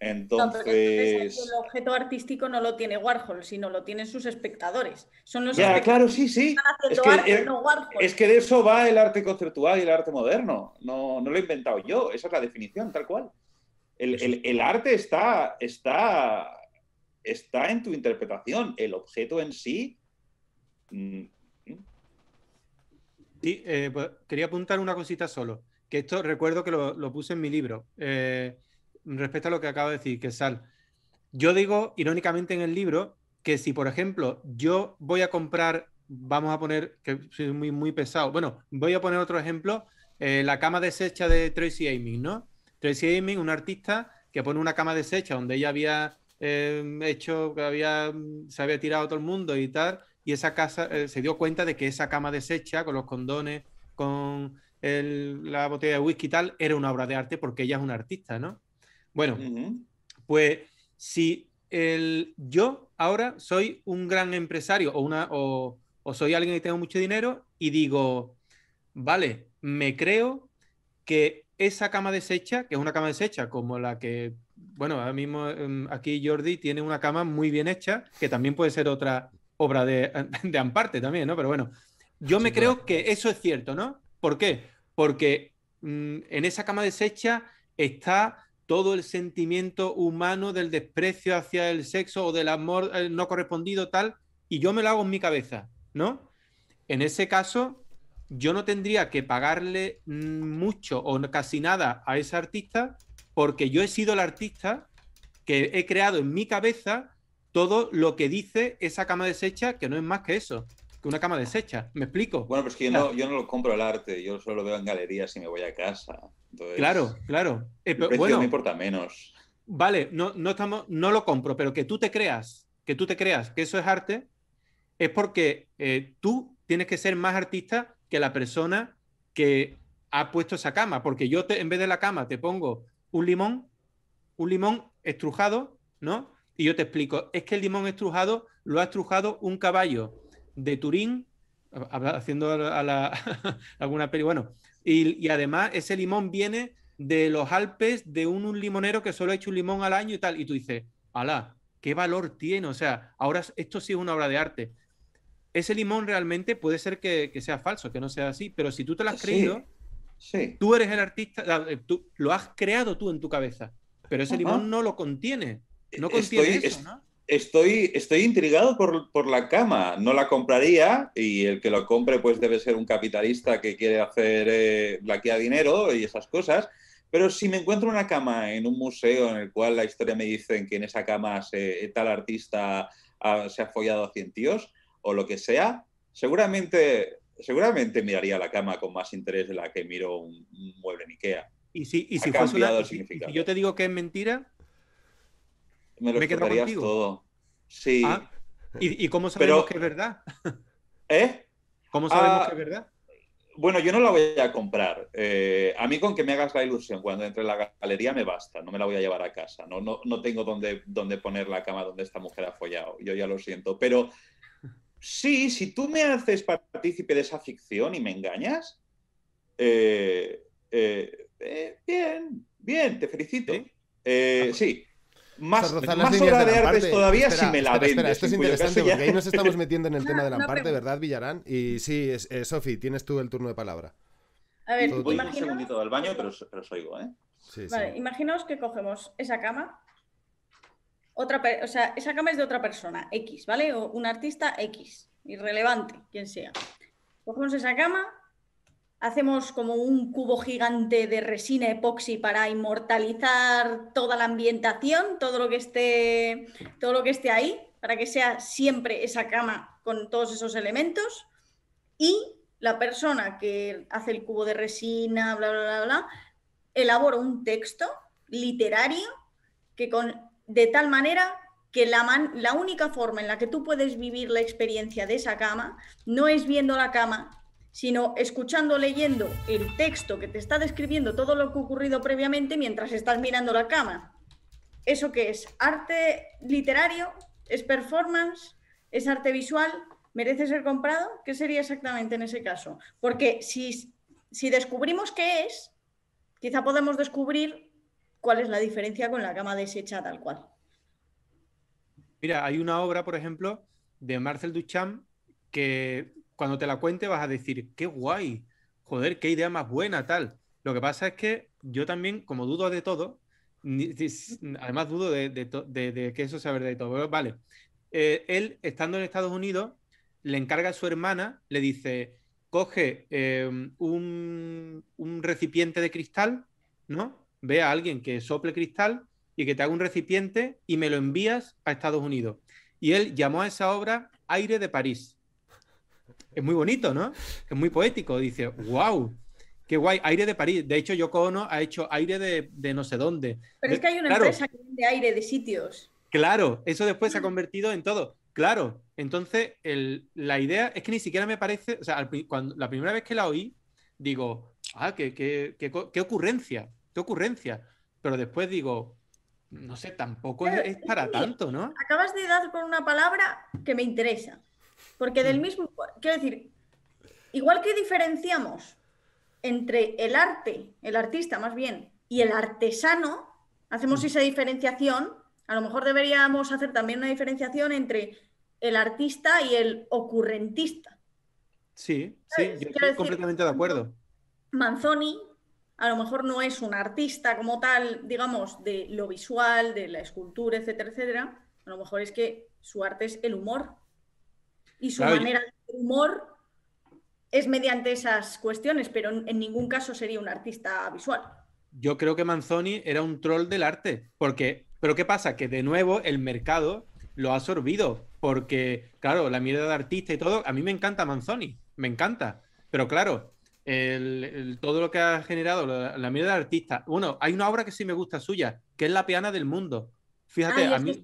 Entonces... el objeto artístico no lo tiene Warhol, sino lo tienen sus espectadores. Son los ya, claro, sí, sí. es, que, es que, de eso va el arte conceptual y el arte moderno. No, no lo he inventado yo, esa es la definición, tal cual. El, arte está, está, está en tu interpretación. El objeto en sí mm, eh, pues, quería apuntar una cosita solo, que esto recuerdo que lo, puse en mi libro, eh, respecto a lo que acabo de decir, que Sal. Yo digo irónicamente en el libro que si, por ejemplo, yo voy a comprar, vamos a poner, que soy muy, muy pesado, bueno, voy a poner otro ejemplo, eh, la cama deshecha de Tracy Aiming, ¿no? Tracy Aiming, un artista que pone una cama deshecha donde ella había hecho, que había, se había tirado todo el mundo y tal, y esa casa eh, se dio cuenta de que esa cama deshecha con los condones, con la botella de whisky y tal, era una obra de arte porque ella es una artista, ¿no? Bueno, pues si yo ahora soy un gran empresario o, una, o, o soy alguien que tengo mucho dinero y digo, vale, me creo que esa cama deshecha, que es una cama deshecha como la que, bueno, ahora mismo em, aquí Jordi tiene una cama muy bien hecha, que también puede ser otra obra de, Amparte también, ¿no? Pero bueno, yo me creo que eso es cierto, ¿no? ¿Por qué? Porque mm, en esa cama deshecha está todo el sentimiento humano del desprecio hacia el sexo o del amor eh, no correspondido, tal, y yo me lo hago en mi cabeza, ¿no? En ese caso, yo no tendría que pagarle mm, mucho o casi nada a ese artista porque yo he sido el artista que he creado en mi cabeza todo lo que dice esa cama deshecha, que no es más que eso, que una cama deshecha. ¿Me explico? Bueno, pues que yo, no, lo compro el arte, yo solo lo veo en galerías y me voy a casa. claro, claro. Eh, el bueno, me importa menos. Vale, no, no, estamos, no lo compro, pero que tú te creas, que tú te creas que eso es arte, es porque eh, tú tienes que ser más artista que la persona que ha puesto esa cama, porque yo te, en vez de la cama te pongo un limón, un limón estrujado, ¿no? Y yo te explico, es que el limón estrujado lo ha estrujado un caballo de Turín, haciendo a alguna peli, bueno, y, además ese limón viene de los Alpes, de un, limonero que solo ha hecho un limón al año y tal, y tú dices, alá, ¿qué valor tiene? O sea, ahora esto sí es una obra de arte. Ese limón realmente puede ser que, sea falso, que no sea así, pero si tú te lo has creído, tú eres el artista, eh, tú, lo has creado tú en tu cabeza, pero ese limón no lo contiene estoy, Estoy, estoy intrigado por, por, la cama. No la compraría y el que lo compre pues debe ser un capitalista que quiere hacer eh, de dinero y esas cosas. Pero si me encuentro una cama en un museo en el cual la historia me dice que en esa cama se, tal artista se ha follado a 100 tíos o lo que sea, seguramente, seguramente miraría la cama con más interés de la que miro un, mueble en Ikea. Y si, y si, fuese una, y yo te digo que es mentira, me lo todo. Sí. Ah, ¿y, cómo sabemos que es verdad? ¿Eh? ¿Cómo sabemos ah, que es verdad? Bueno, yo no la voy a comprar. Eh, a mí con que me hagas la ilusión cuando entre en la galería me basta. No me la voy a llevar a casa. No, no, tengo dónde, poner la cama donde esta mujer ha follado. Yo ya lo siento. Pero sí, si tú me haces partícipe de esa ficción y me engañas, eh, eh, bien, bien, te felicito. sí, ah, pues más, más obra de, artes todavía si me la espera, esto es interesante porque ahí nos estamos metiendo en el tema de la parte, ¿verdad, Villarán? Y sí, eh, Sofi, tienes tú el turno de palabra. A ver, voy imaginaos... un segundito al baño, pero, pero os oigo, ¿eh? vale, imaginaos que cogemos esa cama, otra, o sea, esa cama es de otra persona, X, ¿vale? O un artista X, irrelevante, quien sea. Cogemos esa cama, hacemos como un cubo gigante de resina epoxi para inmortalizar toda la ambientación, todo lo que esté, todo lo que esté ahí, para que sea siempre esa cama con todos esos elementos. Y la persona que hace el cubo de resina, bla, bla, bla, bla, elabora un texto literario que con, de tal manera que la, man, la única forma en la que tú puedes vivir la experiencia de esa cama no es viendo la cama, sino escuchando, leyendo el texto que te está describiendo todo lo que ha ocurrido previamente mientras estás mirando la cama. ¿Eso qué es? ¿Arte literario? ¿Es performance? ¿Es arte visual? ¿Merece ser comprado? ¿Qué sería exactamente en ese caso? Porque si, si descubrimos qué es, quizá podemos descubrir cuál es la diferencia con la cama deshecha tal cual. Mira, hay una obra, por ejemplo, de Marcel Duchamp que cuando te la cuente vas a decir, qué guay, joder, qué idea más buena, tal. Lo que pasa es que yo también, como dudo de todo, además dudo de, que eso sea verdad y todo. Vale, eh, él estando en Estados Unidos, le encarga a su hermana, le dice, coge em, un, un, recipiente de cristal, ¿no? Ve a alguien que sople cristal y que te haga un recipiente y me lo envías a Estados Unidos. Y él llamó a esa obra Aire de París es muy bonito, ¿no? Es muy poético. Dice, wow, qué guay, aire de París. De hecho, Yoko Ono ha hecho aire de, no sé dónde. Pero es que hay una empresa que aire de sitios. Claro, eso después se ha mm. convertido en todo. Claro, entonces la idea es que ni siquiera me parece, o sea, la primera vez que la oí, digo, ah, qué, qué, qué ocurrencia, qué ocurrencia. Pero después digo, no sé, tampoco es, para tanto, ¿no? Acabas de dar con una palabra que me interesa. Porque del mm. mismo, quiero decir, igual que diferenciamos entre el arte, el artista más bien, y el artesano, hacemos mm. esa diferenciación, a lo mejor deberíamos hacer también una diferenciación entre el artista y el ocurrentista. Sí, sí, yo estoy completamente de acuerdo. Manzoni a lo mejor no es un artista como tal, digamos, de lo visual, de la escultura, etcétera, etcétera. A lo mejor es que su arte es el humor y su manera de humor es mediante esas cuestiones, pero en ningún caso sería un artista visual. Yo creo que Manzoni era un troll del arte, porque, pero ¿qué pasa? Que de nuevo el mercado lo ha absorbido, porque, claro, la mierda de artista y todo, a mí me encanta Manzoni, me encanta, pero claro, todo lo que ha generado la, mierda de artista, bueno, hay una obra que sí me gusta suya, que es La Piana del Mundo, Fíjate, a mí.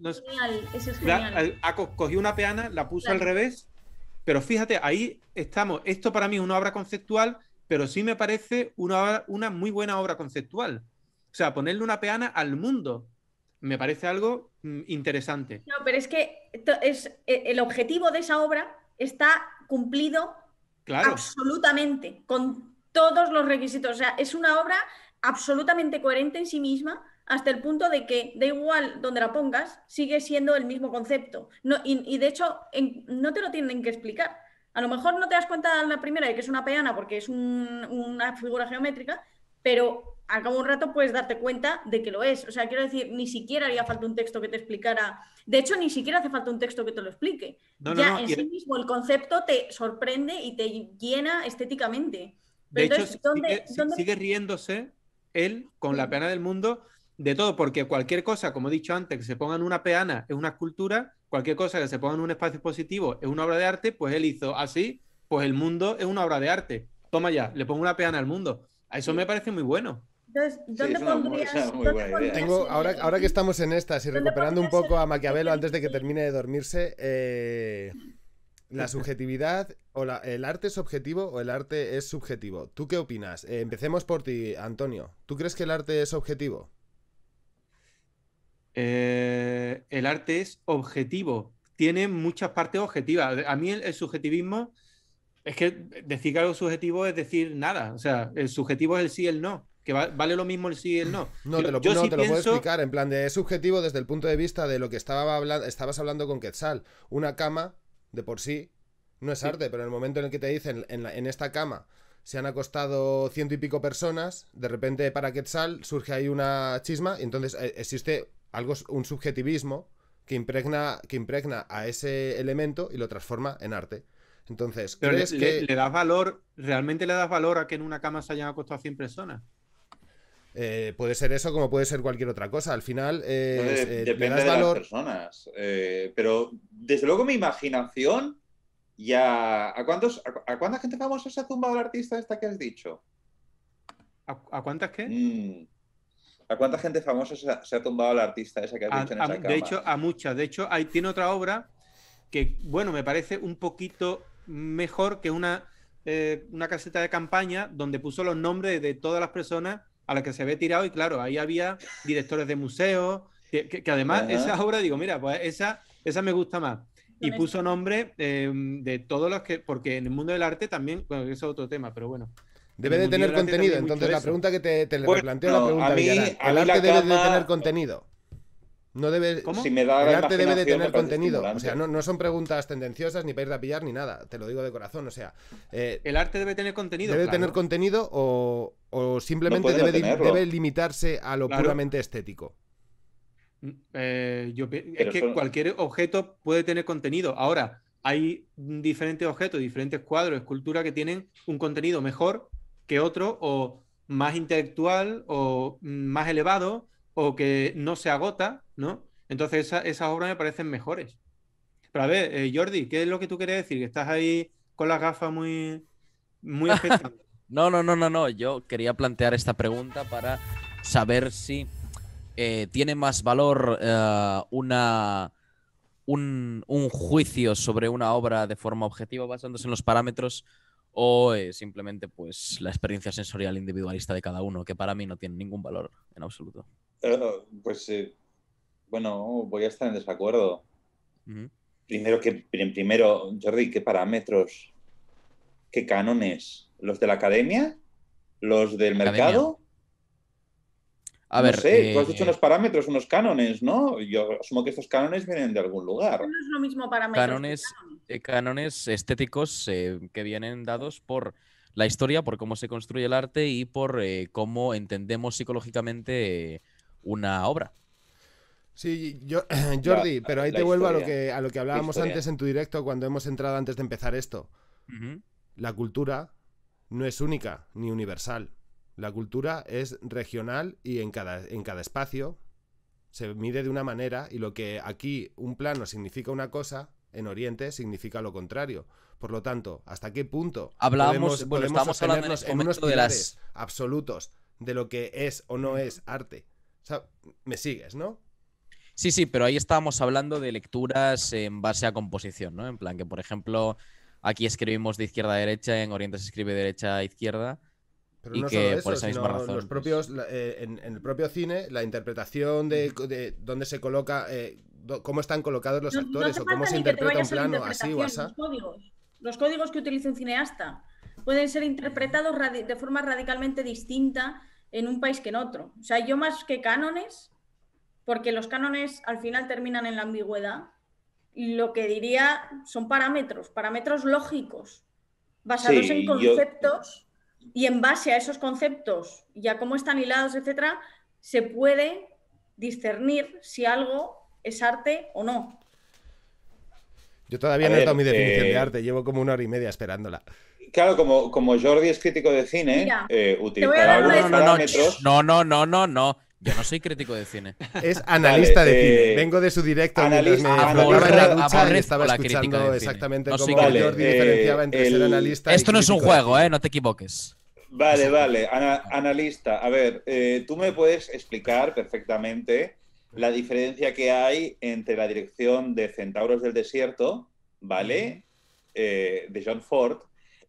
es genial, cogí una peana, la puso al revés, pero fíjate, ahí estamos. Esto para mí es una obra conceptual, pero sí me parece una, muy buena obra conceptual. O sea, ponerle una peana al mundo me parece algo mm, interesante. No, pero es que es, e, el objetivo de esa obra está cumplido claro. absolutamente, con todos los requisitos. O sea, es una obra absolutamente coherente en sí misma hasta el punto de que da igual donde la pongas, sigue siendo el mismo concepto. y, de hecho, no te lo tienen que explicar. A lo mejor no te das cuenta la primera de que es una peana porque es una figura geométrica, pero al cabo un rato puedes darte cuenta de que lo es. O sea, quiero decir, ni siquiera haría falta un texto que te explicara. De hecho, ni siquiera hace falta un texto que te lo explique. ya en sí mismo el concepto te sorprende y te llena estéticamente. de sigue, riéndose él con la peana del mundo de todo, porque cualquier cosa, como he dicho antes, que se ponga en una peana es una escultura, cualquier cosa que se ponga en un espacio positivo, es una obra de arte, pues él hizo así, pues el mundo es una obra de arte. Toma ya, le pongo una peana al mundo. A eso me parece muy bueno. Entonces, Tengo, ahora, ahora que estamos en estas y recuperando un poco a Maquiavelo antes de que termine de dormirse, eh, la subjetividad o el arte es objetivo o el arte es subjetivo. ¿Tú qué opinas? Eh, empecemos por ti, Antonio. ¿Tú crees que el arte es objetivo? Eh, el arte es objetivo, tiene muchas partes objetivas. A mí el, subjetivismo es que decir algo subjetivo es decir nada, o sea, el subjetivo es el sí y el no. Que vale lo mismo el sí y el no. No, te lo, puedo explicar. En plan, de, subjetivo desde el punto de vista de lo que estaba hablando, estabas hablando con Quetzal. Una cama, de por sí, no es arte, pero en el momento en el que te dicen en, en esta cama se han acostado ciento y pico personas, de repente para Quetzal surge ahí una chisma, y entonces eh, existe algo, un subjetivismo que impregna, que impregna a ese elemento y lo transforma en arte. Entonces, ¿crees que... le, das valor, realmente le das valor a que en una cama se hayan acostado 100 personas? Eh, puede ser eso como puede ser cualquier otra cosa. Al final, eh, eh, depende de las personas. pero desde luego mi imaginación ya a, cuántos, a, cuánta gente famosa se ha tumbado el artista esta que has dicho. ¿A, cuántas qué? Mm, ¿A cuánta gente famosa se ha, se tumbado el artista esa que ha en esa De hecho, a muchas. De hecho, hay, tiene otra obra que, bueno, me parece un poquito mejor que una, eh, una caseta de campaña donde puso los nombres de todas las personas a las que se había tirado y claro, ahí había directores de museos, que, además esa obra, digo, mira, pues esa, esa me gusta más. Y puso nombre em, de todos los que, porque en el mundo del arte también, bueno, eso es otro tema, pero bueno, Debe de tener contenido. Entonces, la pregunta que te, te pues, replanteo la pregunta, a El arte debe de tener contenido. No debe, ¿Cómo? Si me el arte debe de tener contenido. O sea, no, son preguntas tendenciosas, ni para ir a pillar, ni nada. Te lo digo de corazón. O sea, eh, el arte debe tener contenido. Debe tener contenido o, simplemente debe, debe, limitarse a lo puramente estético. Mm, eh, es que cualquier objeto puede tener contenido. Ahora, hay diferentes objetos, diferentes cuadros, escultura que tienen un contenido mejor que otro o más intelectual o más elevado o que no se agota, ¿no? Entonces esas obras me parecen mejores. Pero a ver, eh, Jordi, ¿qué es lo que tú quieres decir? Que estás ahí con las gafas muy, muy No, no, no, no, no. Yo quería plantear esta pregunta para saber si eh, tiene más valor eh, una, un, un, juicio sobre una obra de forma objetiva basándose en los parámetros o eh, simplemente pues la experiencia sensorial individualista de cada uno, que para mí no tiene ningún valor en absoluto. Eh, pues eh, bueno, voy a estar en desacuerdo. Primero que primero, Jordi, ¿qué parámetros? ¿Qué cánones? ¿Los de la academia? ¿Los del mercado? A no ver, sé, tú has dicho eh, unos parámetros, unos cánones, ¿no? Yo asumo que estos cánones vienen de algún lugar. No es lo mismo parámetros. Cánones, cánones eh, estéticos eh, que vienen dados por la historia, por cómo se construye el arte y por cómo entendemos psicológicamente una obra. Sí, yo, Jordi, pero ahí te vuelvo a lo que a lo que hablábamos antes en tu directo cuando hemos entrado antes de empezar esto. La cultura no es única ni universal. La cultura es regional y en cada, en cada espacio se mide de una manera y lo que aquí un plano significa una cosa, en Oriente significa lo contrario. Por lo tanto, ¿hasta qué punto Hablamos, bueno, en, unos de absolutos de lo que es o no es arte? me sigues, ¿no? Sí, sí, pero ahí estábamos hablando de lecturas en base a composición, ¿no? En plan que, por ejemplo, aquí escribimos de izquierda a derecha, en Oriente se escribe de derecha a izquierda, pero no que esa misma razón. Los pues propios, eh, en, el propio cine, la interpretación de, dónde se coloca, eh, cómo están colocados los actores o cómo se interpreta un plano, así o así. Los códigos, los códigos que utiliza un cineasta pueden ser interpretados de forma radicalmente distinta en un país que en otro. O sea, yo más que cánones, porque los cánones al final terminan en la ambigüedad, lo que diría son parámetros, parámetros lógicos, basados en conceptos y en base a esos conceptos y a cómo están hilados, etcétera, se puede discernir si algo es arte o no. Yo todavía no he dado mi definición de eh, arte, llevo como una hora y media esperándola. Claro, como, como Jordi es crítico de cine, Mira, eh, algunos parámetros. No, no, no, no, no. Yo no soy crítico de cine. Es analista de cine. Eh, Vengo de su directo. Analista, la estaba escuchando exactamente cómo Jordi entre eh, ser analista Esto no es un juego, eh, No te equivoques. Vale, vale. analista, a ver, tú me puedes explicar perfectamente la diferencia que hay entre la dirección de Centauros del Desierto, ¿vale? de John Ford,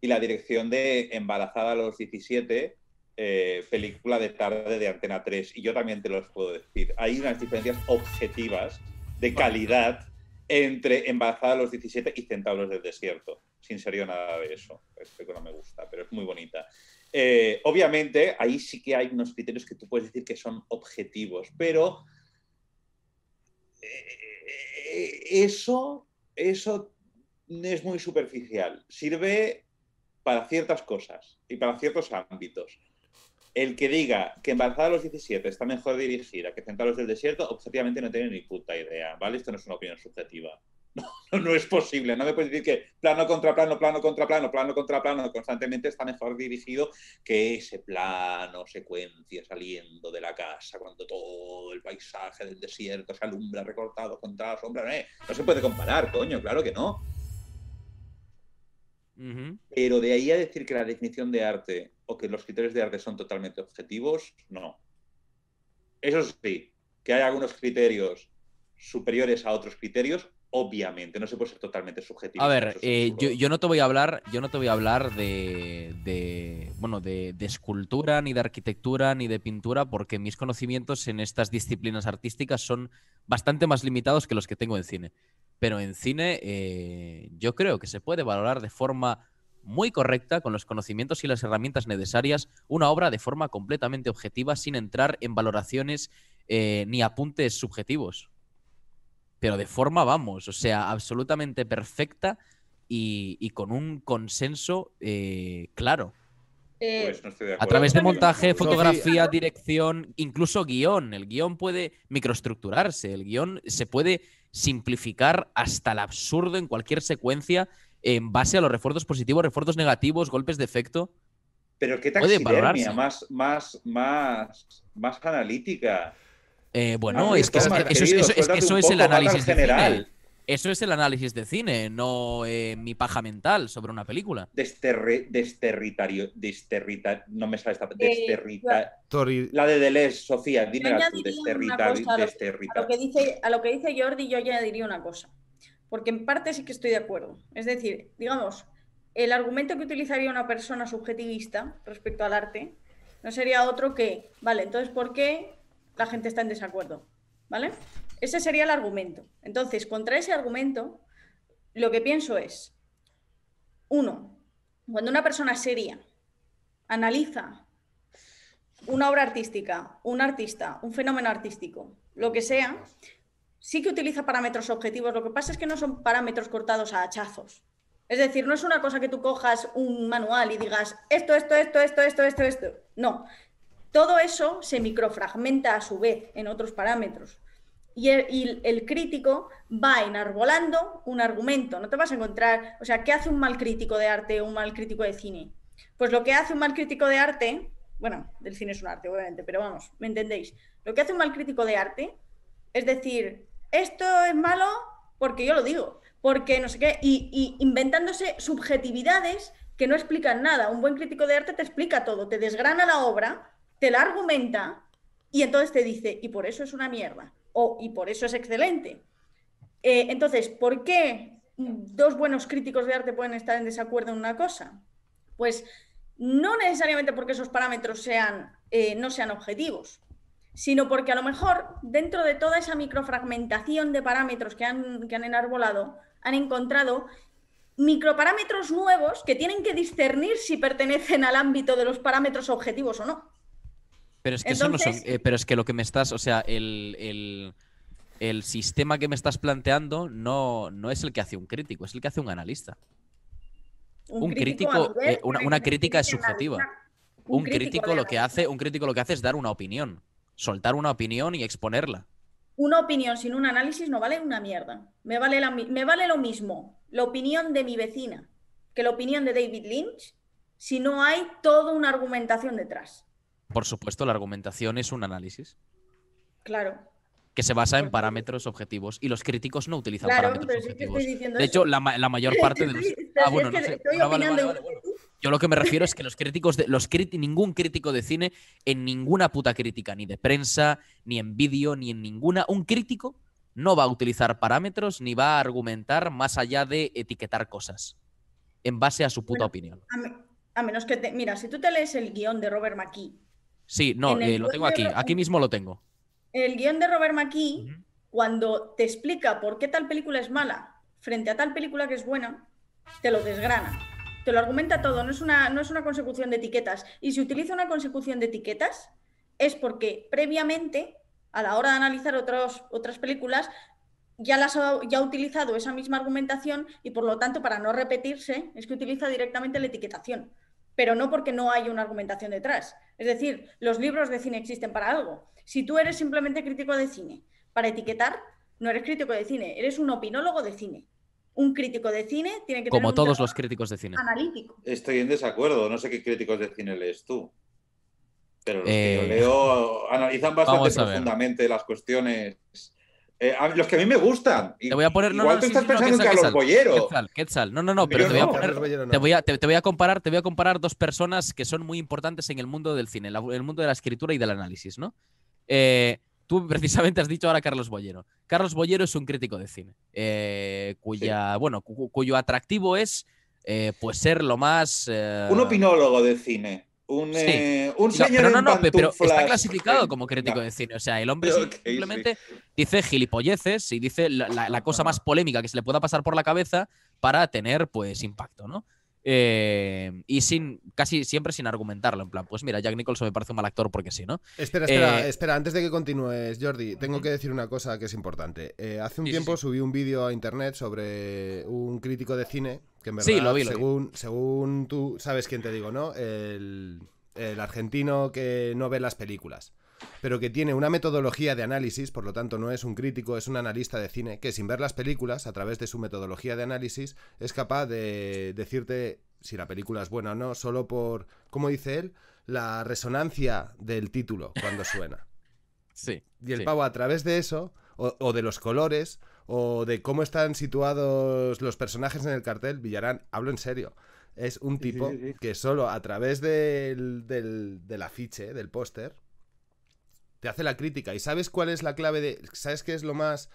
y la dirección de Embarazada a los 17 eh, película de tarde de Antena 3 y yo también te los puedo decir. Hay unas diferencias objetivas de calidad entre Embarazada los 17 y Centauros del Desierto. Sin serio nada de eso. Esto que no me gusta, pero es muy bonita. Eh, obviamente, ahí sí que hay unos criterios que tú puedes decir que son objetivos, pero eh, eso, eso es muy superficial. Sirve para ciertas cosas y para ciertos ámbitos el que diga que Embarazada a los 17 está mejor dirigida que Centralos del Desierto, objetivamente no tiene ni puta idea, ¿vale? Esto no es una opinión subjetiva. No, es posible. No me puedes decir que plano contra plano, plano contra plano, plano contra plano, constantemente está mejor dirigido que ese plano secuencia saliendo de la casa cuando todo el paisaje del desierto se alumbra recortado contra la sombra. No, eh, no se puede comparar, coño, claro que no. Pero de ahí a decir que la definición de arte o que los criterios de arte son totalmente objetivos, no. Eso sí, que hay algunos criterios superiores a otros criterios, obviamente, no se puede ser totalmente subjetivo. A ver, eh, yo, no te voy a hablar, yo no te voy a hablar de, bueno, de, escultura, ni de arquitectura, ni de pintura, porque mis conocimientos en estas disciplinas artísticas son bastante más limitados que los que tengo en cine. Pero en cine eh, yo creo que se puede valorar de forma muy correcta, con los conocimientos y las herramientas necesarias, una obra de forma completamente objetiva, sin entrar en valoraciones eh, ni apuntes subjetivos pero de forma vamos, o sea, absolutamente perfecta y, con un consenso eh, claro. Eh, pues no estoy de a través de montaje, fotografía, dirección, incluso guión. El guión puede microestructurarse, el guión se puede simplificar hasta el absurdo en cualquier secuencia en base a los refuerzos positivos, refuerzos negativos, golpes de efecto. Pero qué taxidermia más, más, más, más analítica. Eh, bueno, ah, es, que, eso, es, el análisis general. De cine. Eso es el análisis de cine, no eh, mi paja mental sobre una película. desterritario, desterrita, no me sale esta eh, desterrita. la de Deleuze, Sofía, dime A lo, que dice, a lo que dice Jordi, yo ya diría una cosa, porque en parte sí que estoy de acuerdo. Es decir, digamos, el argumento que utilizaría una persona subjetivista respecto al arte no sería otro que, vale, entonces, ¿por qué la gente está en desacuerdo. ¿Vale? Ese sería el argumento. Entonces, contra ese argumento, lo que pienso es, uno, cuando una persona seria analiza una obra artística, un artista, un fenómeno artístico, lo que sea, sí que utiliza parámetros objetivos, lo que pasa es que no son parámetros cortados a hachazos. Es decir, no es una cosa que tú cojas un manual y digas esto, esto, esto, esto, esto, esto, esto. No, todo eso se microfragmenta a su vez en otros parámetros. Y el, crítico va enarbolando un argumento. No te vas a encontrar, o sea, ¿qué hace un mal crítico de arte o un mal crítico de cine? Pues lo que hace un mal crítico de arte, bueno, del cine es un arte, obviamente, pero vamos, ¿me entendéis? Lo que hace un mal crítico de arte es decir, esto es malo porque yo lo digo, porque no sé qué, y inventándose subjetividades que no explican nada. Un buen crítico de arte te explica todo, te desgrana la obra la argumenta y entonces te dice, y por eso es una mierda, o y por eso es excelente. Eh, entonces, ¿por qué dos buenos críticos de arte pueden estar en desacuerdo en una cosa? Pues no necesariamente porque esos parámetros sean, eh, no sean objetivos, sino porque a lo mejor dentro de toda esa microfragmentación de parámetros que han, que han enarbolado, han encontrado microparámetros nuevos que tienen que discernir si pertenecen al ámbito de los parámetros objetivos o no. Pero es que eh, pero es que lo que me estás. O sea, el, el, sistema que me estás planteando no, no es el que hace un crítico, es el que hace un analista. Un, crítico, una, crítica es subjetiva. Un, crítico, eh, lo que hace, un crítico lo que hace es dar una opinión, soltar una opinión y exponerla. Una opinión sin un análisis no vale una mierda. Me vale, me vale lo mismo la opinión de mi vecina que la opinión de David Lynch si no hay toda una argumentación detrás por supuesto, la argumentación es un análisis. Claro. Que se basa en parámetros objetivos y los críticos no utilizan parámetros objetivos. de hecho, la, mayor parte de los. Ah, bueno, Yo lo que me refiero es que los críticos, de, los ningún crítico de cine en ninguna puta crítica, ni de prensa, ni en vídeo, ni en ninguna, un crítico no va a utilizar parámetros ni va a argumentar más allá de etiquetar cosas en base a su puta opinión. A, menos que te, mira, si tú te lees el guión de Robert McKee Sí, no, eh, lo tengo aquí, aquí mismo lo tengo. El guión de Robert McKee, cuando te explica por qué tal película es mala frente a tal película que es buena, te lo desgrana. Te lo argumenta todo, no es una, no es una consecución de etiquetas. Y si utiliza una consecución de etiquetas, es porque previamente, a la hora de analizar otras películas, ya, las ha, ya ha utilizado esa misma argumentación y por lo tanto, para no repetirse, es que utiliza directamente la etiquetación, pero no porque no hay una argumentación detrás. Es decir, los libros de cine existen para algo. Si tú eres simplemente crítico de cine, para etiquetar, no eres crítico de cine, eres un opinólogo de cine. Un crítico de cine tiene que Como todos los críticos de cine. Analítico. Estoy en desacuerdo, no sé qué críticos de cine lees tú. Pero los que eh, leo analizan bastante profundamente las cuestiones eh, los que a mí me gustan. Te voy a poner. no, no, Carlos te, voy a comparar, te voy a comparar dos personas que son muy importantes en el mundo del cine, en el mundo de la escritura y del análisis, ¿no? Eh, tú precisamente has dicho ahora Carlos Bollero. Carlos Bollero es un crítico de cine, eh, cuya, bueno, cuyo atractivo es pues ser lo más. Un opinólogo de cine un, eh, señor pero no, no, pero está clasificado como crítico de cine. O sea, el hombre simplemente dice gilipolleces y dice la, cosa más polémica que se le pueda pasar por la cabeza para tener, pues, impacto, ¿no? Eh, y sin casi siempre sin argumentarlo, en plan, pues mira, Jack Nicholson me parece un mal actor porque sí, ¿no? Espera, espera, eh, espera, antes de que continúes, Jordi, tengo que decir una cosa que es importante. hace un tiempo subí un vídeo a internet sobre un crítico de cine que en verdad, sí, lo vi, según, tú, ¿sabes quién te digo, no? El, argentino que no ve las películas pero que tiene una metodología de análisis, por lo tanto no es un crítico, es un analista de cine, que sin ver las películas, a través de su metodología de análisis, es capaz de decirte si la película es buena o no, solo por, como dice él, la resonancia del título cuando suena. Sí. Y el pavo a través de eso, o de los colores, o de cómo están situados los personajes en el cartel, Villarán, hablo en serio. Es un tipo que solo a través del, del, afiche, del póster, te hace la crítica. ¿Y sabes cuál es la clave de... ¿Sabes qué es lo más...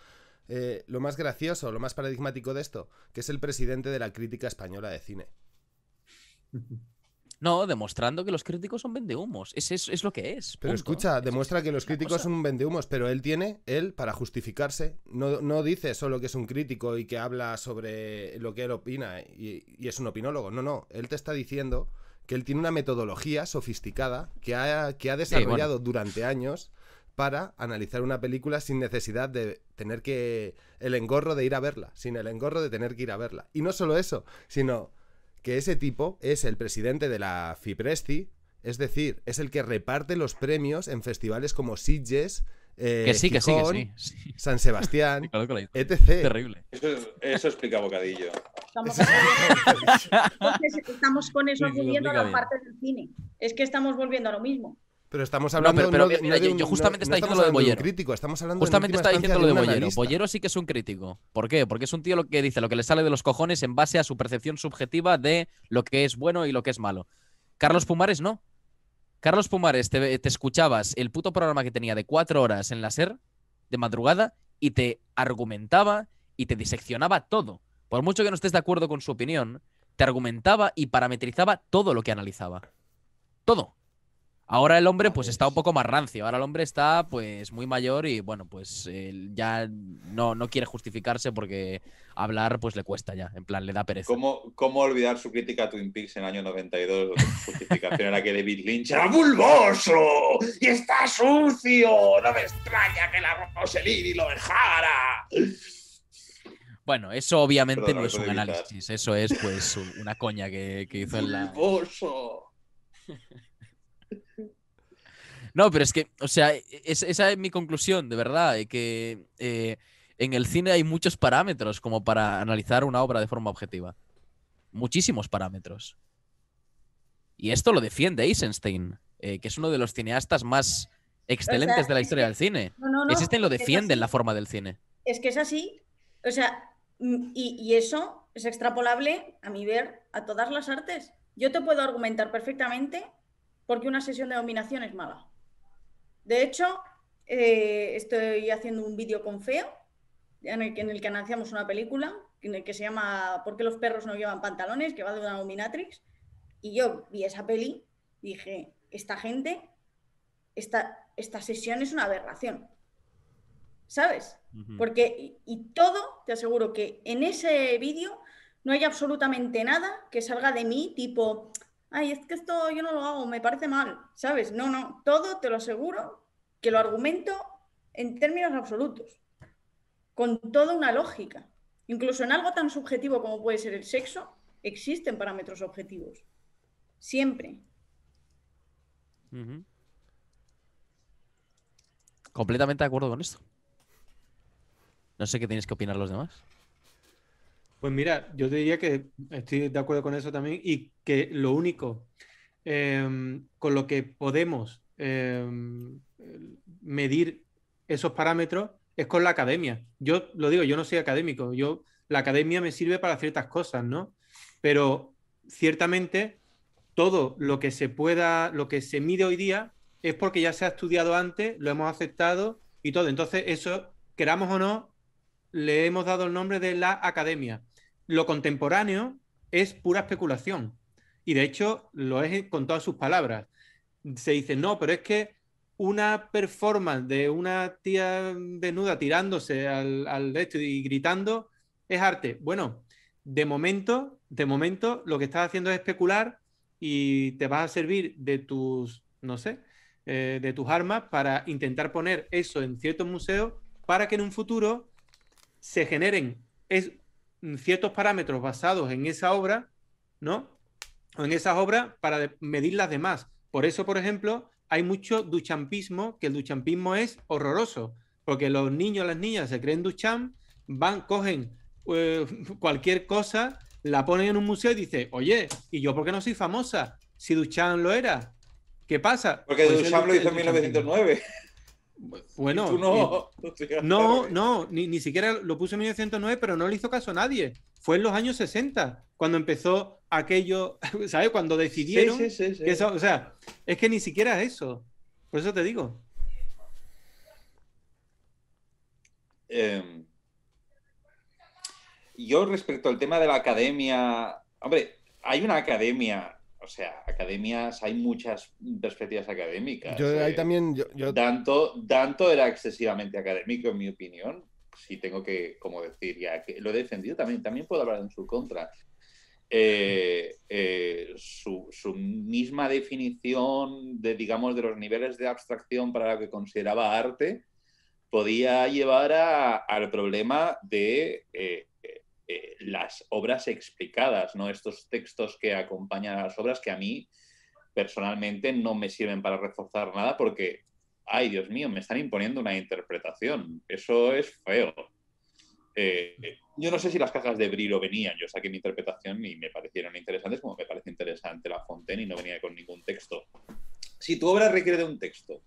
Eh, lo más gracioso, lo más paradigmático de esto? Que es el presidente de la crítica española de cine. No, demostrando que los críticos son vendehumos. Es, es, lo que es. Pero escucha, demuestra que los críticos son vendehumos, pero él tiene, él, para justificarse, no, dice solo que es un crítico y que habla sobre lo que él opina y, es un opinólogo. No, no, él te está diciendo que él tiene una metodología sofisticada que ha, que ha desarrollado durante años para analizar una película sin necesidad de tener que el engorro de ir a verla, sin el engorro de tener que ir a verla. Y no solo eso, sino que ese tipo es el presidente de la Fipresti, es decir, es el que reparte los premios en festivales como Sitges, eh, San Sebastián, etc. Terrible. Eso, explica bocadillo. Estamos, con eso volviendo a la parte del cine. Es que estamos volviendo a lo mismo. Pero estamos hablando no, pero, de yo justamente está diciendo lo de Bollero. crítico, estamos hablando justamente está diciendo lo de, Bollero. Bollero sí que es un crítico. ¿Por qué? Porque es un tío lo que dice lo que le sale de los cojones en base a su percepción subjetiva de lo que es bueno y lo que es malo. Carlos Pumares no. Carlos Pumares, te, te escuchabas el puto programa que tenía de cuatro horas en la SER de madrugada y te argumentaba y te diseccionaba todo. Por mucho que no estés de acuerdo con su opinión, te argumentaba y parametrizaba todo lo que analizaba. Todo. Ahora el hombre pues está un poco más rancio, ahora el hombre está pues muy mayor y bueno, pues ya no, quiere justificarse porque hablar pues le cuesta ya, en plan le da pereza. ¿Cómo, cómo olvidar su crítica a Twin Peaks en el año 92? Justificación era que David Lynch era bulboso y está sucio, no me extraña que la y lo dejara. Bueno, eso obviamente no es un análisis, eso es pues una coña que, hizo el... la... ¡Bulboso! No, pero es que, o sea, e, e, esa es mi conclusión, de verdad, que eh, en el cine hay muchos parámetros como para analizar una obra de forma objetiva. Muchísimos parámetros. Y esto lo defiende Eisenstein, eh, que es uno de los cineastas más excelentes de la historia del cine. Eisenstein lo defiende en la forma del cine. Es que es así. O sea, mm, y, y eso es extrapolable, a mi ver, a todas las artes. Yo te puedo argumentar perfectamente porque una sesión de dominación es mala. De hecho, eh, estoy haciendo un vídeo con Feo, en el, en el, que anunciamos una película que se llama ¿Por qué los perros no llevan pantalones? que va de una dominatrix. Y yo vi esa peli, y dije, esta gente, esta, esta sesión es una aberración. ¿Sabes? Porque, y, y todo, te aseguro que en ese vídeo no hay absolutamente nada que salga de mí, tipo, ay, es que esto yo no lo hago, me parece mal, ¿sabes? No, no, todo te lo aseguro que lo argumento en términos absolutos, con toda una lógica. Incluso en algo tan subjetivo como puede ser el sexo, existen parámetros objetivos. Siempre. Completamente de acuerdo con esto. No sé qué tienes que opinar los demás. Pues mira, yo diría que estoy de acuerdo con eso también y que lo único em, con lo que podemos em, medir esos parámetros es con la academia. Yo lo digo, yo no soy académico, yo la academia me sirve para ciertas cosas, ¿no? Pero ciertamente todo lo que se pueda, lo que se mide hoy día es porque ya se ha estudiado antes, lo hemos aceptado y todo. Entonces, eso, queramos o no, le hemos dado el nombre de la academia. Lo contemporáneo es pura especulación. Y de hecho, lo es con todas sus palabras. Se dice, no, pero es que una performance de una tía desnuda tirándose al, al de y gritando es arte. Bueno, de momento, de momento, lo que estás haciendo es especular y te vas a servir de tus, no sé, eh, de tus armas para intentar poner eso en ciertos museos para que en un futuro se generen mm, ciertos parámetros basados en esa obra, ¿no? O en esas obras para medir las demás. Por eso, por ejemplo, hay mucho duchampismo, que el duchampismo es horroroso, porque los niños, las niñas se creen duchamp, van, cogen eh, cualquier cosa, la ponen en un museo y dicen, oye, ¿y yo por qué no soy famosa? Si Duchamp lo era. ¿Qué pasa? Porque pues Duchamp lo hizo en 1909. Bueno, no, eh. no, ni, ni, siquiera lo puso en 1909, pero no le hizo caso a nadie. Fue en los años 60, cuando empezó aquello, ¿sabes? Cuando decidieron. o sea, es que ni siquiera eso. Por eso te digo. Em, yo respecto al tema de la academia, hombre, hay una academia o sea, academias, hay muchas perspectivas académicas. Yo eh. también. Yo, Danto, era excesivamente académico, en mi opinión. Si tengo que, como decir, ya que lo he defendido, también, también puedo hablar en su contra. Eh, eh, su, misma definición de, digamos, de los niveles de abstracción para lo que consideraba arte, podía llevar al problema de eh, las obras explicadas, ¿no? estos textos que acompañan a las obras que a mí personalmente no me sirven para reforzar nada porque, ay Dios mío, me están imponiendo una interpretación, eso es feo. Eh, yo no sé si las cajas de Brillo venían, yo saqué mi interpretación y me parecieron interesantes, como me parece interesante La Fontaine y no venía con ningún texto. Si tu obra requiere de un texto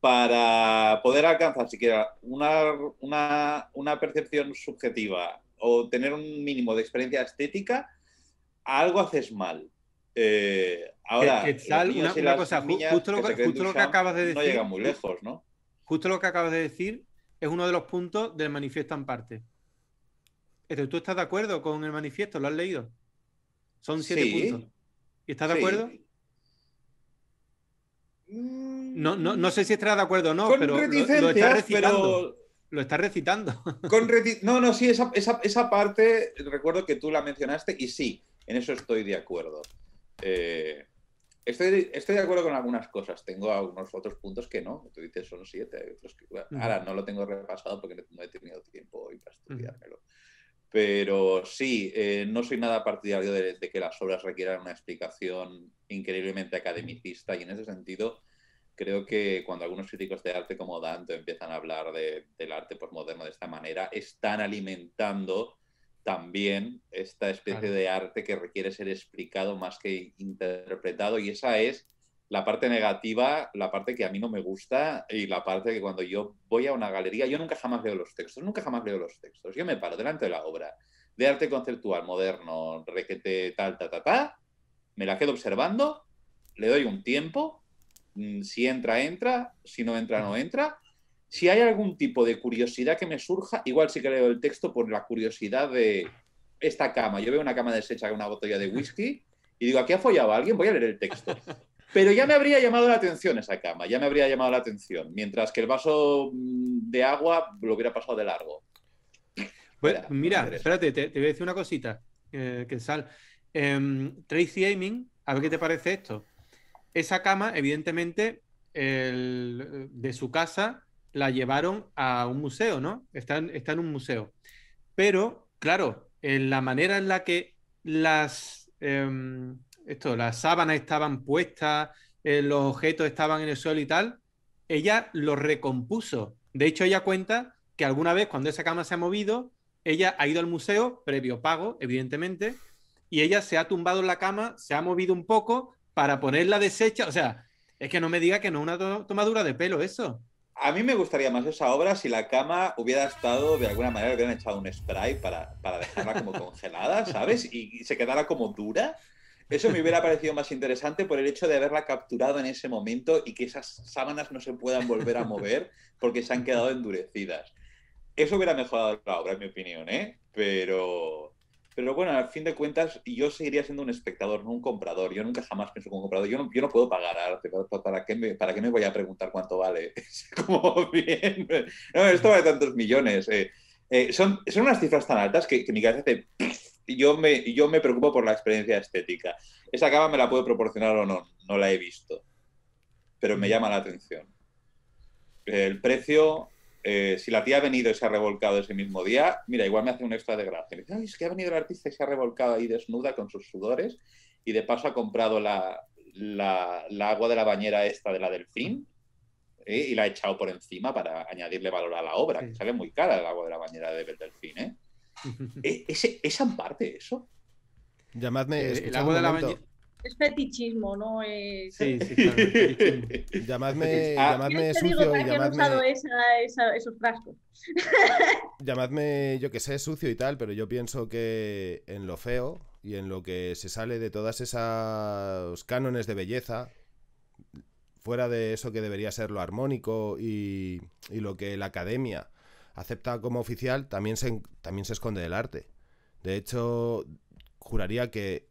para poder alcanzar siquiera una, una, percepción subjetiva o tener un mínimo de experiencia estética, algo haces mal. Eh, ahora, Una, justo, lo que, justo lo que acabas de decir. No llega muy lejos, ¿no? Justo lo que acabas de decir es uno de los puntos del manifiesto en parte. ¿Tú estás de acuerdo con el manifiesto? ¿Lo has leído? Son siete puntos. ¿Y estás de acuerdo? No, no, sé si estarás de acuerdo o no, pero lo, estás está recitando. Con No, no, sí, esa, esa, parte recuerdo que tú la mencionaste y sí, en eso estoy de acuerdo. Eh, Estoy, estoy, de acuerdo con algunas cosas. Tengo algunos otros puntos que no. Tú dices son siete. Ahora no lo tengo repasado porque no he tenido tiempo hoy para estudiármelo. Pero sí, eh, no soy nada partidario de, que las obras requieran una explicación increíblemente academicista y en ese sentido creo que cuando algunos críticos de arte como Dante empiezan a hablar del arte postmoderno de esta manera, están alimentando también esta especie de arte que requiere ser explicado más que interpretado y esa es la parte negativa, la parte que a mí no me gusta y la parte que cuando yo voy a una galería, yo nunca jamás leo los textos, nunca jamás leo los textos, yo me paro delante de la obra de arte conceptual, moderno, requete tal, ta, ta, ta, me la quedo observando, le doy un tiempo, mm, si entra, entra, si no entra, no entra, si hay algún tipo de curiosidad que me surja, igual sí que leo el texto por la curiosidad de esta cama. Yo veo una cama deshecha con una botella de whisky y digo, aquí ha follado alguien, voy a leer el texto. Pero ya me habría llamado la atención esa cama, ya me habría llamado la atención, mientras que el vaso mm, de agua lo hubiera pasado de largo. Bueno, pues, mira, espérate, te, voy a decir una cosita, eh, que sal. Em, Tracy Aiming, a ver qué te parece esto. Esa cama, evidentemente, de su casa la llevaron a un museo, ¿no? Está en, en un museo. Pero, claro, en la manera en la que las, em, esto, sábanas estaban puestas, eh, los objetos estaban en el suelo y tal, ella lo recompuso. De hecho, ella cuenta que alguna vez cuando esa cama se ha movido, ella ha ido al museo, previo pago, evidentemente, y ella se ha tumbado en la cama, se ha movido un poco para ponerla deshecha. O sea, es que no me diga que no es una tomadura de pelo eso a mí me gustaría más esa obra si la cama hubiera estado de alguna manera, hubieran echado un spray para, dejarla como congelada, ¿sabes? y, se quedara como dura. Eso me hubiera parecido más interesante por el hecho de haberla capturado en ese momento y que esas sábanas no se puedan volver a mover porque se han quedado endurecidas. Eso hubiera mejorado la obra, en mi opinión, ¿eh? Pero, pero bueno, al fin de cuentas, yo seguiría siendo un espectador, no un comprador. Yo nunca jamás pienso como un comprador. Yo no, puedo pagar arte. ¿Para, qué me, ¿Para, me, voy a preguntar cuánto vale? bien. No, esto vale tantos millones. Eh. Eh, son, unas cifras tan altas que, mi cabeza hace. Yo me, yo me preocupo por la experiencia estética. Esa cama me la puede proporcionar o no. No la he visto. Pero me llama la atención. El precio eh, si la tía ha venido y se ha revolcado ese mismo día, mira, igual me hace un extra de gracia. es que ha venido el artista y se ha revolcado ahí desnuda con sus sudores y de paso ha comprado la, agua de la bañera esta de la delfín ¿eh? y la ha echado por encima para añadirle valor a la obra, que sale muy cara el agua de la bañera de delfín. ¿eh? E, ¿Es, es, ¿Esa parte eso? Llamadme. Eh, el agua de la bañera es fetichismo, ¿no? Sí, sí, claro, Llamadme, llamadme sucio digo, y llamadme... Ah, usado esos frascos. llamadme, yo que sé, sucio y tal, pero yo pienso que en lo feo y en lo que se sale de todas esas cánones de belleza, fuera de eso que debería ser lo armónico y, lo que la academia acepta como oficial, también se, también se esconde del arte. De hecho, juraría que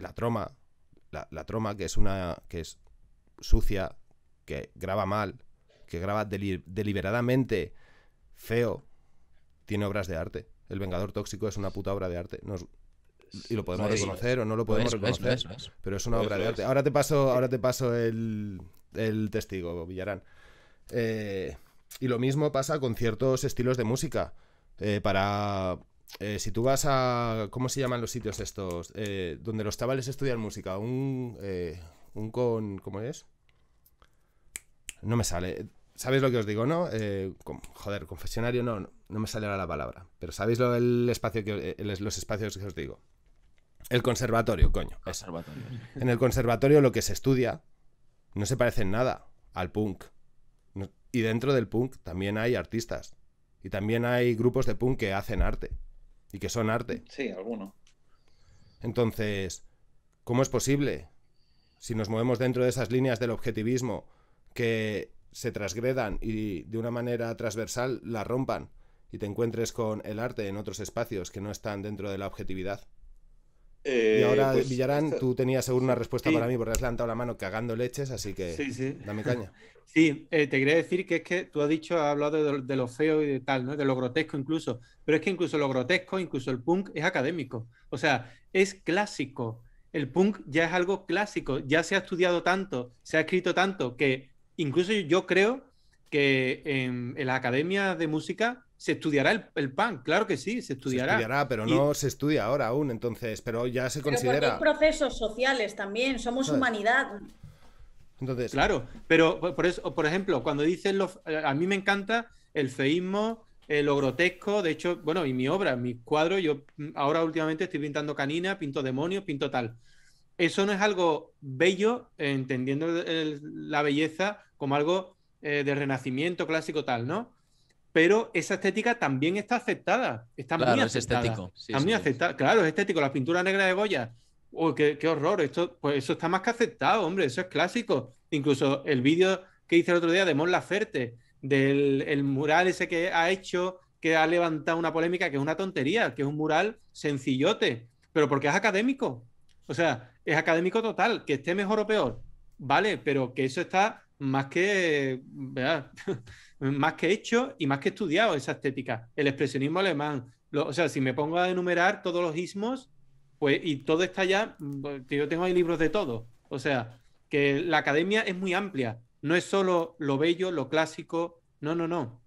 la troma, la, troma que es una que es sucia, que graba mal, que graba deliberadamente feo, tiene obras de arte. El Vengador Tóxico es una puta obra de arte. y lo podemos reconocer o no lo podemos reconocer, pero es una obra de arte. Ahora te paso, ahora te paso el, el testigo, Villarán. Eh, y lo mismo pasa con ciertos estilos de música. Eh, para eh, si tú vas a. ¿Cómo se llaman los sitios estos? Eh, donde los chavales estudian música. Un. Eh, un con. ¿Cómo es? No me sale. ¿Sabéis lo que os digo, no? joder, confesionario no, no, me sale ahora la palabra. Pero ¿sabéis lo, espacio que, los espacios que os digo? El conservatorio, coño. Conservatorio. En el conservatorio lo que se estudia no se parece en nada al punk. y dentro del punk también hay artistas. Y también hay grupos de punk que hacen arte y que son arte. Sí, alguno. Entonces, ¿cómo es posible, si nos movemos dentro de esas líneas del objetivismo, que se transgredan y de una manera transversal la rompan y te encuentres con el arte en otros espacios que no están dentro de la objetividad? y eh, ahora, pues, Villarán, tú tenías seguro una respuesta para mí porque has levantado la mano cagando leches, así que dame caña. Sí, eh, te quería decir que es que tú has dicho, has hablado de, lo feo y de tal, ¿no? de lo grotesco incluso, pero es que incluso lo grotesco, incluso el punk es académico, o sea, es clásico. El punk ya es algo clásico, ya se ha estudiado tanto, se ha escrito tanto, que incluso yo creo que en, en academia de música se estudiará el, PAN, claro que sí, se estudiará. Se estudiará, pero no se estudia ahora aún, entonces, pero ya se considera. procesos sociales también, somos humanidad. Entonces. Claro, pero por eso, por ejemplo, cuando dicen lo eh, A mí me encanta el feísmo, eh, lo grotesco, de hecho, bueno, y mi obra, mi cuadro yo mm, ahora últimamente estoy pintando canina pinto demonios, pinto tal. Eso no es algo bello, entendiendo la belleza como algo eh, de renacimiento clásico tal, ¿no? pero esa estética también está aceptada. Está muy aceptada. está Claro, es estético. La pintura negra de Goya. qué, horror. Esto, pues eso está más que aceptado, hombre. Eso es clásico. Incluso el vídeo que hice el otro día de Mon Laferte, del mural ese que ha hecho, que ha levantado una polémica, que es una tontería, que es un mural sencillote, pero porque es académico. O sea, es académico total, que esté mejor o peor. Vale, pero que eso está más que. más que hecho y más que estudiado esa estética. El expresionismo alemán, o sea, si me pongo a enumerar todos los ismos, pues y todo está ya, pues, yo tengo ahí libros de todo. O sea, que la academia es muy amplia, no es solo lo bello, lo clásico, no, no, no.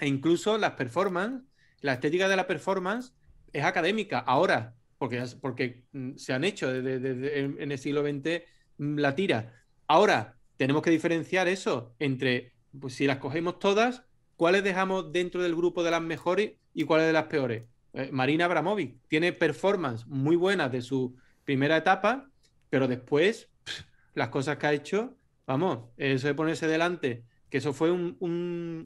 E incluso las performance, la estética de la performance es académica ahora, porque, porque mm, se han hecho en el siglo XX mm, la tira. Ahora, tenemos que diferenciar eso entre pues si las cogemos todas, ¿cuáles dejamos dentro del grupo de las mejores y cuáles de las peores? Eh, Marina Abramovic tiene performance muy buenas de su primera etapa, pero después las cosas que ha hecho, vamos, eso de ponerse delante, que eso fue un,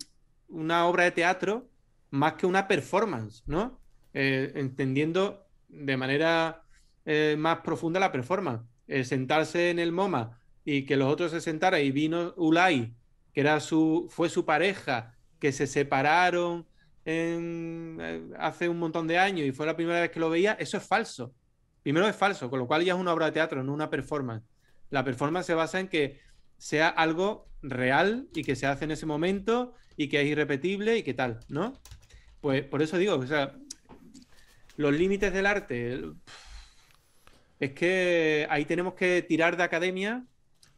una obra de teatro más que una performance, ¿no? Eh, entendiendo de manera eh, más profunda la performance. sentarse en el MoMA y que los otros se sentaran y vino Ulay que era su, fue su pareja, que se separaron eh, hace un montón de años y fue la primera vez que lo veía, eso es falso. Primero es falso, con lo cual ya es una obra de teatro, no una performance. La performance se basa en que sea algo real y que se hace en ese momento y que es irrepetible y que tal, ¿no? Pues por eso digo, o sea, los límites del arte, es que ahí tenemos que tirar de academia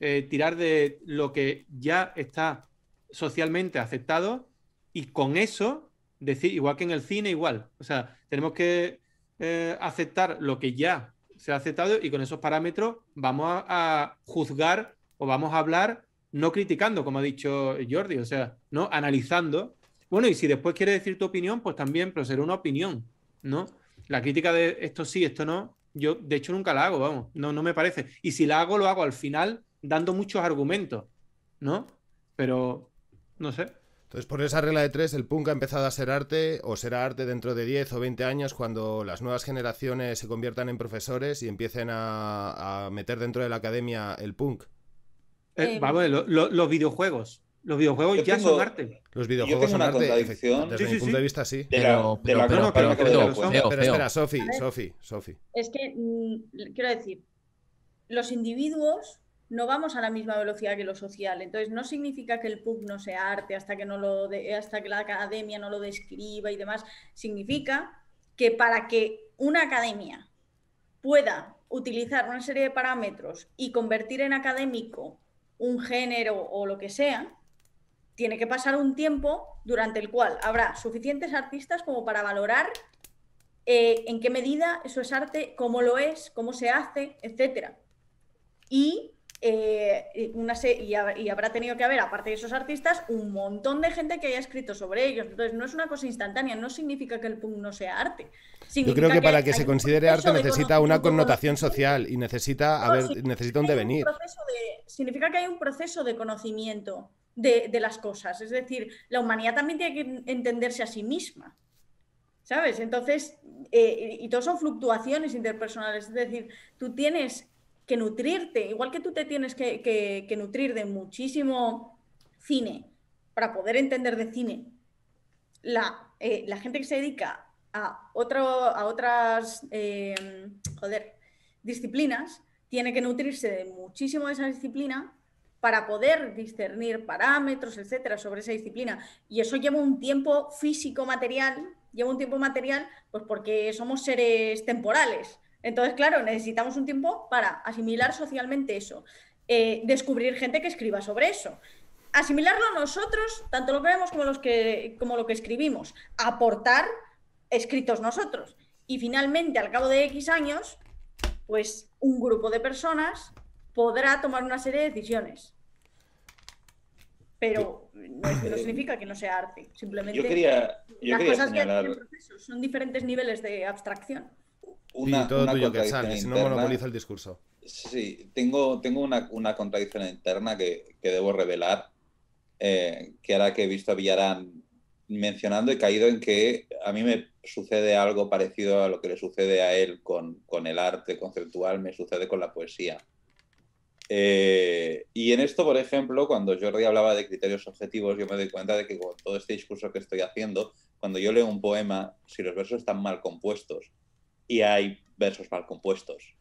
eh, tirar de lo que ya está socialmente aceptado y con eso decir, igual que en el cine, igual. O sea, tenemos que eh, aceptar lo que ya se ha aceptado y con esos parámetros vamos a, juzgar o vamos a hablar no criticando, como ha dicho Jordi, o sea, no analizando. Bueno, y si después quieres decir tu opinión, pues también, pero será una opinión, ¿no? La crítica de esto sí, esto no, yo de hecho nunca la hago, vamos, no, no me parece. Y si la hago, lo hago al final dando muchos argumentos, ¿no? Pero, no sé. Entonces, por esa regla de tres, el punk ha empezado a ser arte o será arte dentro de 10 o 20 años cuando las nuevas generaciones se conviertan en profesores y empiecen a, meter dentro de la academia el punk. Eh, em. vamos, los videojuegos. Los videojuegos ya son arte. Los videojuegos son arte. Desde mi punto de vista, sí. pero, pero, espera, Sofi, Sofi, Sofi. Es que, mm, quiero decir, los individuos no vamos a la misma velocidad que lo social. Entonces, no significa que el pub no sea arte hasta que, no lo hasta que la academia no lo describa y demás. Significa que para que una academia pueda utilizar una serie de parámetros y convertir en académico un género o lo que sea, tiene que pasar un tiempo durante el cual habrá suficientes artistas como para valorar eh, en qué medida eso es arte, cómo lo es, cómo se hace, etc. Y eh, y, habrá tenido que haber, aparte de esos artistas, un montón de gente que haya escrito sobre ellos. Entonces, no es una cosa instantánea, no significa que el punk no sea arte. Yo creo que, para que se considere arte necesita una connotación social y necesita, un devenir. significa que hay un proceso de conocimiento de, las cosas. Es decir, la humanidad también tiene que entenderse a sí misma. ¿Sabes? Entonces, eh, y todo son fluctuaciones interpersonales. Es decir, tú tienes que nutrirte, igual que tú te tienes que, nutrir de muchísimo cine para poder entender de cine, la, eh, gente que se dedica a, a otras em, disciplinas tiene que nutrirse de muchísimo de esa disciplina para poder discernir parámetros, etcétera, sobre esa disciplina. Y eso lleva un tiempo físico material, lleva un tiempo material, pues porque somos seres temporales. Entonces, claro, necesitamos un tiempo para asimilar socialmente eso, eh, descubrir gente que escriba sobre eso, asimilarlo nosotros, tanto lo que vemos como, los que, como lo que escribimos, aportar escritos nosotros. Y finalmente, al cabo de X años, pues un grupo de personas podrá tomar una serie de decisiones. Pero no, eh, significa que no sea arte, simplemente quería, las cosas señalar... que en proceso son diferentes niveles de abstracción una, todo tuyo, que sale, Si no monopoliza el discurso. Sí, tengo, tengo una, contradicción interna que, debo revelar, eh, que ahora que he visto a Villarán mencionando he caído en que a mí me sucede algo parecido a lo que le sucede a él con, el arte conceptual, me sucede con la poesía. Eh, y en esto, por ejemplo, cuando Jordi hablaba de criterios objetivos, yo me doy cuenta de que con todo este discurso que estoy haciendo, cuando yo leo un poema, si los versos están mal compuestos, y hay versos mal compuestos.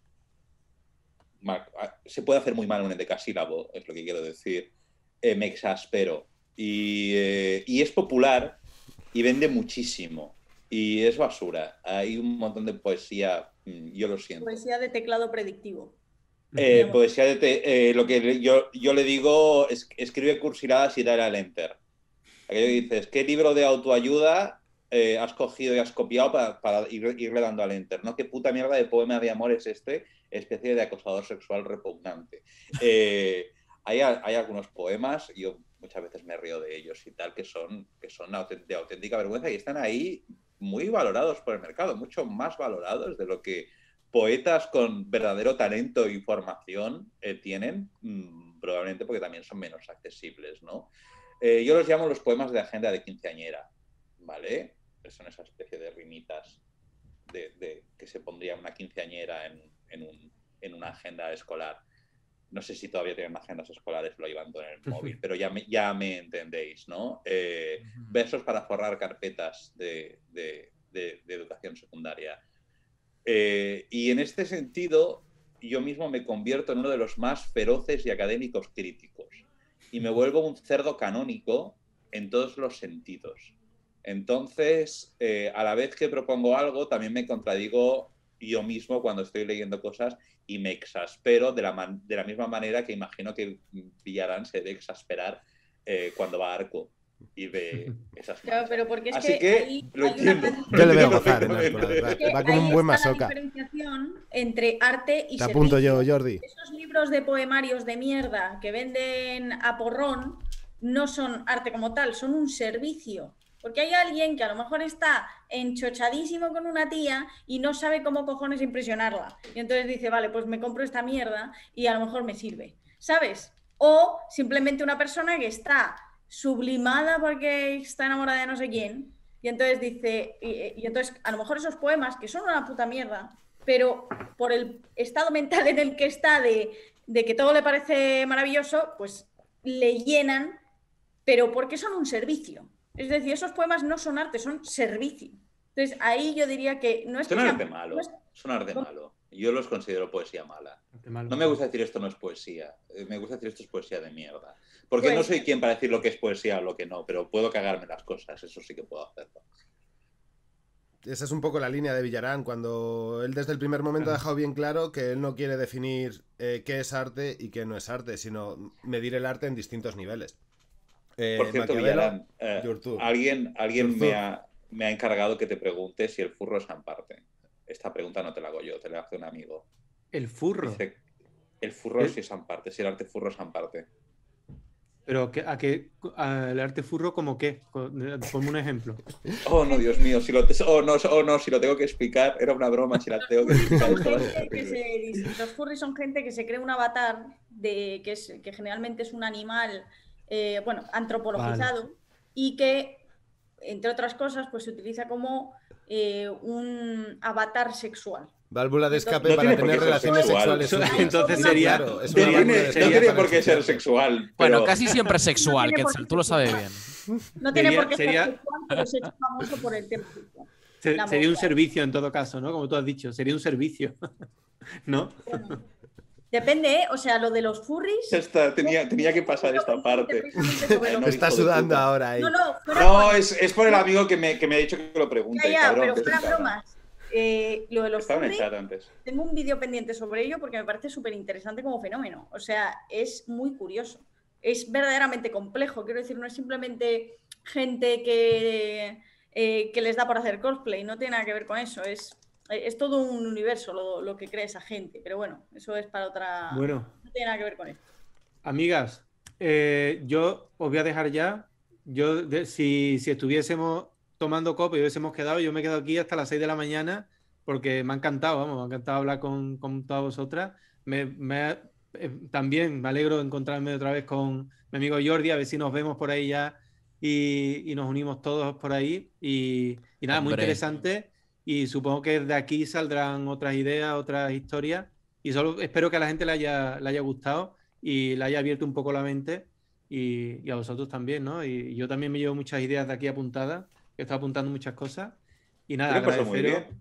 Ah, se puede hacer muy mal un endecasílabo, es lo que quiero decir. Eh, me exaspero. Eh, y, es popular y vende muchísimo. Y es basura. Hay un montón de poesía, mm, yo lo siento. Poesía de teclado predictivo. Eh, poesía de te lo que yo, yo le digo, es, escribe cursiladas y dale al enter. Aquello que dices, ¿qué libro de autoayuda eh, has cogido y has copiado para, irle dando al enter, ¿no? ¿Qué puta mierda de poema de amor es este? Especie de acosador sexual repugnante. Eh, hay, algunos poemas, yo muchas veces me río de ellos y tal, que son, que son de auténtica vergüenza y están ahí muy valorados por el mercado, mucho más valorados de lo que poetas con verdadero talento y formación eh, tienen, mm, probablemente porque también son menos accesibles, ¿no? yo los llamo los poemas de agenda de quinceañera, ¿vale? son esa especie de rimitas de, que se pondría una quinceañera en, una agenda escolar. No sé si todavía tienen agendas escolares, lo llevan en el móvil, pero ya me, ya me entendéis, ¿no? Eh, versos para forrar carpetas de, educación secundaria. Eh, y en este sentido, yo mismo me convierto en uno de los más feroces y académicos críticos. Y me vuelvo un cerdo canónico en todos los sentidos. Entonces, eh, a la vez que propongo algo, también me contradigo yo mismo cuando estoy leyendo cosas y me exaspero de la, misma manera que imagino que Villarán se debe exasperar eh, cuando va a Arco y ve esas cosas. Así que, Yo le veo gozar va con un buen masoca. diferenciación entre arte y Te apunto yo, Jordi. Esos libros de poemarios de mierda que venden a porrón no son arte como tal, son un servicio. Porque hay alguien que a lo mejor está enchochadísimo con una tía y no sabe cómo cojones impresionarla. Y entonces dice, vale, pues me compro esta mierda y a lo mejor me sirve, ¿sabes? O simplemente una persona que está sublimada porque está enamorada de no sé quién. Y entonces dice, y, eh, entonces a lo mejor esos poemas, que son una puta mierda, pero por el estado mental en el que está de, de que todo le parece maravilloso, pues le llenan, pero porque son un servicio. Es decir, esos poemas no son arte, son servicio. Entonces, ahí yo diría que no es... Son arte malo, son arte malo. Yo los considero poesía mala. no me gusta decir esto no es poesía, eh, me gusta decir esto es poesía de mierda. Porque no pues soy quien para decir lo que es poesía o lo que no, pero puedo cagarme las cosas, eso sí que puedo hacerlo esa es un poco la línea de Villarán, cuando él desde el primer momento ha dejado bien claro que él no quiere definir eh, qué es arte y qué no es arte, sino medir el arte en distintos niveles. Eh, Por cierto, Villarán, eh, alguien, alguien me ha, encargado que te pregunte si el furro es amparte. Esta pregunta no te la hago yo, te la hace un amigo. ¿El furro? el furro es si es amparte, si el arte furro es amparte. Pero a qué ¿el arte furro como qué? Como un ejemplo. Oh no, Dios mío, si lo oh, no, oh, no, si lo tengo que explicar, era una broma, si la tengo que explicar. los furries son gente que se cree un avatar de que que generalmente es un animal eh, bueno, antropologizado y que, entre otras cosas, pues se utiliza como eh, un avatar sexual. Válvula de escape para tener relaciones sexuales. Entonces sería. no, tiene, por qué ser sexual. Bueno, casi siempre sexual, que tú lo sabes bien. No tiene por qué ser sexual, pero se famoso por el tema. sería un servicio en todo caso, ¿no? Como tú has dicho, sería un servicio. ¿No? Depende, ¿eh? o sea, lo de los furries. tenía, tenía que pasar esta parte. Te está sudando ahora. Ahí. No, no, Es, por el amigo que me, ha dicho que lo pregunte. Ya, ya, pero fuera bromas. Eh, lo de los furries, tengo un vídeo pendiente sobre ello porque me parece súper interesante como fenómeno. O sea, es muy curioso. Es verdaderamente complejo. Quiero decir, no es simplemente gente que, eh, que les da por hacer cosplay. No tiene nada que ver con eso. Es eh, es todo un universo lo, que cree esa gente, pero bueno, eso es para otra... Bueno. No tiene nada que ver con esto. Amigas, eh, yo os voy a dejar ya. Yo, si, estuviésemos tomando copa y hubiésemos quedado, yo me he quedado aquí hasta las 6 de la mañana porque me ha encantado, vamos, me ha encantado hablar con, con todas vosotras. Eh, también me alegro de encontrarme otra vez con mi amigo Jordi, a ver si nos vemos por ahí ya y, nos unimos todos por ahí. Y, y nada, muy interesante y supongo que de aquí saldrán otras ideas, otras historias y solo espero que a la gente le haya, gustado y le haya abierto un poco la mente y, a vosotros también, ¿no? Y, yo también me llevo muchas ideas de aquí apuntadas, que estado apuntando muchas cosas. Y nada,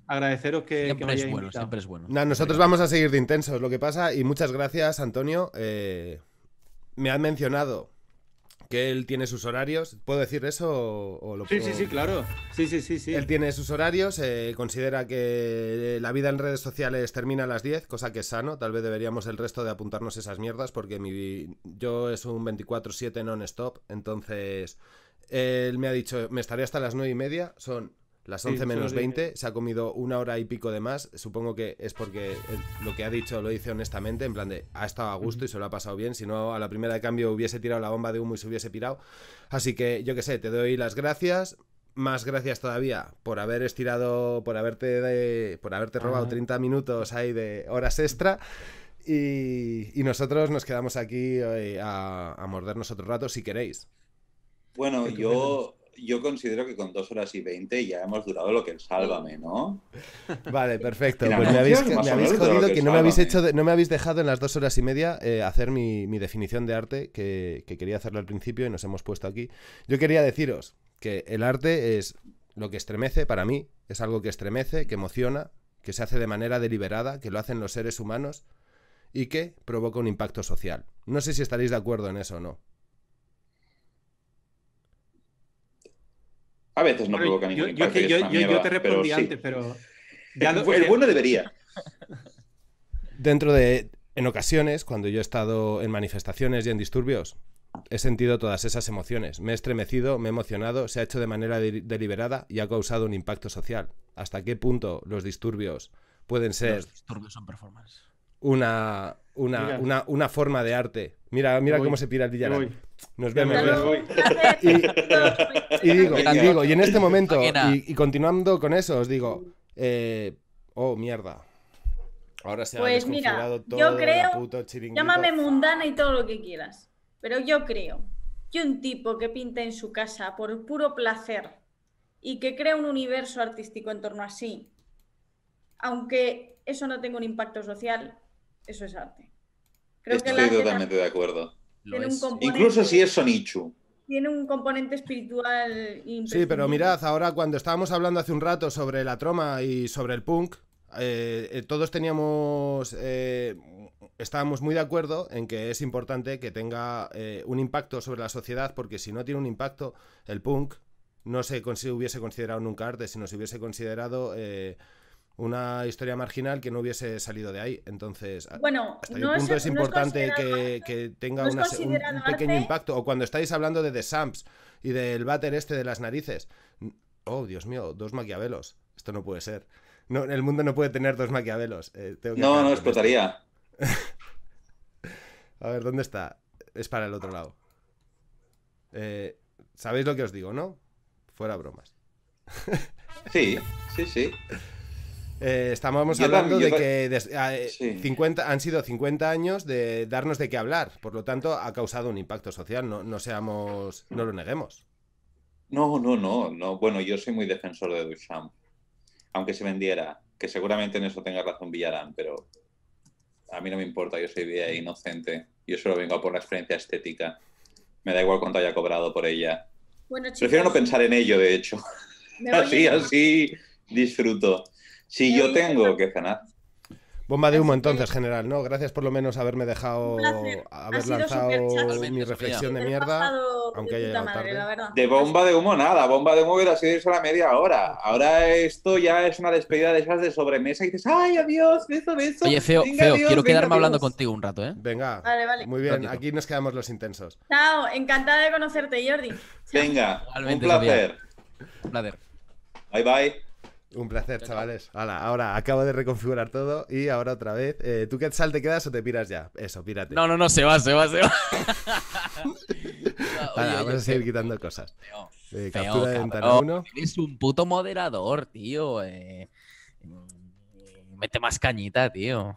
agradeceros, que, siempre es bueno, nosotros vamos a seguir de intensos, lo que pasa, y muchas gracias, Antonio. Eh, me han mencionado que él tiene sus horarios. ¿Puedo decir eso? O, lo, sí, sí, sí, claro. Sí, sí, sí, sí. Él tiene sus horarios, eh, considera que la vida en redes sociales termina a las 10, cosa que es sano. Tal vez deberíamos el resto de apuntarnos esas mierdas, porque mi, yo es un 24-7 non-stop. Entonces, él me ha dicho, me estaré hasta las 9 y media. Son las 11 menos 20 se ha comido una hora y pico de más. Supongo que es porque lo que ha dicho lo dice honestamente, en plan de ha estado a gusto y se lo ha pasado bien. Si no, a la primera de cambio hubiese tirado la bomba de humo y se hubiese pirado. Así que yo qué sé, te doy las gracias. Más gracias todavía por haber estirado, por haberte, por haberte robado 30 minutos ahí de horas extra. Y, nosotros nos quedamos aquí eh, a mordernos otro rato si queréis. Bueno, yo yo considero que con dos horas y veinte ya hemos durado lo que el sálvame, ¿no? Vale, perfecto. Pues me habéis, jodido que, no, me habéis hecho no me habéis dejado en las dos horas y media eh, hacer mi, definición de arte que quería hacerlo al principio y nos hemos puesto aquí. Yo quería deciros que el arte es lo que estremece para mí, es algo que estremece, que emociona, que se hace de manera deliberada, que lo hacen los seres humanos y que provoca un impacto social. No sé si estaréis de acuerdo en eso o no. A veces no provoca ningún impacto. Yo, te respondí antes, pero. el, bueno debería. Dentro de. En ocasiones, cuando yo he estado en manifestaciones y en disturbios, he sentido todas esas emociones. Me he estremecido, me he emocionado, se ha hecho de manera deliberada y ha causado un impacto social. ¿Hasta qué punto los disturbios pueden ser. disturbios son performance una, una, forma de arte. Mira, mira cómo se pira el Nos vemos. Y, digo, y en este momento, y, continuando con eso, os digo, eh, oh, mierda. Ahora se ha pues mira, todo yo creo, llámame mundana y todo lo que quieras, pero yo creo que un tipo que pinta en su casa por puro placer y que crea un universo artístico en torno a sí, aunque eso no tenga un impacto social, eso es arte. Estoy totalmente de acuerdo. Incluso si es Sonichu. Tiene un componente espiritual Sí, pero mirad, ahora cuando estábamos hablando hace un rato sobre la troma y sobre el punk, eh, eh, todos teníamos. Eh, estábamos muy de acuerdo en que es importante que tenga un impacto sobre la sociedad, porque si no tiene un impacto, el punk no se hubiese considerado nunca arte, sino se hubiese considerado una historia marginal que no hubiese salido de ahí. Entonces, bueno, hasta punto es, importante que, tenga un, pequeño impacto. O cuando estáis hablando de The Samps y del váter este de las narices. Oh, Dios mío, dos maquiavelos. Esto no puede ser. No, el mundo no puede tener dos maquiavelos. Eh, no, no explotaría. A ver, ¿dónde está? Es para el otro lado. Eh, ¿Sabéis lo que os digo, no? Fuera bromas. sí, sí, sí. Eh, estamos hablando de que eh, han sido 50 años de darnos de qué hablar, por lo tanto ha causado un impacto social, no, no seamos, no lo neguemos. No, no, no, no. Bueno, yo soy muy defensor de Duchamp, aunque se vendiera, que seguramente en eso tenga razón Villarán, pero a mí no me importa, yo soy vida inocente, yo solo vengo por la experiencia estética, me da igual cuánto haya cobrado por ella. Prefiero no pensar en ello, de hecho. Así, así disfruto. Si yo tengo que ganar. Bomba de humo entonces, general, ¿no? Gracias por lo menos haberme dejado haber lanzado mi reflexión de mierda. Aunque haya De bomba de humo nada, bomba de humo hubiera sido irse a la media hora. Ahora esto ya es una despedida de esas de sobremesa y dices, ay, adiós, beso, beso. Oye, feo, quiero quedarme hablando contigo un rato, ¿eh? Venga. Vale, vale. Muy bien, aquí nos quedamos los intensos. Chao, encantada de conocerte, Jordi. Venga, un placer. Un placer. Bye bye. Un placer, chavales. Hola, ahora acabo de reconfigurar todo y ahora otra vez. Eh, ¿Tú qué sal te quedas o te piras ya? Eso, pírate. No, no, no, se va, se va, se va. Vale, vamos a seguir quitando cosas. Eh, feo, captura de ventana Eres un puto moderador, tío. Eh. mete más cañita, tío.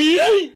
E aí?